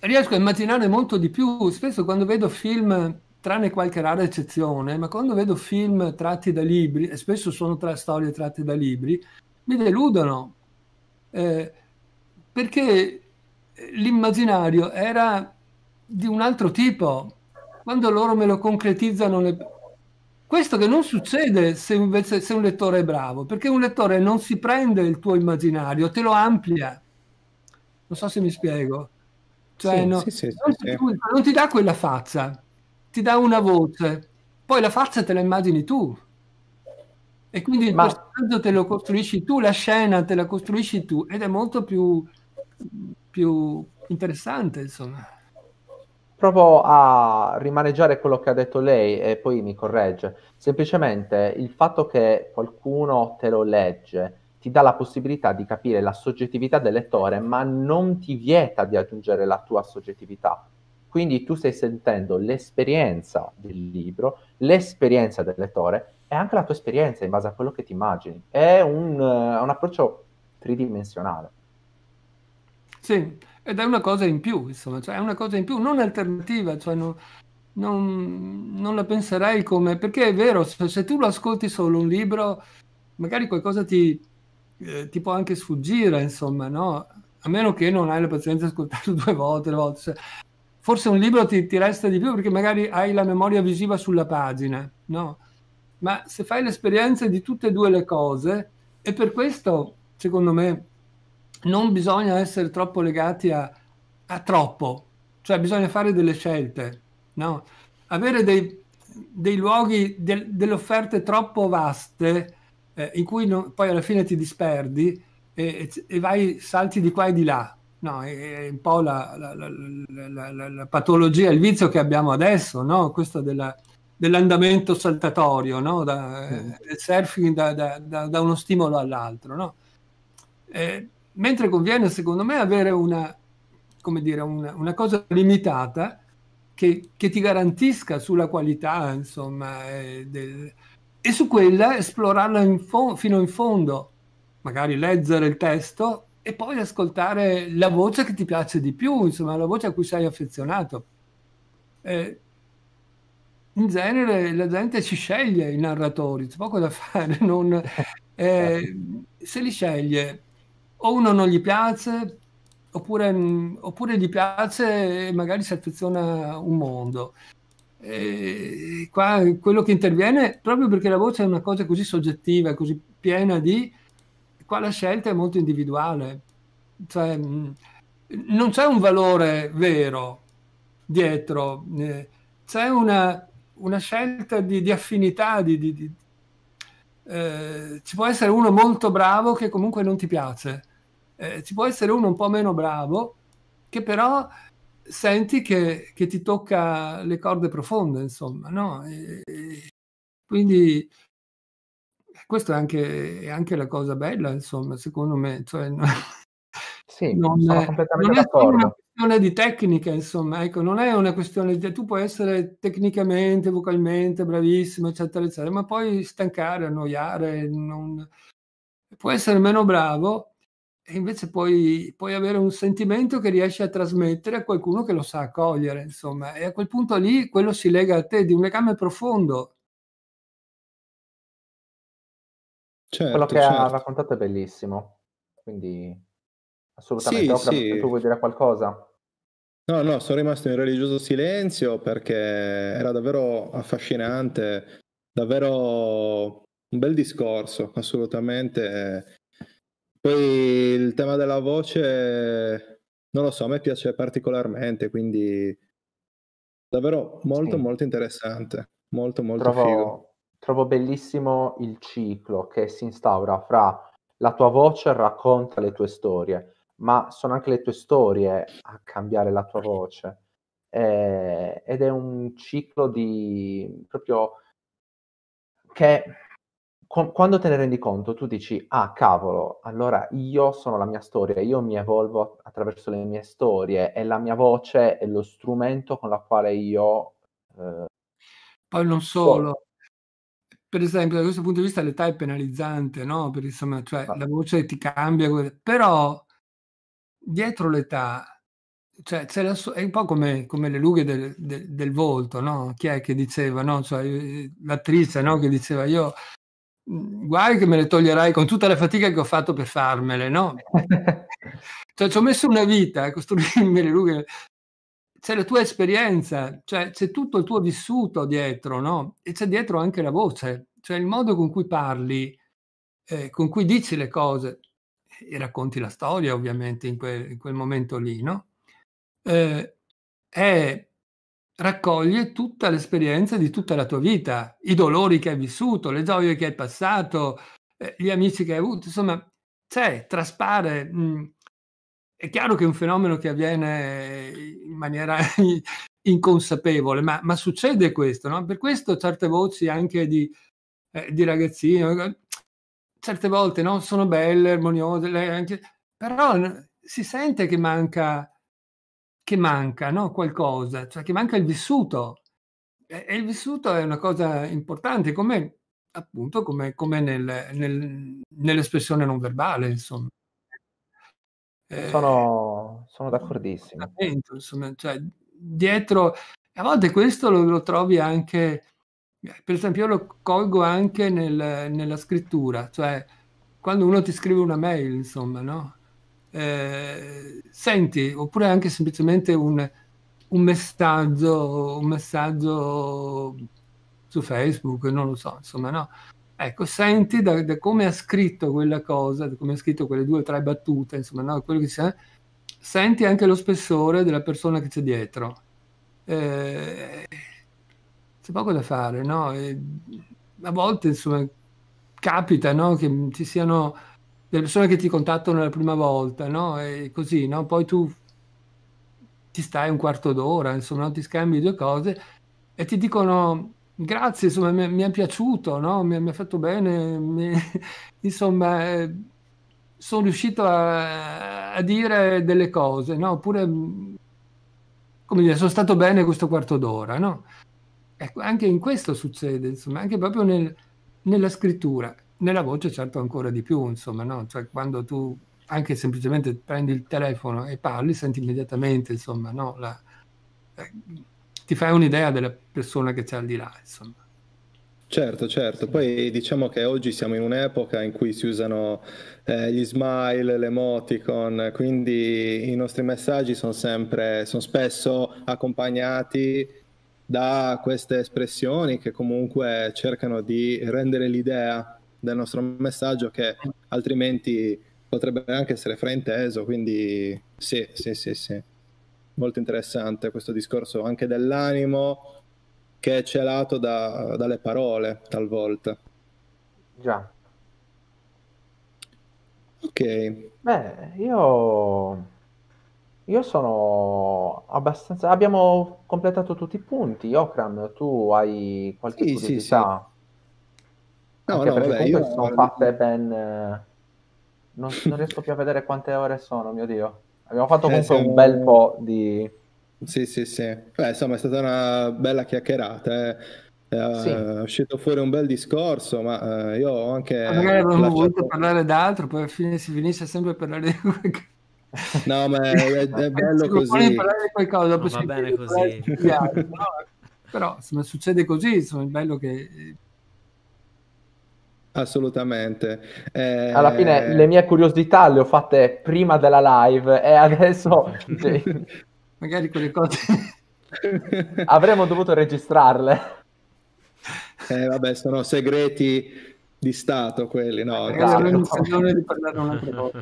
riesco a immaginare molto di più, spesso quando vedo film tranne qualche rara eccezione, ma quando vedo film tratti da libri, e spesso sono tra storie tratte da libri, mi deludono eh, perché l'immaginario era di un altro tipo, quando loro me lo concretizzano. Le... Questo che non succede se, invece, se un lettore è bravo, perché un lettore non si prende il tuo immaginario, te lo amplia. Non so se mi spiego. Cioè, sì, no, sì, sì, non, ti, non ti dà quella faccia, ti dà una voce, poi la faccia te la immagini tu. E quindi il Ma... personaggio te lo costruisci tu, la scena te la costruisci tu ed è molto più, più interessante, insomma. Provo a rimaneggiare quello che ha detto lei e poi mi corregge. Semplicemente il fatto che qualcuno te lo legge ti dà la possibilità di capire la soggettività del lettore, ma non ti vieta di aggiungere la tua soggettività. Quindi tu stai sentendo l'esperienza del libro, l'esperienza del lettore è anche la tua esperienza in base a quello che ti immagini. È un, uh, un approccio tridimensionale. Sì, ed è una cosa in più, insomma, cioè è una cosa in più, non alternativa, cioè non, non, non la penserei come... Perché è vero, se, se, tu lo ascolti solo un libro, magari qualcosa ti, eh, ti può anche sfuggire, insomma, no? A meno che non hai la pazienza di ascoltarlo <laughs> due volte, due volte. Cioè, forse un libro ti, ti resta di più perché magari hai la memoria visiva sulla pagina, no? ma se fai l'esperienza di tutte e due le cose, e per questo, secondo me, non bisogna essere troppo legati a, a troppo, cioè bisogna fare delle scelte, no? Avere dei, dei luoghi, de, delle offerte troppo vaste, eh, in cui non, poi alla fine ti disperdi e, e, e, vai, salti di qua e di là. No, è, un po' la, la, la, la patologia, il vizio che abbiamo adesso, no? Questo della, dell'andamento saltatorio, no? da, mm. del surfing da, da, da, uno stimolo all'altro. No? Eh, mentre conviene, secondo me, avere una, dire, una, una cosa limitata che, che, ti garantisca sulla qualità, insomma, eh, del, e su quella esplorarla in fo- fino in fondo, magari leggere il testo e poi ascoltare la voce che ti piace di più, insomma, la voce a cui sei affezionato. Eh, in genere la gente si sceglie i narratori, c'è poco da fare, <laughs> non, eh, certo. se li sceglie o uno non gli piace oppure, mm, oppure gli piace e magari si affeziona un mondo. E eh, qua quello che interviene, proprio perché la voce è una cosa così soggettiva, così piena di... qua la scelta è molto individuale, cioè mm, non c'è un valore vero dietro, eh, c'è una, una scelta di, di affinità, di, di, eh, ci può essere uno molto bravo che comunque non ti piace, eh, ci può essere uno un po' meno bravo che però senti che, che ti tocca le corde profonde, insomma, no? E, e quindi questa è anche, è anche, la cosa bella, insomma, secondo me. Cioè, no, sì, non, sono completamente non d'accordo questione di tecnica, insomma, ecco, non è una questione di... Tu puoi essere tecnicamente, vocalmente, bravissimo, eccetera, eccetera, ma poi stancare, annoiare, non... puoi essere meno bravo e invece puoi, puoi avere un sentimento che riesci a trasmettere a qualcuno che lo sa accogliere, insomma, e a quel punto lì quello si lega a te di un legame profondo. Certo, Quello che certo. ha raccontato è bellissimo, quindi Assolutamente, sì, sì. tu vuoi dire qualcosa? No, no, sono rimasto in religioso silenzio perché era davvero affascinante, davvero un bel discorso, assolutamente. Poi il tema della voce, non lo so, a me piace particolarmente, quindi davvero molto, sì. molto interessante, molto, molto trovo, figo. Trovo bellissimo il ciclo che si instaura fra la tua voce racconta le tue storie ma sono anche le tue storie a cambiare la tua voce. Eh, ed è un ciclo di proprio che co- quando te ne rendi conto tu dici ah cavolo allora io sono la mia storia io mi evolvo attraverso le mie storie e la mia voce è lo strumento con la quale io eh, poi non solo per esempio da questo punto di vista l'età è penalizzante no per insomma cioè, la voce ti cambia però dietro l'età, cioè, so- è un po' come, come le lughe del, del, del, volto, no? Chi è che diceva, no? Cioè, eh, l'attrice no? che diceva io mhmm, guai che me le toglierai con tutta la fatica che ho fatto per farmele, no? <laughs> cioè ci ho messo una vita a costruirmi le lughe. C'è la tua esperienza, cioè c'è tutto il tuo vissuto dietro, no? E c'è dietro anche la voce, cioè il modo con cui parli, eh, con cui dici le cose e racconti la storia ovviamente in quel, in quel momento lì, no? Eh, è, raccoglie tutta l'esperienza di tutta la tua vita, i dolori che hai vissuto, le gioie che hai passato, eh, gli amici che hai avuto, insomma, c'è, traspare. Mh, mm. è chiaro che è un fenomeno che avviene in maniera <laughs> inconsapevole, ma, ma succede questo, no? Per questo certe voci anche di, eh, di ragazzini certe volte no? sono belle, armoniose, anche, però si sente che manca, che manca no? qualcosa, cioè che manca il vissuto. E, e, il vissuto è una cosa importante, come appunto come, come nel, nel, nell'espressione non verbale, insomma. Eh, sono, sono, d'accordissimo. Insomma, cioè, dietro, a volte questo lo, lo trovi anche per esempio, io lo colgo anche nel, nella scrittura, cioè quando uno ti scrive una mail, insomma, no? Eh, senti, oppure anche semplicemente un, un, messaggio, un messaggio su Facebook, non lo so, insomma, no? Ecco, senti da, da come ha scritto quella cosa, da come ha scritto quelle due o tre battute, insomma, no? Quello che c'è, senti anche lo spessore della persona che c'è dietro. Eh, c'è poco da fare, no? E a volte, insomma, capita no? che ci siano delle persone che ti contattano la prima volta, no? E così, no? Poi tu ti stai un quarto d'ora, insomma, ti scambi due cose e ti dicono grazie, insomma, mi, mi è piaciuto, no? Mi, mi ha fatto bene, mi... <laughs> insomma... Eh, sono riuscito a, a, dire delle cose, no? Oppure, come dire, sono stato bene questo quarto d'ora, no? Ecco, anche in questo succede, insomma, anche proprio nel, nella scrittura, nella voce certo ancora di più, insomma, no? cioè, quando tu anche semplicemente prendi il telefono e parli, senti immediatamente, insomma, no? La, eh, ti fai un'idea della persona che c'è al di là, insomma. Certo, certo. Poi diciamo che oggi siamo in un'epoca in cui si usano eh, gli smile, le emoticon, quindi i nostri messaggi sono sempre, sono spesso accompagnati da queste espressioni che comunque cercano di rendere l'idea del nostro messaggio che altrimenti potrebbe anche essere frainteso, quindi sì, sì, sì, sì. Molto interessante questo discorso anche dell'animo che è celato da, dalle parole talvolta. Già. Ok. Beh, io io sono abbastanza... Abbiamo completato tutti i punti. Okram, tu hai qualche Sì, sì, sì. No, Anche no, perché vabbè, io... sono fatte ben... Eh, non, non riesco più a vedere quante ore sono, mio Dio. Abbiamo fatto Eh, comunque un bel po' di... Sì, sì, sì. Beh, insomma, è stata una bella chiacchierata. eh. eh sì. è uscito fuori un bel discorso, ma eh, io ho anche ah, Magari avremmo lasciato... voluto parlare d'altro, poi alla fine si finisce sempre a parlare di quello che No, ma è, è bello così. Qualcosa, no, va bene così. Però se succede così, insomma, è bello che... Assolutamente. Eh... Alla fine le mie curiosità le ho fatte prima della live e adesso... <laughs> Cioè, magari quelle cose... <laughs> Avremmo dovuto registrarle. Eh, vabbè, sono segreti di Stato quelli, no? Magari esatto. avremmo di parlare un'altra volta.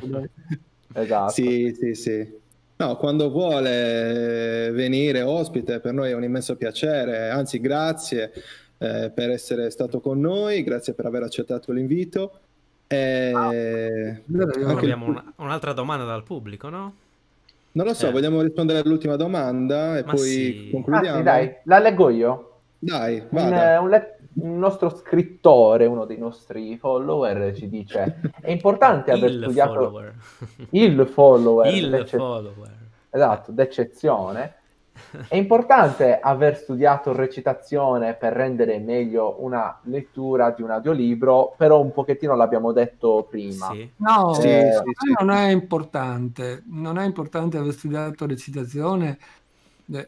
Esatto. Sì, sì, sì. No, quando vuole venire ospite, per noi è un immenso piacere, anzi grazie eh, per essere stato con noi, grazie per aver accettato l'invito. E... Ah, abbiamo il... un'altra domanda dal pubblico, no? Non lo so, eh. vogliamo rispondere all'ultima domanda e Ma poi sì. concludiamo. Ah, sì, dai, la leggo io. Dai, vada. Un, eh, un let- un nostro scrittore, uno dei nostri follower, ci dice è importante aver il studiato follower. il follower. Il d'ecce... follower. Esatto, d'eccezione. È importante aver studiato recitazione per rendere meglio una lettura di un audiolibro, però un pochettino l'abbiamo detto prima. Sì. No, eh, sì, sì, non è importante, non è importante aver studiato recitazione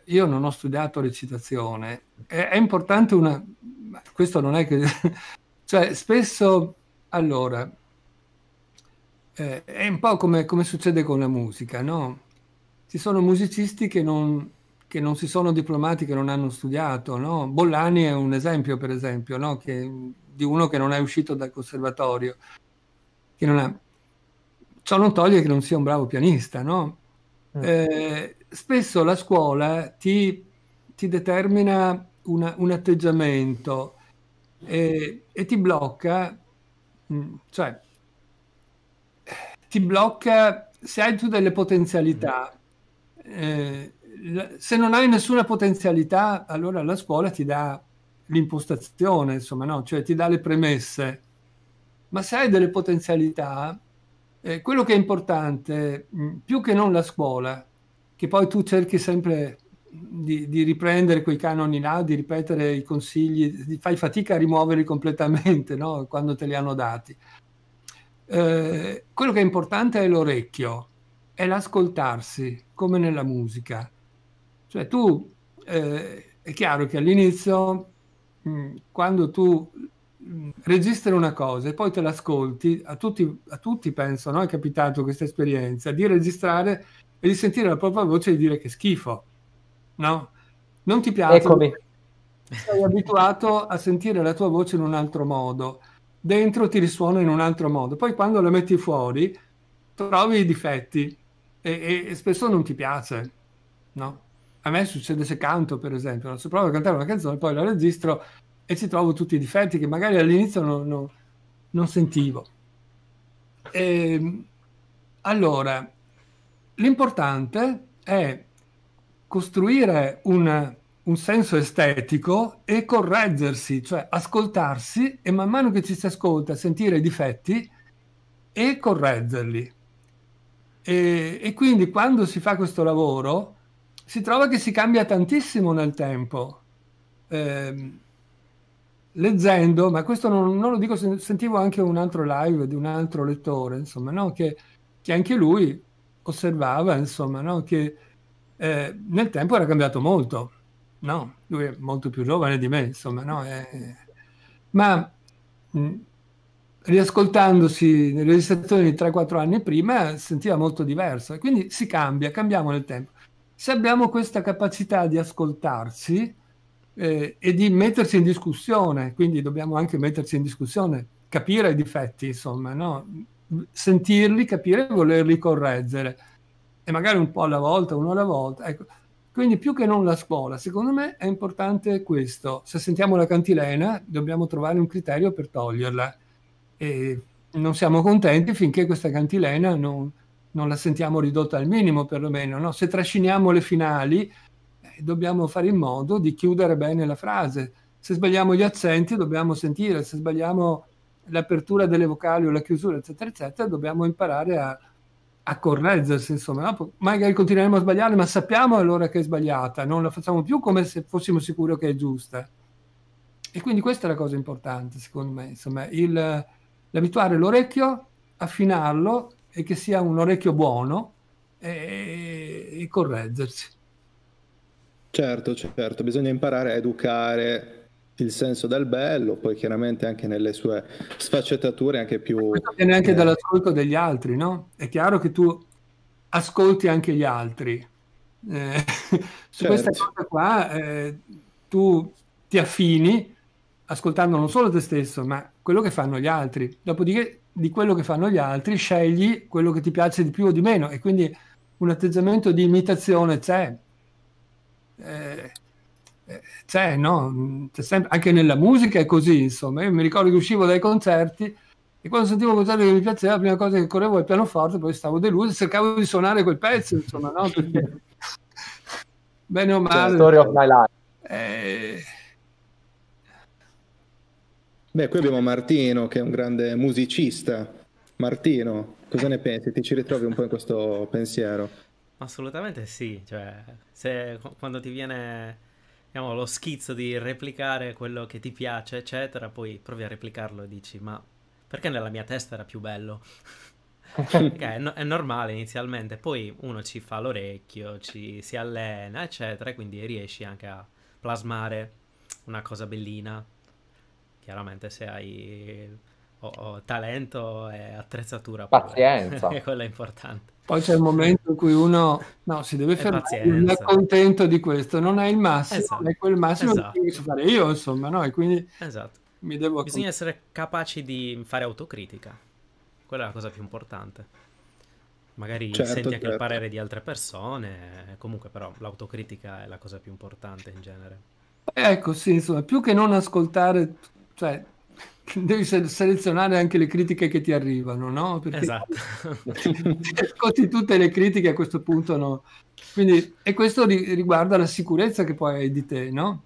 io non ho studiato recitazione, è, è importante una... questo non è che... <laughs> cioè, spesso, allora, eh, è un po' come, come, succede con la musica, no? Ci sono musicisti che non, che non, si sono diplomati, che non hanno studiato, no? Bollani è un esempio, per esempio, no? che, di uno che non è uscito dal conservatorio, che non ha... Ciò non toglie che non sia un bravo pianista, no? Mm. Eh, spesso la scuola ti, ti determina una, un atteggiamento e, e ti blocca, mm, cioè ti blocca se hai tu delle potenzialità. Eh, se non hai nessuna potenzialità, allora la scuola ti dà l'impostazione, insomma, no? cioè ti dà le premesse. Ma se hai delle potenzialità, eh, quello che è importante, mm, più che non la scuola, che poi tu cerchi sempre di, di, riprendere quei canoni là, di ripetere i consigli, di, fai fatica a rimuoverli completamente no? quando te li hanno dati. Eh, quello che è importante è l'orecchio, è l'ascoltarsi, come nella musica. Cioè tu, eh, è chiaro che all'inizio, mh, mm, quando tu mh, mm, registri una cosa e poi te l'ascolti, a tutti, a tutti penso, no? è capitato questa esperienza, di registrare e di sentire la propria voce e dire che schifo, no? Non ti piace? Eccomi. Sei abituato a sentire la tua voce in un altro modo, dentro ti risuona in un altro modo, poi quando la metti fuori trovi i difetti e, e spesso non ti piace, no? A me succede se canto, per esempio, no? se provo a cantare una canzone, poi la registro e ci trovo tutti i difetti che magari all'inizio non, non, non sentivo. E, ehm, allora, l'importante è costruire un, un, senso estetico e correggersi, cioè ascoltarsi e man mano che ci si ascolta sentire i difetti e correggerli. E, e quindi quando si fa questo lavoro si trova che si cambia tantissimo nel tempo. Eh, leggendo, ma questo non, non, lo dico, sentivo anche un altro live di un altro lettore, insomma, no? che, che anche lui osservava insomma, no? che eh, nel tempo era cambiato molto. No? Lui è molto più giovane di me, insomma, no? eh, ma mh, mm, riascoltandosi nelle registrazioni di 3-4 anni prima sentiva molto diverso. quindi si cambia, cambiamo nel tempo. Se abbiamo questa capacità di ascoltarsi eh, e di metterci in discussione, quindi dobbiamo anche metterci in discussione, capire i difetti, insomma, no? sentirli, capire e volerli correggere, e magari un po' alla volta, uno alla volta. Ecco. Quindi più che non la scuola, secondo me è importante questo. Se sentiamo la cantilena, dobbiamo trovare un criterio per toglierla. E non siamo contenti finché questa cantilena non, non la sentiamo ridotta al minimo, perlomeno. No? Se trasciniamo le finali, eh, dobbiamo fare in modo di chiudere bene la frase. Se sbagliamo gli accenti, dobbiamo sentire. Se sbagliamo l'apertura delle vocali o la chiusura, eccetera, eccetera, dobbiamo imparare a, a correggersi, insomma, no? magari continueremo a sbagliare, ma sappiamo allora che è sbagliata, non la facciamo più come se fossimo sicuri che è giusta. E quindi questa è la cosa importante, secondo me, insomma, il, l'abituare l'orecchio, affinarlo e che sia un orecchio buono e, e correggersi. Certo, certo, bisogna imparare a educare il senso del bello, poi chiaramente anche nelle sue sfaccettature anche più... Questo viene anche eh... dall'ascolto degli altri, no? È chiaro che tu ascolti anche gli altri. Eh, <laughs> su certo. questa cosa qua eh, tu ti affini ascoltando non solo te stesso, ma quello che fanno gli altri. Dopodiché di quello che fanno gli altri scegli quello che ti piace di più o di meno e quindi un atteggiamento di imitazione c'è. Eh, eh, c'è, cioè, no? C'è sempre, anche nella musica è così, insomma. Io mi ricordo che uscivo dai concerti e quando sentivo un concerto che mi piaceva, la prima cosa che correvo era il pianoforte, poi stavo deluso e cercavo di suonare quel pezzo, insomma, no? Perché... <laughs> Bene o cioè, male. The story of my life. Eh... Beh, qui abbiamo Martino che è un grande musicista. Martino, cosa ne pensi? Ti ci ritrovi un po' in questo pensiero? Assolutamente sì, cioè, se, quando ti viene diciamo, lo schizzo di replicare quello che ti piace, eccetera, poi provi a replicarlo e dici, ma perché nella mia testa era più bello? <laughs> è, no- è, normale inizialmente, poi uno ci fa l'orecchio, ci si allena, eccetera, e quindi riesci anche a plasmare una cosa bellina. Chiaramente se hai oh, oh, talento e attrezzatura. Pazienza. <laughs> è quella importante. Poi c'è il momento in cui uno no, si deve fermare, non è contento di questo, non è il massimo, esatto. è quel massimo esatto. che posso fare io, insomma, no? E quindi esatto. mi devo... Bisogna cont- essere capaci di fare autocritica, quella è la cosa più importante. Magari certo, senti anche certo. il parere di altre persone, comunque però l'autocritica è la cosa più importante in genere. Ecco, sì, insomma, più che non ascoltare, cioè <laughs> devi selezionare anche le critiche che ti arrivano, no? Perché esatto. <laughs> ascolti tutte le critiche a questo punto, no? Quindi, e questo riguarda la sicurezza che poi hai di te, no?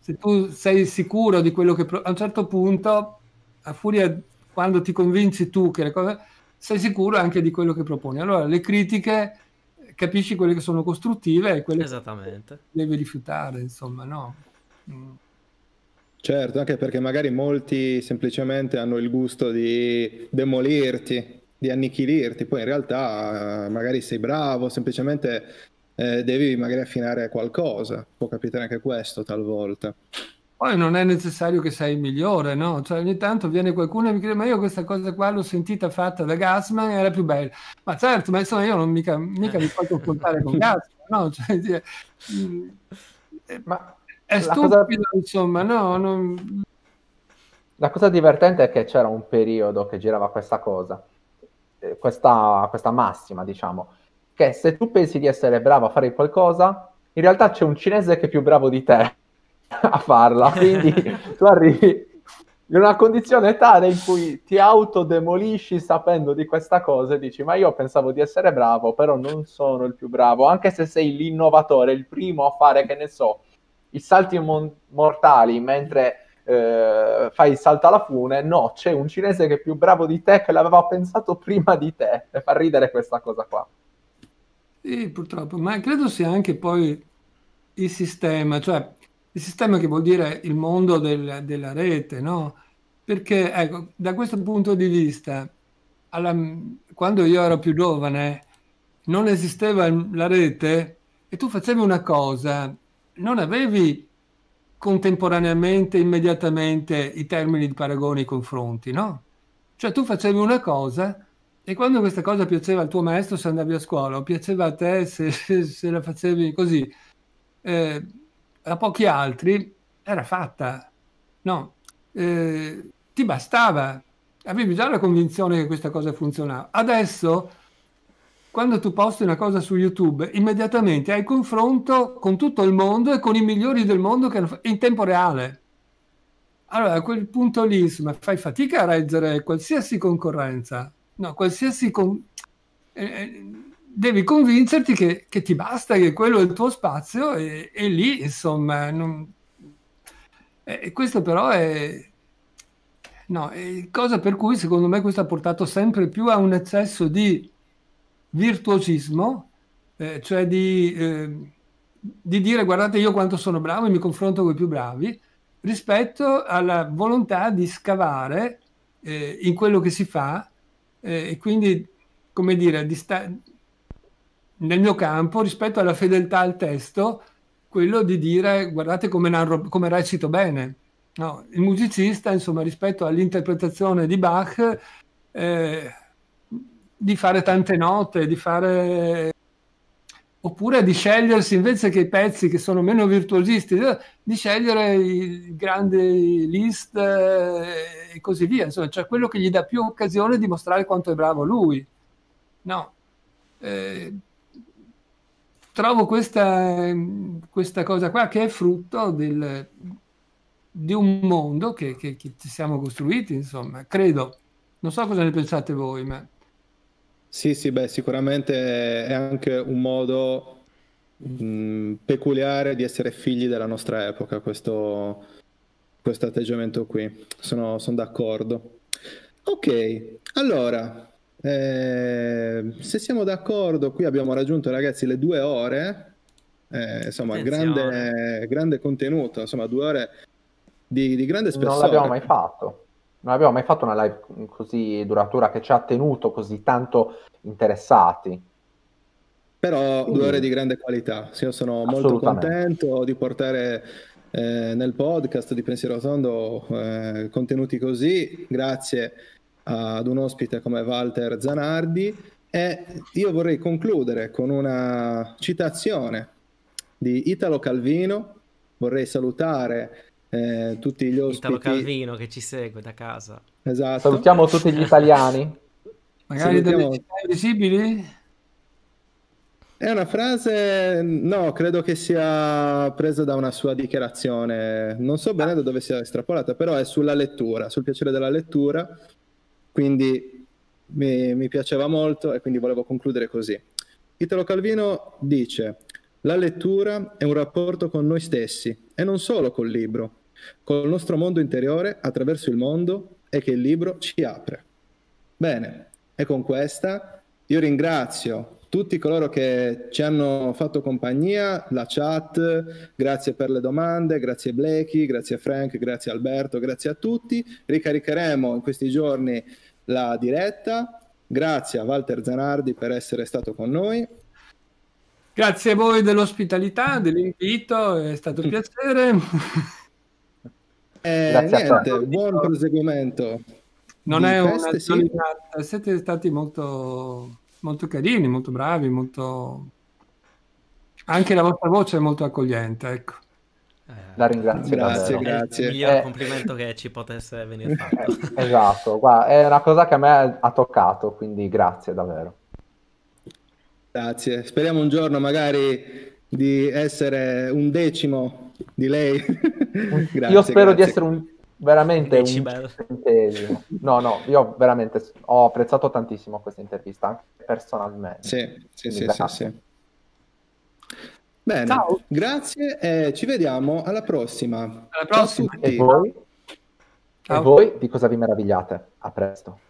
Se tu sei sicuro di quello che... a un certo punto, a furia, quando ti convinci tu che le cose... sei sicuro anche di quello che proponi. Allora, le critiche capisci quelle che sono costruttive e quelle che devi rifiutare, insomma, no? Mm. Certo, anche perché magari molti semplicemente hanno il gusto di demolirti, di annichilirti, poi in realtà eh, magari sei bravo, semplicemente eh, devi magari affinare qualcosa, può capitare anche questo talvolta. Poi non è necessario che sei il migliore, no? Cioè ogni tanto viene qualcuno e mi chiede ma io questa cosa qua l'ho sentita fatta da Gassman era più bella. Ma certo, ma insomma io non mica, mica mi faccio contare con <laughs> Gassman, no? Cioè, <laughs> mm, eh, ma è stupido, cosa... insomma, no, non... La cosa divertente è che c'era un periodo che girava questa cosa, eh, questa, questa massima, diciamo, che se tu pensi di essere bravo a fare qualcosa, in realtà c'è un cinese che è più bravo di te <laughs> a farla, quindi <laughs> tu arrivi in una condizione tale in cui ti autodemolisci sapendo di questa cosa e dici ma io pensavo di essere bravo però non sono il più bravo anche se sei l'innovatore il primo a fare che ne so i salti mon- mortali mentre eh, fai il salto alla fune, no, c'è un cinese che è più bravo di te che l'aveva pensato prima di te. E fa ridere questa cosa qua. Sì, purtroppo, ma credo sia anche poi il sistema, cioè il sistema che vuol dire il mondo del, della rete, no? Perché, ecco, da questo punto di vista, alla, quando io ero più giovane, non esisteva la rete e tu facevi una cosa non avevi contemporaneamente, immediatamente i termini di paragone e confronti, no? Cioè tu facevi una cosa e quando questa cosa piaceva al tuo maestro se andavi a scuola o piaceva a te se, se, se la facevi così, eh, a pochi altri era fatta, no? Eh, ti bastava, avevi già la convinzione che questa cosa funzionava. Adesso quando tu posti una cosa su YouTube, immediatamente hai confronto con tutto il mondo e con i migliori del mondo hanno, in tempo reale. Allora, a quel punto lì, insomma, fai fatica a reggere qualsiasi concorrenza. No, qualsiasi... Con... Eh, eh devi convincerti che, che, ti basta, che quello è il tuo spazio e, e lì, insomma... Non... Eh, questo però è... No, è cosa per cui secondo me questo ha portato sempre più a un eccesso di virtuosismo, eh, cioè di, eh, di, dire guardate io quanto sono bravo e mi confronto con i più bravi, rispetto alla volontà di scavare eh, in quello che si fa eh, e quindi, come dire, di sta- nel mio campo rispetto alla fedeltà al testo, quello di dire guardate come, narro, come recito bene. No, il musicista, insomma, rispetto all'interpretazione di Bach, eh, di fare tante note, di fare oppure di scegliersi invece che i pezzi che sono meno virtuosisti, di scegliere i grandi list eh, e così via, insomma, cioè quello che gli dà più occasione di mostrare quanto è bravo lui. No. Eh, trovo questa, questa, cosa qua che è frutto del, di un mondo che, che, che ci siamo costruiti, insomma, credo. Non so cosa ne pensate voi, ma... Sì, sì, beh, sicuramente è anche un modo mh, peculiare di essere figli della nostra epoca, questo, questo atteggiamento qui. Sono, sono d'accordo. Ok, allora, eh, se siamo d'accordo, qui abbiamo raggiunto ragazzi le due ore, eh, insomma, grande, grande, contenuto, insomma, due ore di, di grande spessore. Non l'abbiamo mai fatto non abbiamo mai fatto una live così duratura che ci ha tenuto così tanto interessati. Però due ore di grande qualità. Io sono molto contento di portare eh, nel podcast di Pensiero Tondo eh, contenuti così, grazie ad un ospite come Walter Zanardi. E io vorrei concludere con una citazione di Italo Calvino. Vorrei salutare eh, tutti gli ospiti. Italo Calvino che ci segue da casa. Esatto. Salutiamo tutti gli italiani. Magari Salutiamo... delle città invisibili? È una frase, no, credo che sia presa da una sua dichiarazione, non so bene da dove sia estrapolata, però è sulla lettura, sul piacere della lettura, quindi mi, mi piaceva molto e quindi volevo concludere così. Italo Calvino dice, la lettura è un rapporto con noi stessi e non solo col libro, con il nostro mondo interiore attraverso il mondo e che il libro ci apre. Bene, e con questa io ringrazio tutti coloro che ci hanno fatto compagnia, la chat, grazie per le domande, grazie Blechi, grazie Frank, grazie Alberto, grazie a tutti. Ricaricheremo in questi giorni la diretta. Grazie a Walter Zanardi per essere stato con noi. Grazie a voi dell'ospitalità, dell'invito, è stato un <laughs> piacere. Eh, niente, buon proseguimento. Non è feste, una sì. siete stati molto, molto carini, molto bravi, molto... anche la vostra voce è molto accogliente. Ecco. La ringrazio. Grazie, davvero. grazie. È il miglior eh... complimento che ci potesse venire eh, fatto. Eh, esatto, guarda, è una cosa che a me ha toccato, quindi grazie davvero. Grazie, speriamo un giorno magari di essere un decimo di lei. <laughs> grazie, io spero grazie. di essere un, veramente un centesimo. No, no, io veramente ho apprezzato tantissimo questa intervista, anche personalmente. Sì, sì, sì, sì, sì, Bene, Ciao. grazie e ci vediamo alla prossima. Alla prossima. Ciao a tutti. E voi? Ciao. E voi di cosa vi meravigliate? A presto.